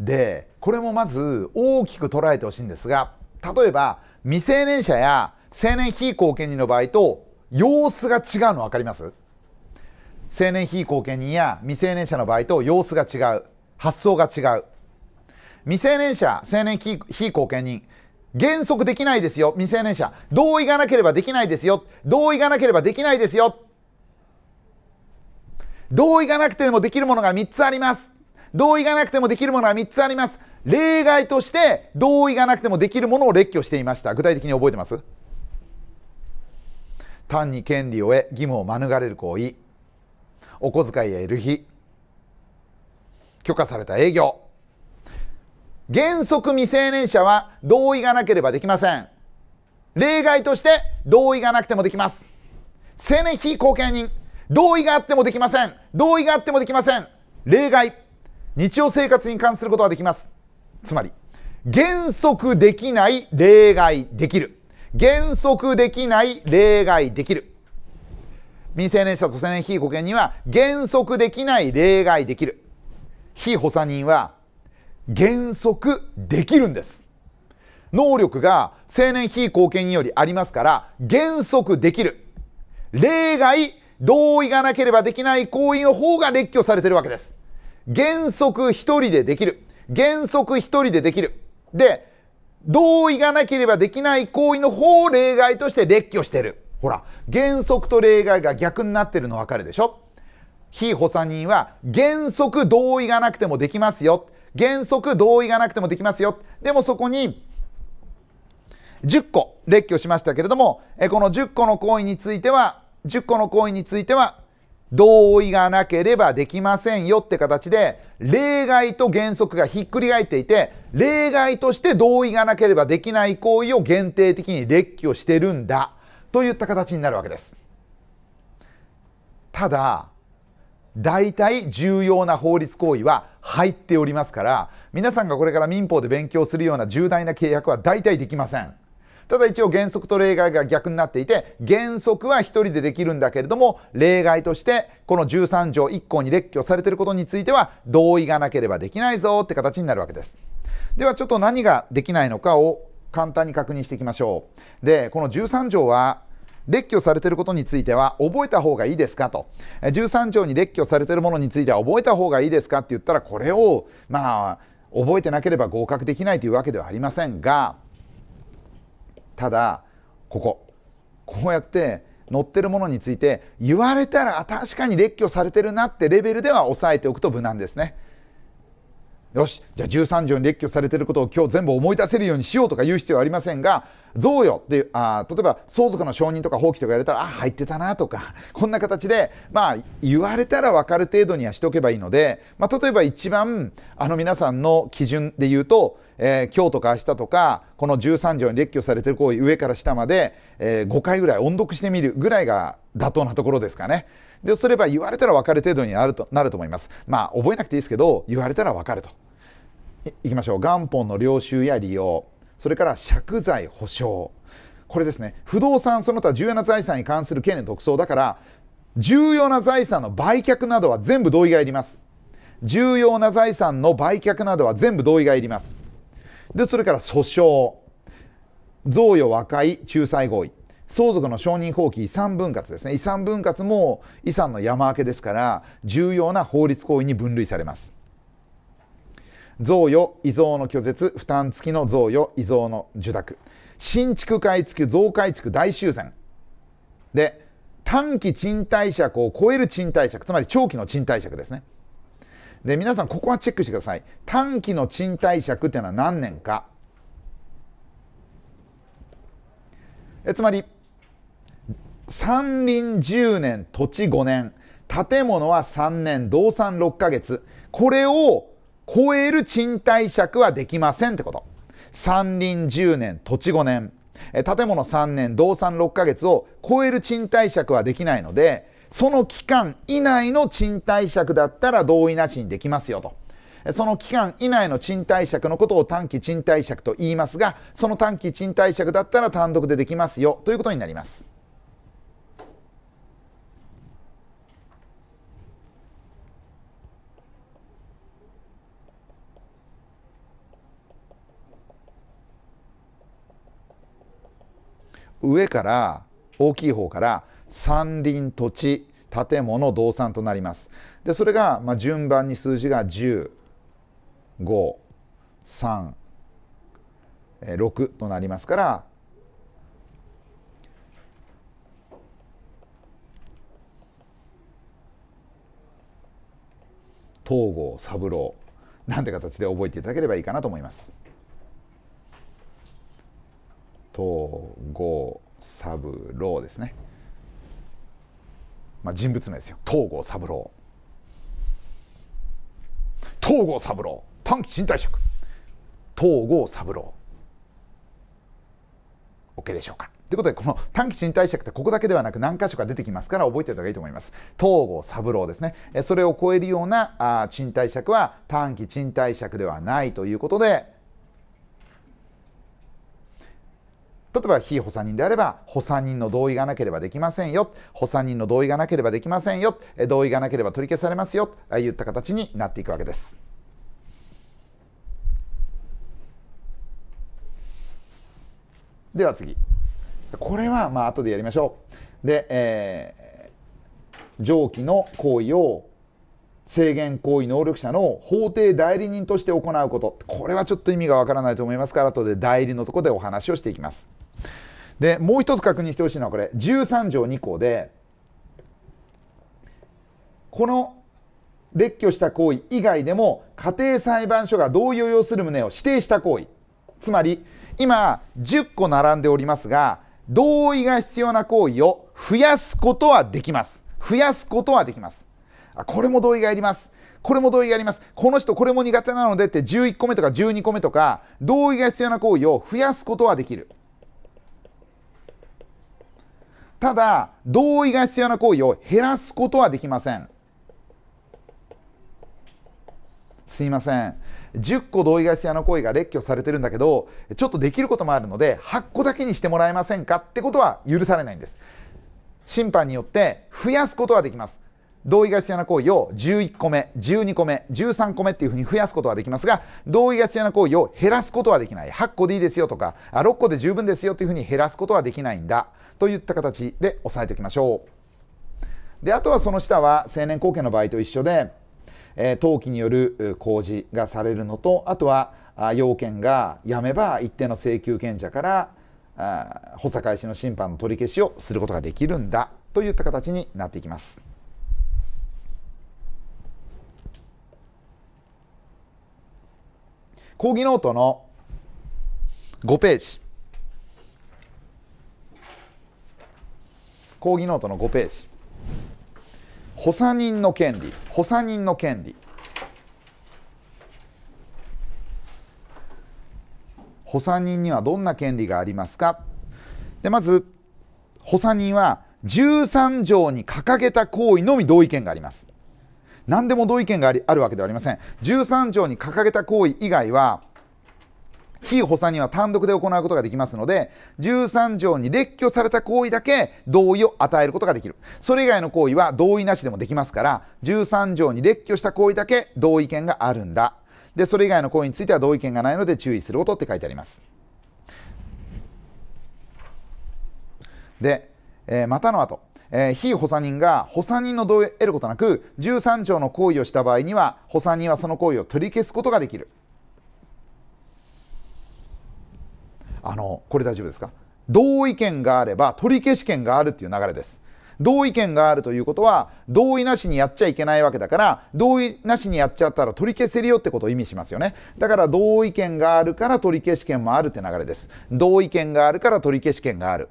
A: でこれもまず大きく捉えてほしいんですが例えば未成年者や成年非後見人の場合と様子が違うの分かります成年非後見人や未成年者の場合と様子が違う発想が違う未成年者、成年非後見人、原則できないですよ、未成年者、同意がなければできないですよ、同意がなければできないですよ、同意がなくてもできるものが3つあります。同意がなくてもできるものが3つあります。例外として同意がなくてもできるものを列挙していました。具体的に覚えてます単に権利を得、義務を免れる行為、お小遣いやる日、許可された営業、原則未成年者は同意がなければできません例外として同意がなくてもできます成年被後見人同意があってもできません同意があってもできません例外日常生活に関することはできますつまり原則できない例外できる原則できない例外できる未成年者と成年被後見人は原則できない例外できる被補佐人は減速できるんです能力が青年非貢献によりありますから減速できる例外同意がなければできない行為の方が列挙されてるわけです原則一人でできる原則一人でできるで同意がなければできない行為の方を例外として列挙してるほら原則と例外が逆になってるの分かるでしょ非補佐人は原則同意がなくてもできますよ原則同意がなくてもできますよでもそこに10個列挙しましたけれどもこの10個の行為については10個の行為については同意がなければできませんよって形で例外と原則がひっくり返っていて例外として同意がなければできない行為を限定的に列挙してるんだといった形になるわけですただ大体重要な法律行為は入っておりますから皆さんがこれから民法で勉強するような重大な契約は大体できません。ただ一応原則と例外が逆になっていて原則は1人でできるんだけれども例外としてこの13条1項に列挙されていることについては同意がなければできないぞって形になるわけですではちょっと何ができないのかを簡単に確認していきましょうでこの13条は列挙されていることについては覚えた方がいいですかと13条に列挙されているものについては覚えた方がいいですかって言ったらこれをまあ覚えてなければ合格できないというわけではありませんがただこここうやって載ってるものについて言われたら確かに列挙されてるなってレベルでは押さえておくと無難ですね。よしじゃあ13条に列挙されていることを今日全部思い出せるようにしようとか言う必要はありませんが贈与っていうあ例えば相続の承認とか放棄とか言われたらあ入ってたなとか こんな形で、まあ、言われたら分かる程度にはしておけばいいので、まあ、例えば一番あの皆さんの基準で言うと、えー、今日とか明日とかこの13条に列挙されている行為上から下まで、えー、5回ぐらい音読してみるぐらいが妥当なところですかね。でそれば言われたら分かる程度になるとなると思いますまあ覚えなくていいですけど言われたら分かるといきましょう元本の領収や利用それから借財保証これですね不動産その他重要な財産に関する権利の特捜だから重要な財産の売却などは全部同意がいります重要な財産の売却などは全部同意がいりますでそれから訴訟贈与和解仲裁合意相続の承認放棄遺産分割ですね遺産分割も遺産の山分けですから重要な法律行為に分類されます贈与遺贈の拒絶負担付きの贈与遺贈の受託新築改築増改築大修繕で短期賃貸借を超える賃貸借つまり長期の賃貸借ですねで皆さんここはチェックしてください短期の賃貸借っていうのは何年かえつまり山林10年、土地5年、建物は3年、動産6ヶ月、これを超える賃貸借はできませんってこと。山林10年、土地5年、建物3年、動産6ヶ月を超える賃貸借はできないので、その期間以内の賃貸借だったら同意なしにできますよと。その期間以内の賃貸借のことを短期賃貸借と言いますが、その短期賃貸借だったら単独でできますよということになります。上から大きい方から山林土地建物動産となりますでそれが、まあ、順番に数字が10536となりますから東郷三郎なんて形で覚えていただければいいかなと思います。東郷三郎ですね、まあ、人物名ですよ東郷三郎東郷三郎短期賃貸借東郷三郎 OK でしょうかということで、この短期賃貸借ってここだけではなく何箇所か出てきますから覚えておいた方がいいと思います。東郷三郎ですね。それを超えるようなあ賃貸借は短期賃貸借ではないということで、例えば非補佐人であれば補佐人の同意がなければできませんよ補佐人の同意がなければできませんよ同意がなければ取り消されますよといった形になっていくわけです。では次これはまあ後でやりましょう。で、えー、上記の行為を制限行為能力者の法定代理人として行うことこれはちょっと意味がわからないと思いますから後で代理のとこでお話をしていきます。でもう一つ確認してほしいのはこれ13条2項でこの列挙した行為以外でも家庭裁判所が同意を要する旨を指定した行為つまり今10個並んでおりますが同意が必要な行為を増やすことはできます増やすことはできますあこれも同意がいりますこれも同意がありますこの人これも苦手なのでって11個目とか12個目とか同意が必要な行為を増やすことはできるただ同意が必要な行為を減らすことはできませんすいません10個同意が必要な行為が列挙されてるんだけどちょっとできることもあるので8個だけにしてもらえませんかってことは許されないんです審判によって増やすことはできます同意が必要な行為を11個目12個目13個目っていうふうに増やすことはできますが同意が必要な行為を減らすことはできない8個でいいですよとかあ6個で十分ですよっていうふうに減らすことはできないんだといった形で押さえておきましょうであとはその下は成年後見の場合と一緒で、えー、登記による公示がされるのとあとは要件がやめば一定の請求権者からあ補佐開始の審判の取り消しをすることができるんだといった形になっていきます。講義ノートの5ページ講義ノートの5ページ補佐人の権利補佐人の権利補佐人にはどんな権利がありますかでまず補佐人は13条に掲げた行為のみ同意見があります何でも同意見がありあるわけではありません13条に掲げた行為以外は非補佐には単独で行うことができますので、13条に列挙された行為だけ同意を与えることができる。それ以外の行為は同意なしでもできますから、13条に列挙した行為だけ同意権があるんだ。で、それ以外の行為については同意権がないので注意することって書いてあります。で、えー、またの後。えー、非補佐人が補佐人の同意を得ることなく13条の行為をした場合には補佐人はその行為を取り消すことができるあのこれ大丈夫ですか同意見があれば取り消し権があるっていう流れです同意見があるということは同意なしにやっちゃいけないわけだから同意なしにやっちゃったら取り消せるよってことを意味しますよねだから同意見があるから取り消し権もあるって流れです同意見があるから取り消し権がある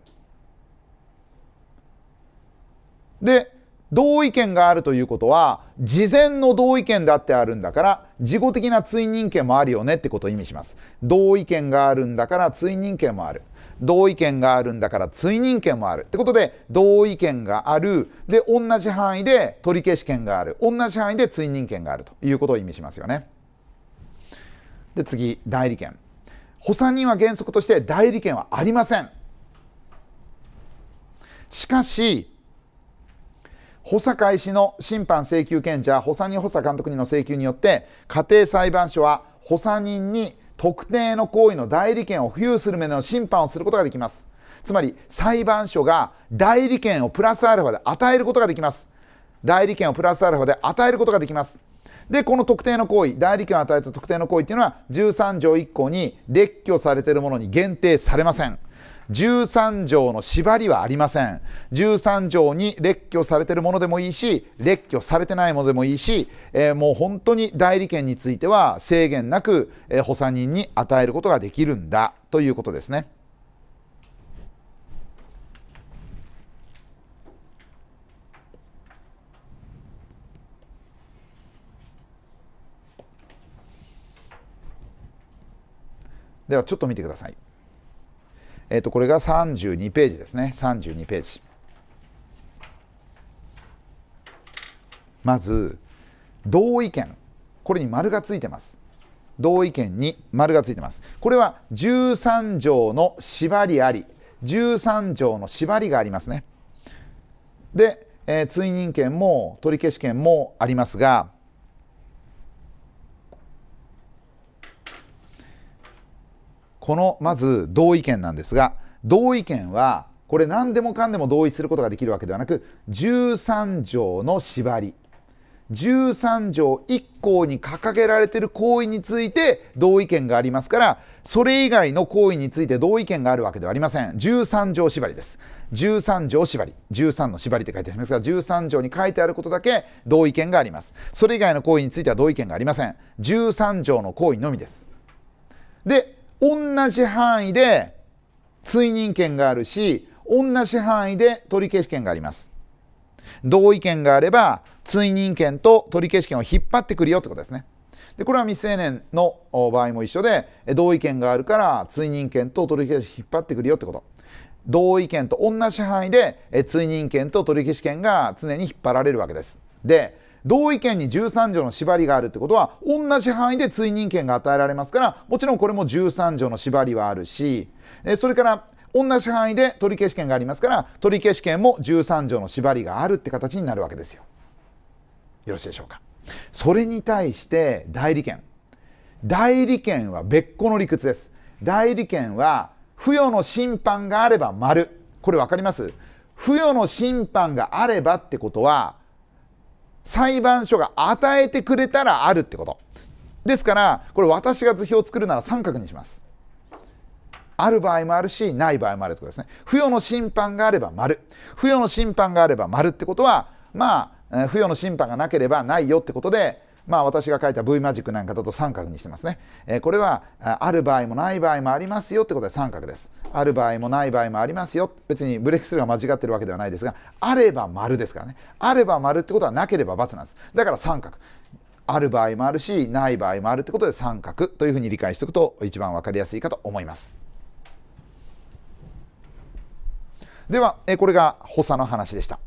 A: で同意見があるということは事前の同意見だってあるんだから事後的な追認権もあるよねってことを意味します同意見があるんだから追認権もある同意見があるんだから追認権もあるってことで同意見があるで同じ範囲で取り消し権がある同じ範囲で追認権があるということを意味しますよねで次代理権補佐人は原則として代理権はありませんしかし補佐開始の審判請求権者補佐人補佐監督にの請求によって家庭裁判所は補佐人に特定の行為の代理権を付与する旨の審判をすることができますつまり裁判所が代理権をプラスアルファで与えることができます代理権をプラスアルファで与えることができますでこの特定の行為代理権を与えた特定の行為っていうのは13条1項に列挙されているものに限定されません13条の縛りはありません13条に列挙されてるものでもいいし列挙されてないものでもいいし、えー、もう本当に代理権については制限なく、えー、補佐人に与えることができるんだということですね。ではちょっと見てください。えー、とこれが32ページですね32ページまず同意見これに丸がついてます同意見に丸がついてますこれは13条の縛りあり13条の縛りがありますねで、えー、追認権も取り消し権もありますがこのまず同意見なんですが同意見はこれ何でもかんでも同意することができるわけではなく13条の縛り13条1項に掲げられている行為について同意見がありますからそれ以外の行為について同意見があるわけではありません13条縛りです13条縛り13の縛りって書いてありますが13条に書いてあることだけ同意見がありますそれ以外の行為については同意見がありません13条の行為のみですで同じ範囲で追認権があるし同じ範囲で取り消し権があります同意権があれば追認権と取り消し権を引っ張ってくるよってことですねでこれは未成年の場合も一緒で同意権があるから追認権と取り消し引っ張ってくるよってこと同意権と同じ範囲で追認権と取り消し権が常に引っ張られるわけですで同意見に13条の縛りがあるってことは同じ範囲で追認権が与えられますからもちろんこれも13条の縛りはあるしそれから同じ範囲で取消権がありますから取消権も13条の縛りがあるって形になるわけですよ。よろしいでしょうか。それに対して代理権代理権は別個の理屈です。代理権は付与の審判があれば丸これ分かります付与の審判があればってことは裁判所が与えてくれたらあるってことですからこれ私が図表を作るなら三角にしますある場合もあるしない場合もあるってことですね付与の審判があれば丸付与の審判があれば丸ってことはまあ付与の審判がなければないよってことでまあ、私が書いた V マジックなんかだと三角にしてますね、えー、これはある場合もない場合もありますよってことで三角ですある場合もない場合もありますよ別にブレークスルーが間違ってるわけではないですがあれば丸ですからねあれば丸ってことはなければ×なんですだから三角ある場合もあるしない場合もあるってことで三角というふうに理解しておくと一番分かりやすいかと思いますではこれが補佐の話でした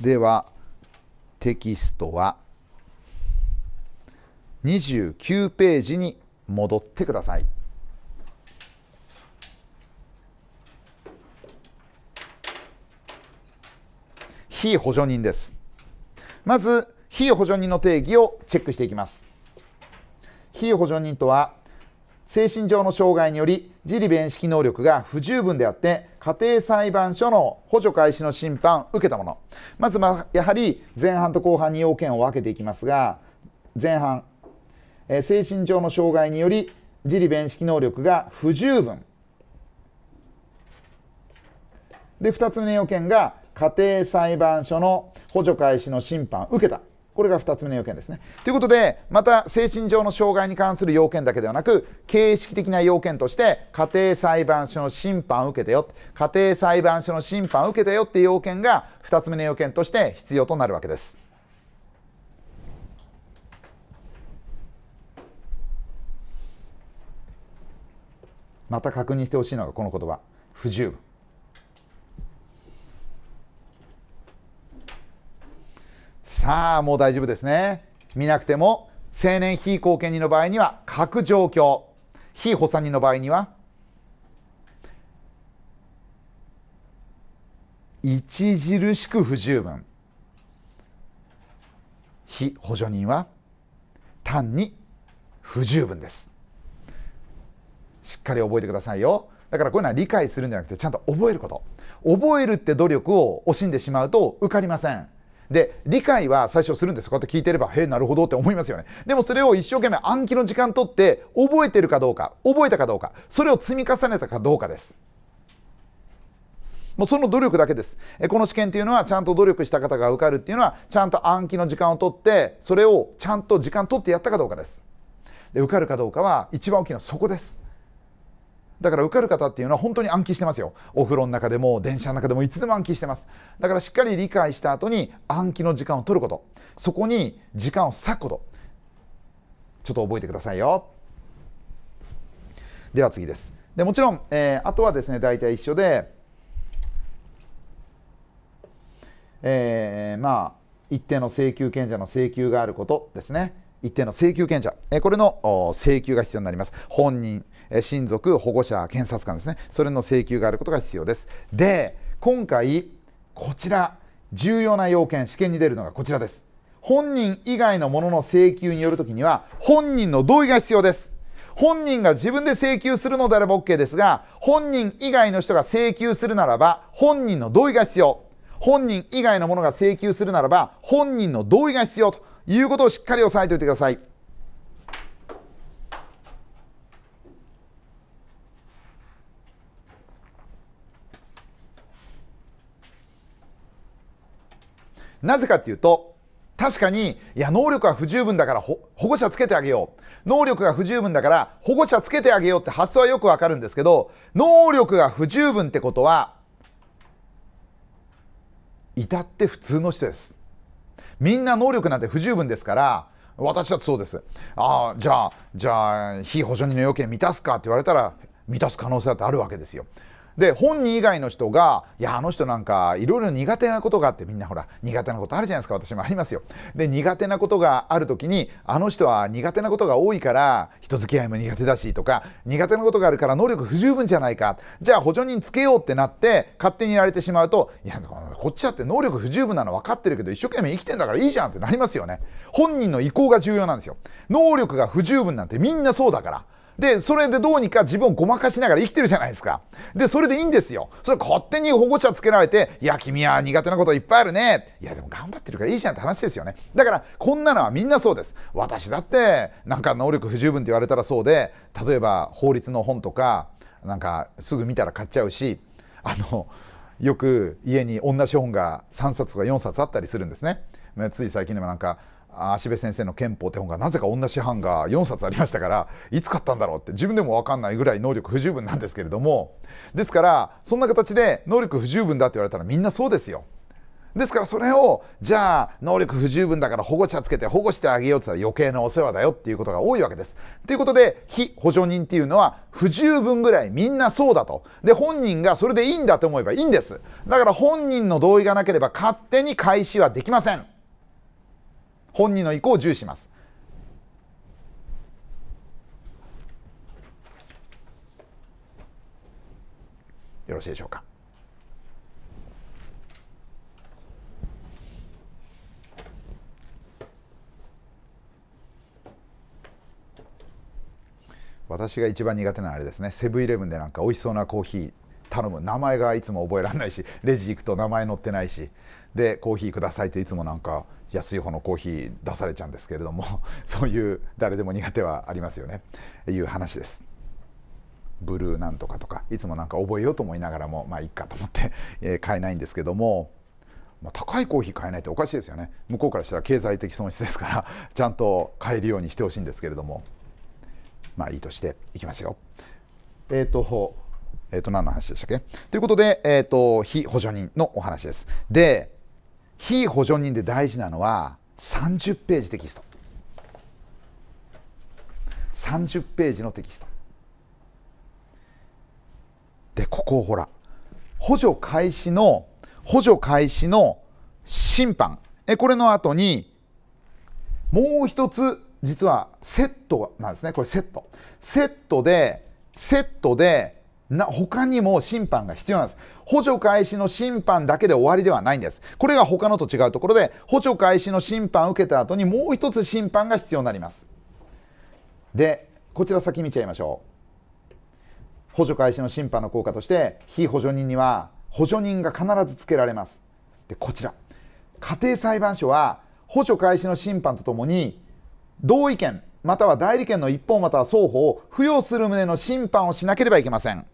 A: ではテキストは29ページに戻ってください。非補助人です。まず、非補助人の定義をチェックしていきます。非補助人とは、精神上の障害により自利弁識能力が不十分であって家庭裁判所の補助開始の審判受けたものまずまやはり前半と後半に要件を分けていきますが前半、えー、精神上の障害により自利弁識能力が不十分で2つ目の要件が家庭裁判所の補助開始の審判受けたこれが2つ目の要件ですね。ということで、また精神上の障害に関する要件だけではなく、形式的な要件として、家庭裁判所の審判を受けてよ、家庭裁判所の審判を受けてよっていう要件が2つ目の要件として必要となるわけです。また確認してほしいのがこの言葉、不十分。さあもう大丈夫ですね見なくても青年非後見人の場合には各状況非補佐人の場合には著しく不十分非補助人は単に不十分ですしっかり覚えてくださいよだからこういうのは理解するんじゃなくてちゃんと覚えること覚えるって努力を惜しんでしまうと受かりませんで理解は最初するんですこうやって聞いてればへえなるほどって思いますよねでもそれを一生懸命暗記の時間とって覚えてるかどうか覚えたかどうかそれを積み重ねたかどうかですもうその努力だけですこの試験っていうのはちゃんと努力した方が受かるっていうのはちゃんと暗記の時間を取ってそれをちゃんと時間取ってやったかどうかですで受かるかどうかは一番大きなそこですだから受かる方っていうのは本当に暗記してますよお風呂の中でも電車の中でもいつでも暗記してますだからしっかり理解した後に暗記の時間を取ることそこに時間を割くことちょっと覚えてくださいよでは次ですでもちろん、えー、あとはですね大体一緒でえー、まあ一定の請求権者の請求があることですね一定の請求権者、えこれの請求が必要になります。本人、親族、保護者、検察官ですね、それの請求があることが必要です。で、今回、こちら、重要な要件、試験に出るのがこちらです。本人以外のものの請求によるときには、本人の同意が必要です。本人が自分で請求するのであれば OK ですが、本人以外の人が請求するならば、本人の同意が必要。本人以外のものが請求するならば、本人の同意が必要ということをしっかり押さえておいてください。なぜかっていうと確かにいや能力は不十分だから保護者つけてあげよう能力が不十分だから保護者つけてあげようって発想はよくわかるんですけど能力が不十分ってことは至って普通の人ですみんな能力なんて不十分ですから私だってそうですああじゃあじゃあ非保証人の要件満たすかって言われたら満たす可能性だってあるわけですよで本人以外の人がいやあの人なんかいろいろ苦手なことがあってみんなほら苦手なことあるじゃないですか私もありますよで苦手なことがある時にあの人は苦手なことが多いから人付き合いも苦手だしとか苦手なことがあるから能力不十分じゃないかじゃあ補助人つけようってなって勝手にやられてしまうといやこっちだって能力不十分なの分かってるけど一生懸命生きてんだからいいじゃんってなりますよね本人の意向が重要なんですよ能力が不十分なんてみんなそうだからで、それでどうにか自分をごまかしながら生きてるじゃないですか。で、それでいいんですよ。それ勝手に保護者つけられて、いや、君は苦手なこといっぱいあるね。いや、でも頑張ってるからいいじゃんって話ですよね。だから、こんなのはみんなそうです。私だって、なんか能力不十分って言われたらそうで、例えば法律の本とか、なんかすぐ見たら買っちゃうし、あの、よく家に同じ本が3冊とか4冊あったりするんですね。つい最近でもなんか芦部先生の憲法って本がなぜか女師範が4冊ありましたからいつ買ったんだろうって自分でも分かんないぐらい能力不十分なんですけれどもですからそんな形で能力不十分だって言われたらみんなそうですよ。ですからそれをじゃあ能力不十分だから保護者つけて保護してあげようって言ったら余計なお世話だよっていうことが多いわけです。ということで非補助人っていうのは不十分ぐらいみんなそうだと。で本人がそれでいいんだと思えばいいんです。だから本人の同意がなければ勝手に開始はできません。本人の意向を重視します。よろしいでしょうか。私が一番苦手なあれですねセブンイレブンでなんか美味しそうなコーヒー頼む名前がいつも覚えられないしレジ行くと名前載ってないしでコーヒーくださいっていつもなんか安い方のコーヒー出されちゃうんですけれども そういう誰でも苦手はありますよねいう話です。ブルーなんとかとかいつもなんか覚えようと思いながらもまあいっかと思って、え買えないんですけども、ま高いコーヒー買えないっておかしいですよね向こうからしたら経済的損失ですから ちゃんと買えるようにしてほしいんですけれどもまあいいとしていきますよ。えっ、ー、とえっ、ー、と何の話でしたっけということで、えーと、と非補助人のお話です。で非補助人で大事なのは30ページテキスト30ページのテキストでここほら補助開始の補助開始の審判えこれの後にもう一つ実はセットなんですねこれセットセットでセットでな他にも審判が必要なんです。補助開始の審判だけで終わりではないんです。これが他のと違うところで、補助開始の審判を受けた後にもう一つ審判が必要になります。で、こちら先見ちゃいましょう。補助開始の審判の効果として、非補助人には補助人が必ずつけられます。で、こちら。家庭裁判所は補助開始の審判とともに、同意見、または代理権の一方または双方を付与する旨の審判をしなければいけません。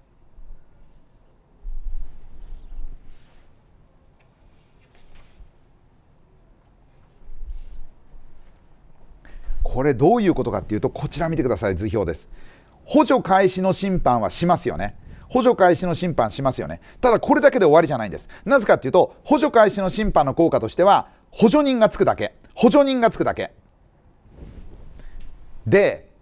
A: これどういうことかっていうとこちら見てください図表です補助開始の審判はしますよね補助開始の審判しますよねただこれだけで終わりじゃないんですなぜかっていうと補助開始の審判の効果としては補助人がつくだけ補助人がつくだけで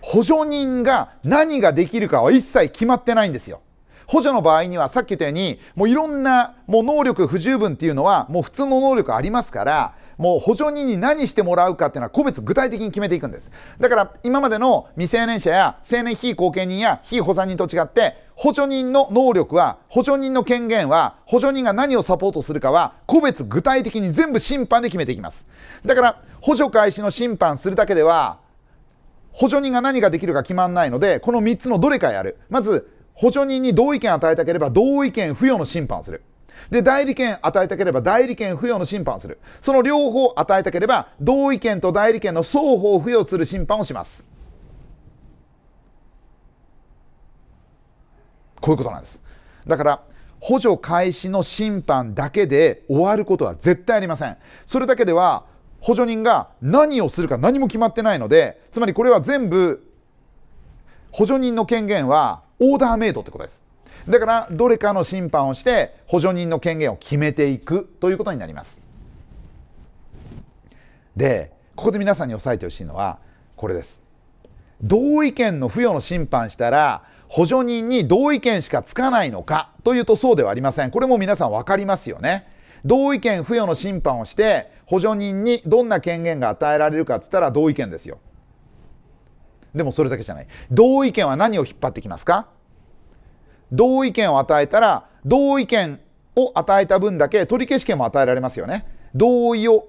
A: 補助人が何ができるかは一切決まってないんですよ補助の場合にはさっき言ったようにもういろんなもう能力不十分っていうのはもう普通の能力ありますからもう補助人に何してもらうかっていうのは個別具体的に決めていくんですだから今までの未成年者や成年非後見人や非補佐人と違って補助人の能力は補助人の権限は補助人が何をサポートするかは個別具体的に全部審判で決めていきますだから補助開始の審判するだけでは補助人が何ができるか決まんないのでこの3つのどれかやるまず補助人に同意見与えたければ同意見付与の審判をするで、代理権与えたければ代理権付与の審判をする。その両方与えたければ、同意権と代理権の双方を付与する審判をします。こういうことなんです。だから、補助開始の審判だけで終わることは絶対ありません。それだけでは、補助人が何をするか何も決まってないので、つまりこれは全部、補助人の権限はオーダーメイドってことです。だからどれかの審判をして補助人の権限を決めていくということになりますでここで皆さんに押さえてほしいのはこれです同意見の付与の審判したら補助人に同意見しかつかないのかというとそうではありませんこれも皆さん分かりますよね同意見付与の審判をして補助人にどんな権限が与えられるかっつったら同意見ですよでもそれだけじゃない同意見は何を引っ張ってきますか同意権を与えたら、同意権を与えた分だけ取り消し権も与えられますよね。同意を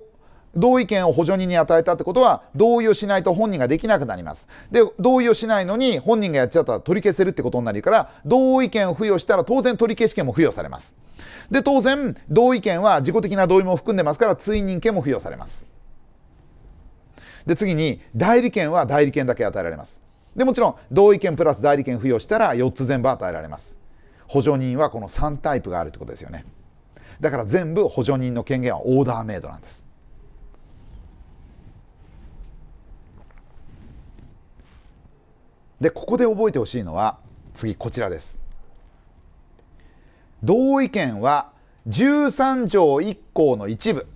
A: 同意権を補助人に与えたってことは同意をしないと本人ができなくなりますで同意をしないのに本人がやっちゃったら取り消せるってことになるから同意権を付与したら当然取り消し権も付与されますで当然同意権は自己的な同意も含んでますから追認権も付与されますで次に代理権は代理権だけ与えられますでもちろん同意見プラス代理権付与したら4つ全部与えられます補助人はこの3タイプがあるってことですよねだから全部補助人の権限はオーダーメイドなんですでここで覚えてほしいのは次こちらです同意見は13条1項の一部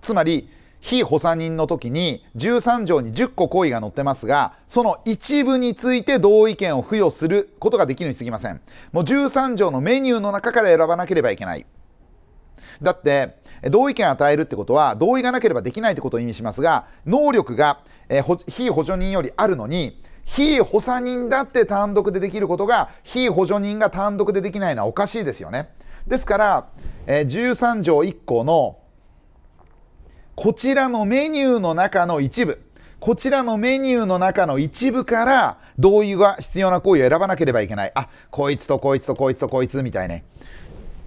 A: つまり被補佐人の時に13条に10個行為が載ってますがその一部について同意見を付与することができるにすぎませんもう13条のメニューの中から選ばなければいけないだって同意権を与えるってことは同意がなければできないってことを意味しますが能力が、えー、非補助人よりあるのに非補佐人だって単独でできることが非補助人が単独でできないのはおかしいですよねですから、えー、13条1項のこちらのメニューの中の一部、こちらのメニューの中の一部から同意が必要な行為を選ばなければいけない。あ、こいつとこいつとこいつとこいつみたいね。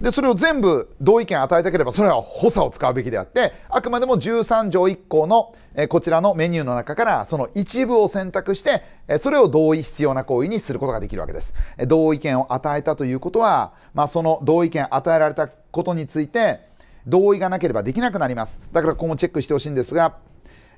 A: で、それを全部同意見与えたければ、それは補佐を使うべきであって、あくまでも13条1項の、えこちらのメニューの中から、その一部を選択して、えそれを同意必要な行為にすることができるわけです。え同意見を与えたということは、まあ、その同意見与えられたことについて、同意がなければできなくなります。だからここもチェックしてほしいんですが、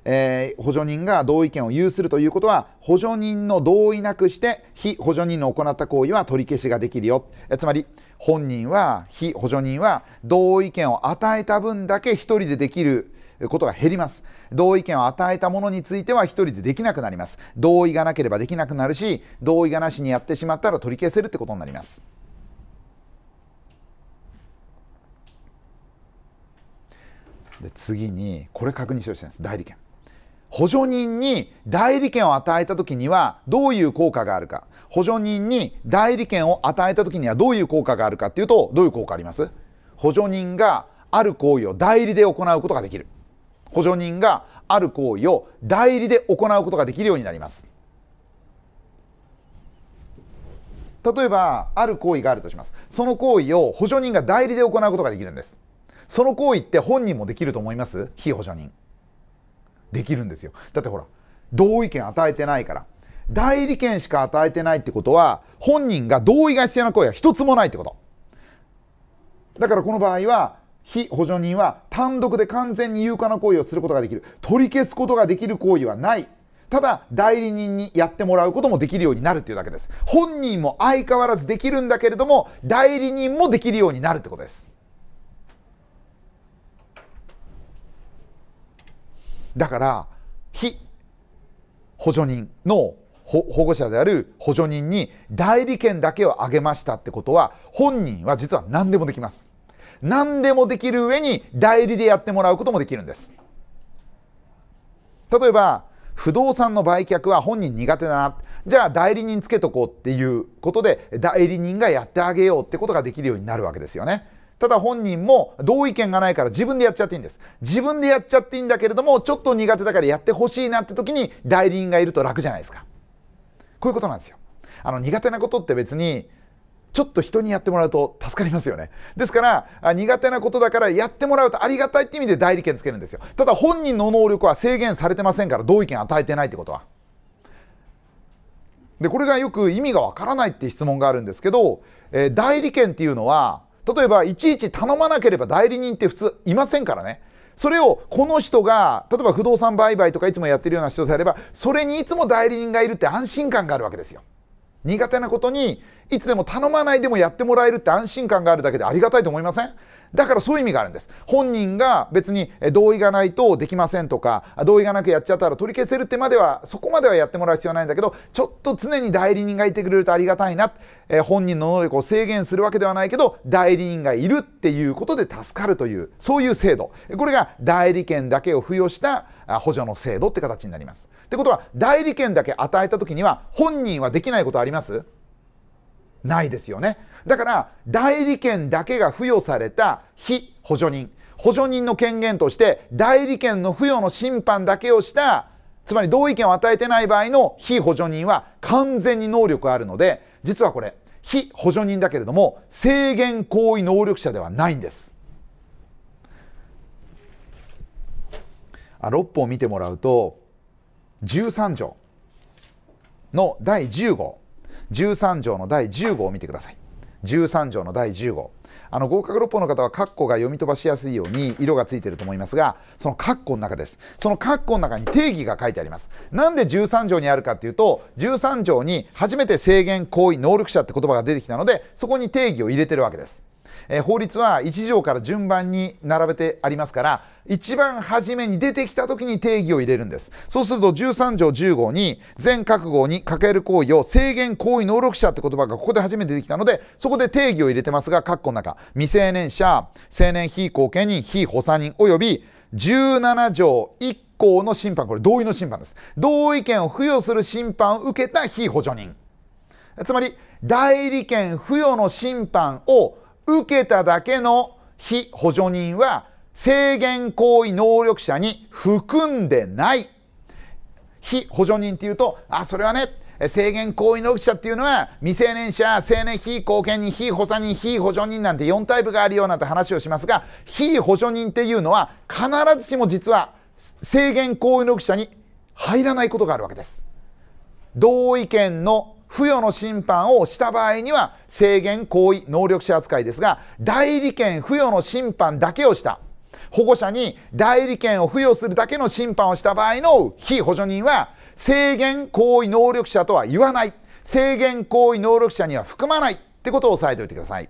A: えー、補助人が同意権を有するということは補助人の同意なくして非補助人の行った行為は取り消しができるよつまり本人は非補助人は同意権を与えた分だけ1人でできることが減ります同意権を与えたものについては1人でできなくなります同意がなければできなくなるし同意がなしにやってしまったら取り消せるってことになりますで次にこれ確認してほしいんです代理権補助人に代理権を与えた時にはどういう効果があるか補助人に代理権を与えた時にはどういう効果があるかっていうとどういう効果あります補助人がある行為を代理で行うことができる補助人がある行為を代理で行うことができるようになります例えばある行為があるとしますその行為を補助人が代理で行うことができるんですその行為って本人もできると思います非補助人できるんですよだってほら同意権与えてないから代理権しか与えてないってことは本人が同意が必要な行為は一つもないってことだからこの場合は非補助人は単独で完全に有価な行為をすることができる取り消すことができる行為はないただ代理人にやってもらうこともできるようになるっていうだけです本人も相変わらずできるんだけれども代理人もできるようになるってことですだから非補助人の保護者である補助人に代理権だけをあげましたってことは本人は実は何でもできます何でもできる上に代理でやってもらうこともできるんです例えば不動産の売却は本人苦手だなじゃあ代理人つけとこうっていうことで代理人がやってあげようってことができるようになるわけですよねただ本人も同意見がないから自分でやっちゃっていいんです自分でやっちゃっていいんだけれどもちょっと苦手だからやってほしいなって時に代理人がいると楽じゃないですかこういうことなんですよあの苦手なことって別にちょっと人にやってもらうと助かりますよねですから苦手なことだからやってもらうとありがたいって意味で代理権つけるんですよただ本人の能力は制限されてませんから同意見与えてないってことはでこれがよく意味がわからないって質問があるんですけど、えー、代理権っていうのは例えばいちいち頼まなければ代理人って普通いませんからねそれをこの人が例えば不動産売買とかいつもやってるような人であればそれにいつも代理人がいるって安心感があるわけですよ苦手なことにいつでも頼まないでもやってもらえるって安心感があるだけでありがたいと思いませんだからそういう意味があるんです本人が別に同意がないとできませんとか同意がなくやっちゃったら取り消せるってまではそこまではやってもらう必要はないんだけどちょっと常に代理人がいてくれるとありがたいな、えー、本人の能力を制限するわけではないけど代理人がいるっていうことで助かるというそういう制度これが代理権だけを付与した補助の制度って形になりますってことは代理権だけ与えた時には本人はできないことありますないですよねだから代理権だけが付与された非補助人補助人の権限として代理権の付与の審判だけをしたつまり同意権を与えてない場合の非補助人は完全に能力あるので実はこれ非補助人だけれども制限行為能力者ではないんです。あ6本見てもらうと13条の第10号13条の第10号を見てください13条の第10号あの合格六法の方は括弧が読み飛ばしやすいように色がついてると思いますがその括弧の中ですその括弧の中に定義が書いてありますなんで13条にあるかっていうと13条に初めて制限行為能力者って言葉が出てきたのでそこに定義を入れてるわけですえー、法律は1条から順番に並べてありますから一番初めに出てきた時に定義を入れるんですそうすると13条10号に全各号にかける行為を制限行為能力者って言葉がここで初めて出てきたのでそこで定義を入れてますが括弧の中未成年者成年非後見人非補佐人及び17条1項の審判これ同意の審判です同意権を付与する審判を受けた非補助人つまり代理権付与の審判を受けただけの非補助人は制限行為能力者に含んでない非補助人っていうとあそれはね制限行為能力者っていうのは未成年者成年非貢献人非補佐人非補助人なんて4タイプがあるようなんて話をしますが非補助人っていうのは必ずしも実は制限行為能力者に入らないことがあるわけです。同意見の付与の審判をした場合には制限行為能力者扱いですが代理権付与の審判だけをした保護者に代理権を付与するだけの審判をした場合の被補助人は制限行為能力者とは言わない制限行為能力者には含まないってことを押さえておいてください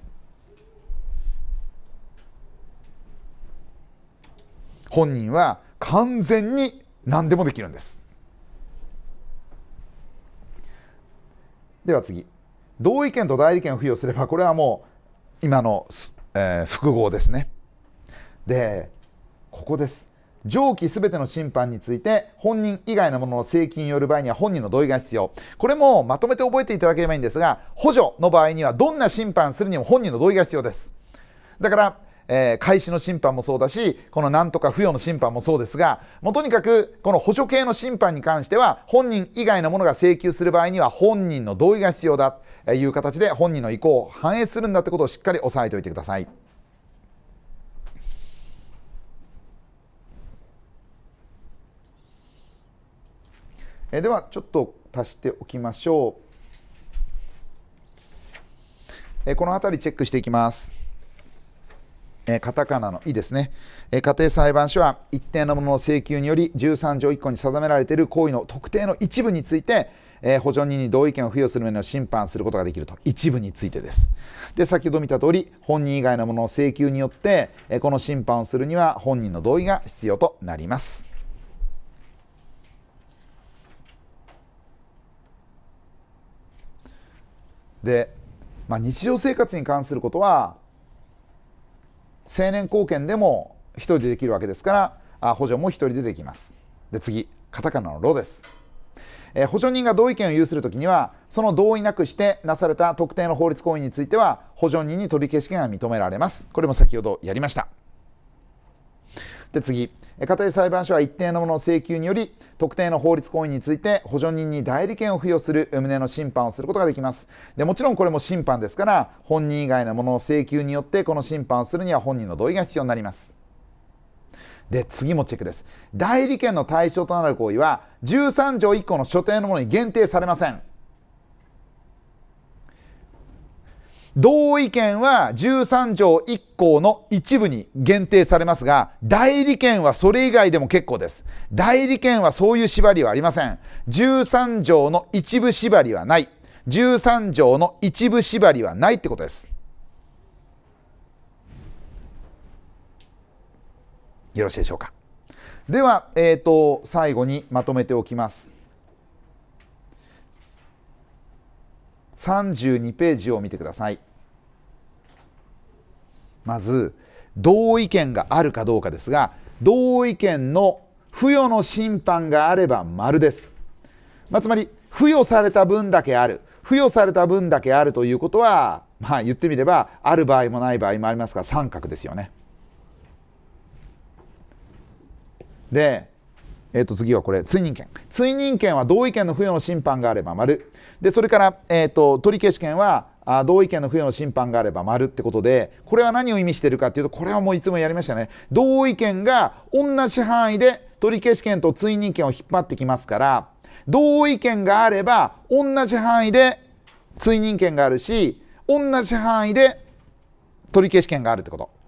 A: 本人は完全に何でもできるんですでは次同意見と代理権を付与すればこれはもう今の、えー、複合ですねでここです上記すべての審判について本人以外のものの請求による場合には本人の同意が必要これもまとめて覚えていただければいいんですが補助の場合にはどんな審判するにも本人の同意が必要ですだからえー、開始の審判もそうだし、このなんとか付与の審判もそうですが、もうとにかくこの補助系の審判に関しては、本人以外のものが請求する場合には、本人の同意が必要だという形で、本人の意向を反映するんだってことをしっかり押さえておいてください。えー、では、ちょっと足しておきましょう。えー、この辺りチェックしていきます。えカタカナの「い」ですね、え家庭裁判所は一定のものの請求により13条1項に定められている行為の特定の一部についてえー、補助人に同意権を付与する旨の審判することができると一部についてですで先ほど見た通り本人以外のものの請求によって、えー、この審判をするには本人の同意が必要となりますで、まあ、日常生活に関することは成年後見でも1人でできるわけですからあ補助も1人でできますで次カタカナの「ロ」です、えー、補助人が同意見を有する時にはその同意なくしてなされた特定の法律行為については補助人に取り消し権が認められますこれも先ほどやりましたで次家庭裁判所は一定のものの請求により特定の法律行為について補助人に代理権を付与する旨の審判をすることができますでもちろんこれも審判ですから本人以外のものの請求によってこの審判をするには本人の同意が必要になりますで次もチェックです代理権の対象となる行為は13条1項の所定のものに限定されません同意見は13条1項の一部に限定されますが、代理権はそれ以外でも結構です。代理権はそういう縛りはありません。13条の一部縛りはない。13条の一部縛りはないってことです。よろしいでしょうか。では、えーと最後にまとめておきます。32ページを見てくださいまず同意見があるかどうかですが同意見の付与の審判があれば丸です、まあ、つまり付与された分だけある付与された分だけあるということはまあ言ってみればある場合もない場合もありますが三角ですよねでえー、と次はこれ追認権追認権は同意見の付与の審判があれば丸でそれから、えーと、取り消し権はあ同意見の付与の審判があれば丸ってことでこれは何を意味してるかっていうとこれはもういつもやりましたね同意見が同じ範囲で取り消し権と追認権を引っ張ってきますから同意見があれば同じ範囲で追認権があるし同じ範囲で取り消し権があるってこと。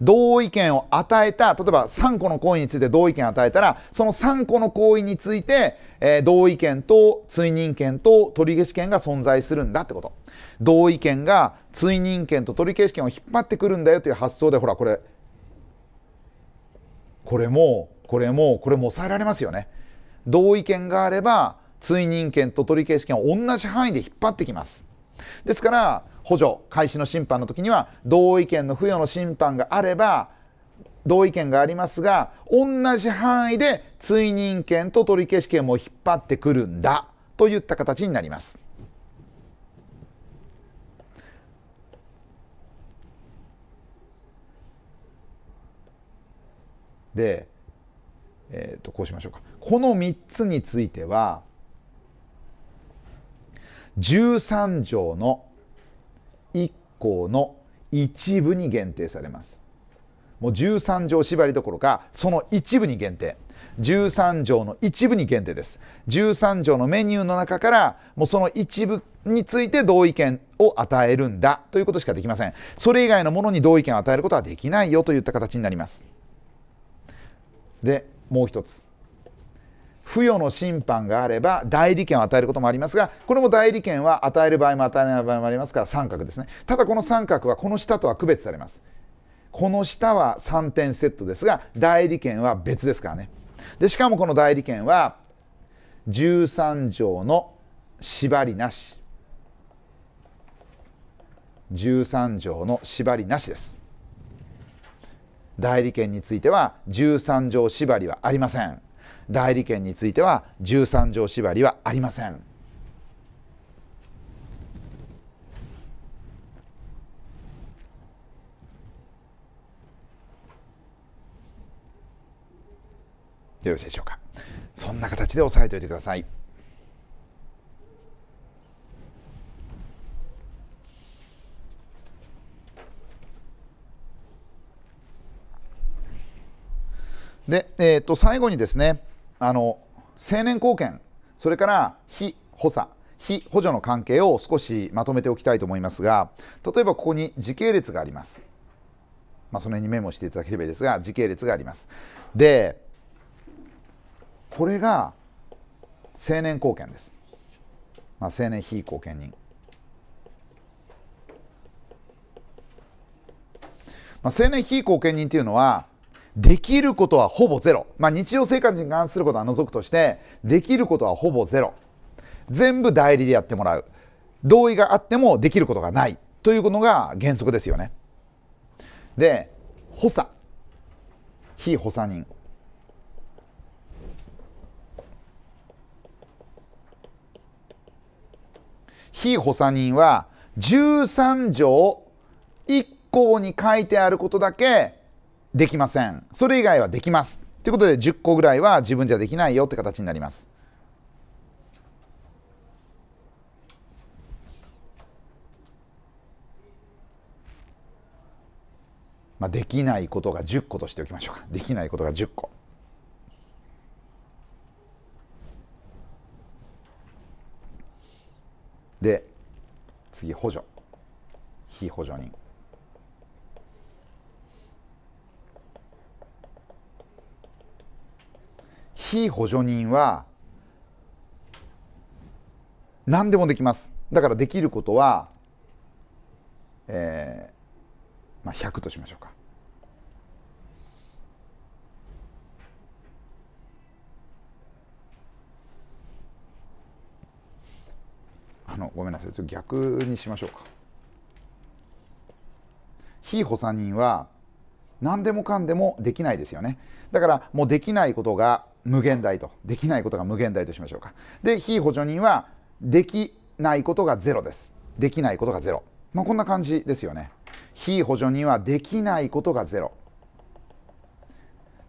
A: 同意見を与えた例えば3個の行為について同意見を与えたらその3個の行為について、えー、同意見と追認権と取消権が存在するんだってこと同意見が追認権と取消権を引っ張ってくるんだよという発想でほらこれこれもこれもこれも抑えられますよね同意見があれば追認権と取消権を同じ範囲で引っ張ってきますですから補助開始の審判の時には同意見の付与の審判があれば同意見がありますが同じ範囲で追認権と取り消し権も引っ張ってくるんだといった形になります。で、えー、とこうしましょうかこの3つについては13条の「校の一部に限定されますもう13条縛りどころかその一部に限定13条の一部に限定です13条のメニューの中からもうその一部について同意見を与えるんだということしかできませんそれ以外のものに同意見を与えることはできないよといった形になりますでもう一つ付与の審判があれば代理権を与えることもありますがこれも代理権は与える場合も与えない場合もありますから三角ですねただこの三角はこの下とは区別されますこの下は3点セットですが代理権は別ですからねでしかもこの代理権は13条の縛りなし13条の縛りなしです代理権については13条縛りはありません代理権については13条縛りはありません。よろしいでしょうかそんな形で押さえておいてくださいで、えー、と最後にですねあの成年後見それから非補佐非補助の関係を少しまとめておきたいと思いますが例えばここに時系列があります、まあ、その辺にメモしていただければいいですが時系列がありますでこれが成年後見です、まあ、成年非後見人まあ、成年非後見人っていうのはできることはほぼゼロ、まあ、日常生活に関することは除くとしてできることはほぼゼロ全部代理でやってもらう同意があってもできることがないというのが原則ですよねで補佐非補佐人非補佐人は13条1項に書いてあることだけできませんそれ以外はできますということで10個ぐらいは自分じゃできないよって形になりますまあ、できないことが10個としておきましょうかできないことが10個で次補助非補助人非補助人は何でもできますだからできることは、えーまあ、100としましょうか。あのごめんなさいちょっと逆にしましょうか。非補佐人は何でもかんでもできないですよねだからもうできないことが無限大とできないことが無限大としましょうかで非補助人はできないことがゼロですできないことがゼロまあこんな感じですよね非補助人はできないことがゼロ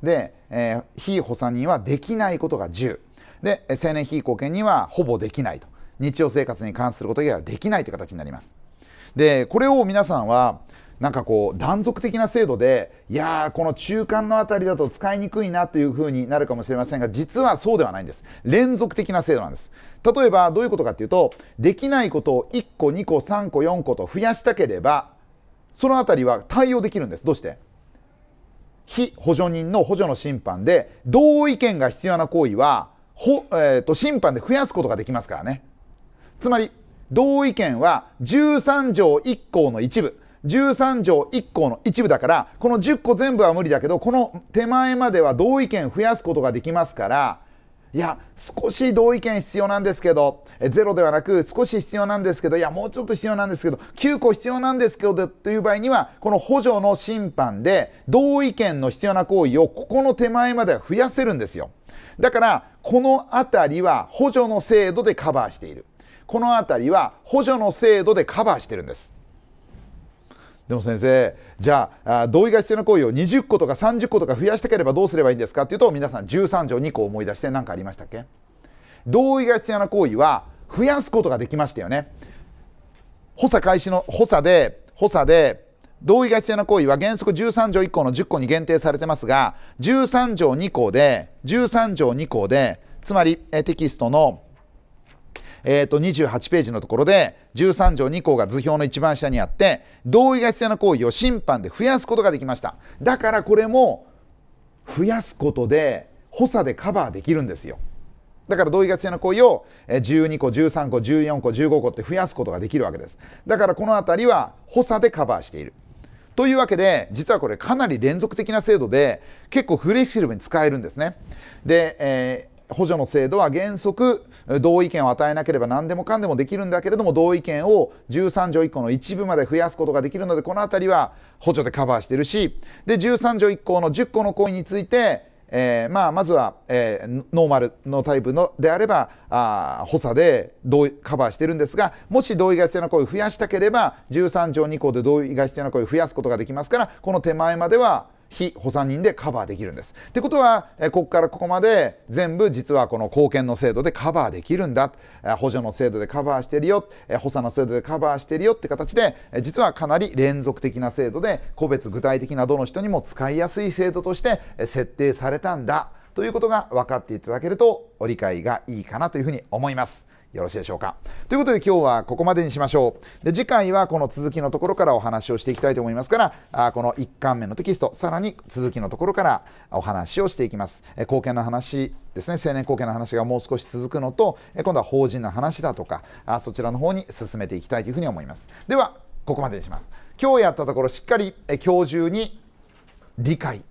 A: で、えー、非補佐人はできないことが10で青年非貢献人はほぼできないと日常生活に関すること以外はできないという形になりますでこれを皆さんはなんかこう断続的な制度でいやーこの中間の辺りだと使いにくいなというふうになるかもしれませんが実はそうではないんです連続的な制度なんです例えばどういうことかっていうとできないことを1個2個3個4個と増やしたければその辺りは対応できるんですどうして非補助人の補助の審判で同意見が必要な行為はほ、えーと審判で増やすことができますからねつまり同意見は13条1項の一部13条1項の一部だからこの10個全部は無理だけどこの手前までは同意見増やすことができますからいや少し同意見必要なんですけどゼロではなく少し必要なんですけどいやもうちょっと必要なんですけど9個必要なんですけどという場合にはこの補助の審判で同意見の必要な行為をここの手前までは増やせるんですよだからこの辺りは補助の制度でカバーしているこの辺りは補助の制度でカバーしてるんですでも先生じゃあ同意が必要な行為を20個とか30個とか増やしたければどうすればいいんですかっていうと皆さん13条2個思い出して何かありましたっけ同意が必要な行為は増やすことができましたよね補佐開始の補佐で補佐で同意が必要な行為は原則13条1項の10項に限定されてますが13条2項で13条2項でつまりテキストのえー、と28ページのところで13条2項が図表の一番下にあって同意が必要な行為を審判で増やすことができましただからこれも増やすことで補佐でカバーできるんですよだから同意が必要な行為を12個13個14個15個って増やすことができるわけですだからこの辺りは補佐でカバーしているというわけで実はこれかなり連続的な制度で結構フレキシブルに使えるんですねで、え補助の制度は原則同意見を与えなければ何でもかんでもできるんだけれども同意見を13条1項の一部まで増やすことができるのでこの辺りは補助でカバーしてるしで13条1項の10項の行為について、えー、まあ、まずは、えー、ノーマルのタイプのであればあ補佐で同意カバーしてるんですがもし同意が必要な行為を増やしたければ13条2項で同意が必要な行為を増やすことができますからこの手前までは非補佐人でカバーできるんです。ってことは、ここからここまで全部実はこの貢献の制度でカバーできるんだ、補助の制度でカバーしてるよ、補佐の制度でカバーしてるよって形で、実はかなり連続的な制度で、個別具体的などの人にも使いやすい制度として設定されたんだということが分かっていただけると、理解がいいかなというふうに思います。よろしいでしょうか。ということで今日はここまでにしましょう。で次回はこの続きのところからお話をしていきたいと思いますからあこの1巻目のテキストさらに続きのところからお話をしていきます。え貢献の話ですね青年貢献の話がもう少し続くのとえ今度は法人の話だとかあそちらの方に進めていきたいというふうに思います。ではここまでにします。今日やったところしっかり今日中に理解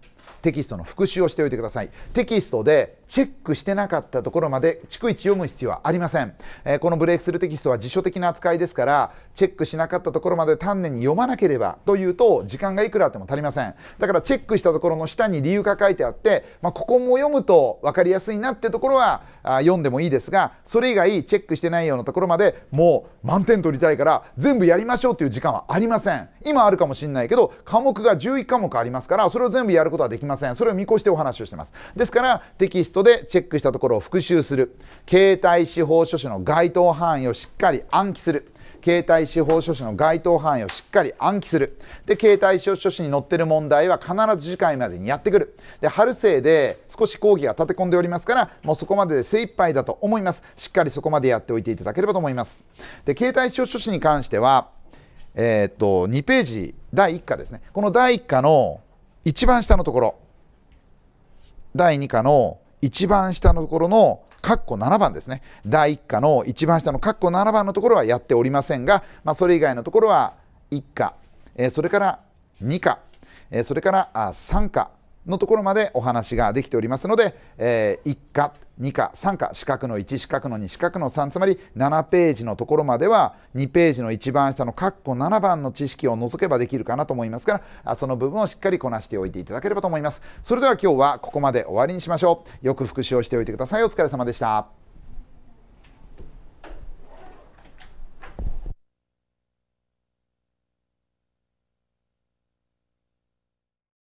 A: テキストの復習をしておいてくださいテキストでチェックしてなかったところまで逐一読む必要はありません、えー、このブレイクスルーテキストは辞書的な扱いですからチェックしなかったところまで丹念に読まなければというと時間がいくらあっても足りませんだからチェックしたところの下に理由が書いてあって、まあ、ここも読むと分かりやすいなってところはあ読んでもいいですがそれ以外チェックしてないようなところまでもう満点取りたいから全部やりましょうという時間はありません今あるかもしれないけど科目が11科目ありますからそれを全部やることはできませんませんそれを見越してお話をしてますですからテキストでチェックしたところを復習する携帯司法書士の該当範囲をしっかり暗記する携帯司法書士の該当範囲をしっかり暗記するで携帯司法書士に載ってる問題は必ず次回までにやってくるで春生で少し講義が立て込んでおりますからもうそこまでで精一杯だと思いますしっかりそこまでやっておいていただければと思いますで携帯司法書士に関してはえー、っと2ページ第1課ですねこの第1課の一番下のところ第2課の一番下のところの括弧7番ですね第1課の一番下の括弧7番のところはやっておりませんが、まあ、それ以外のところは1課、えー、それから2課、えー、それから3課のところまでお話ができておりますので、えー、1課2課3課四角の1四角の2四角の3つまり7ページのところまでは2ページの一番下の括弧7番の知識を除けばできるかなと思いますからその部分をしっかりこなしておいていただければと思いますそれでは今日はここまで終わりにしましょうよく復習をしておいてくださいお疲れ様でした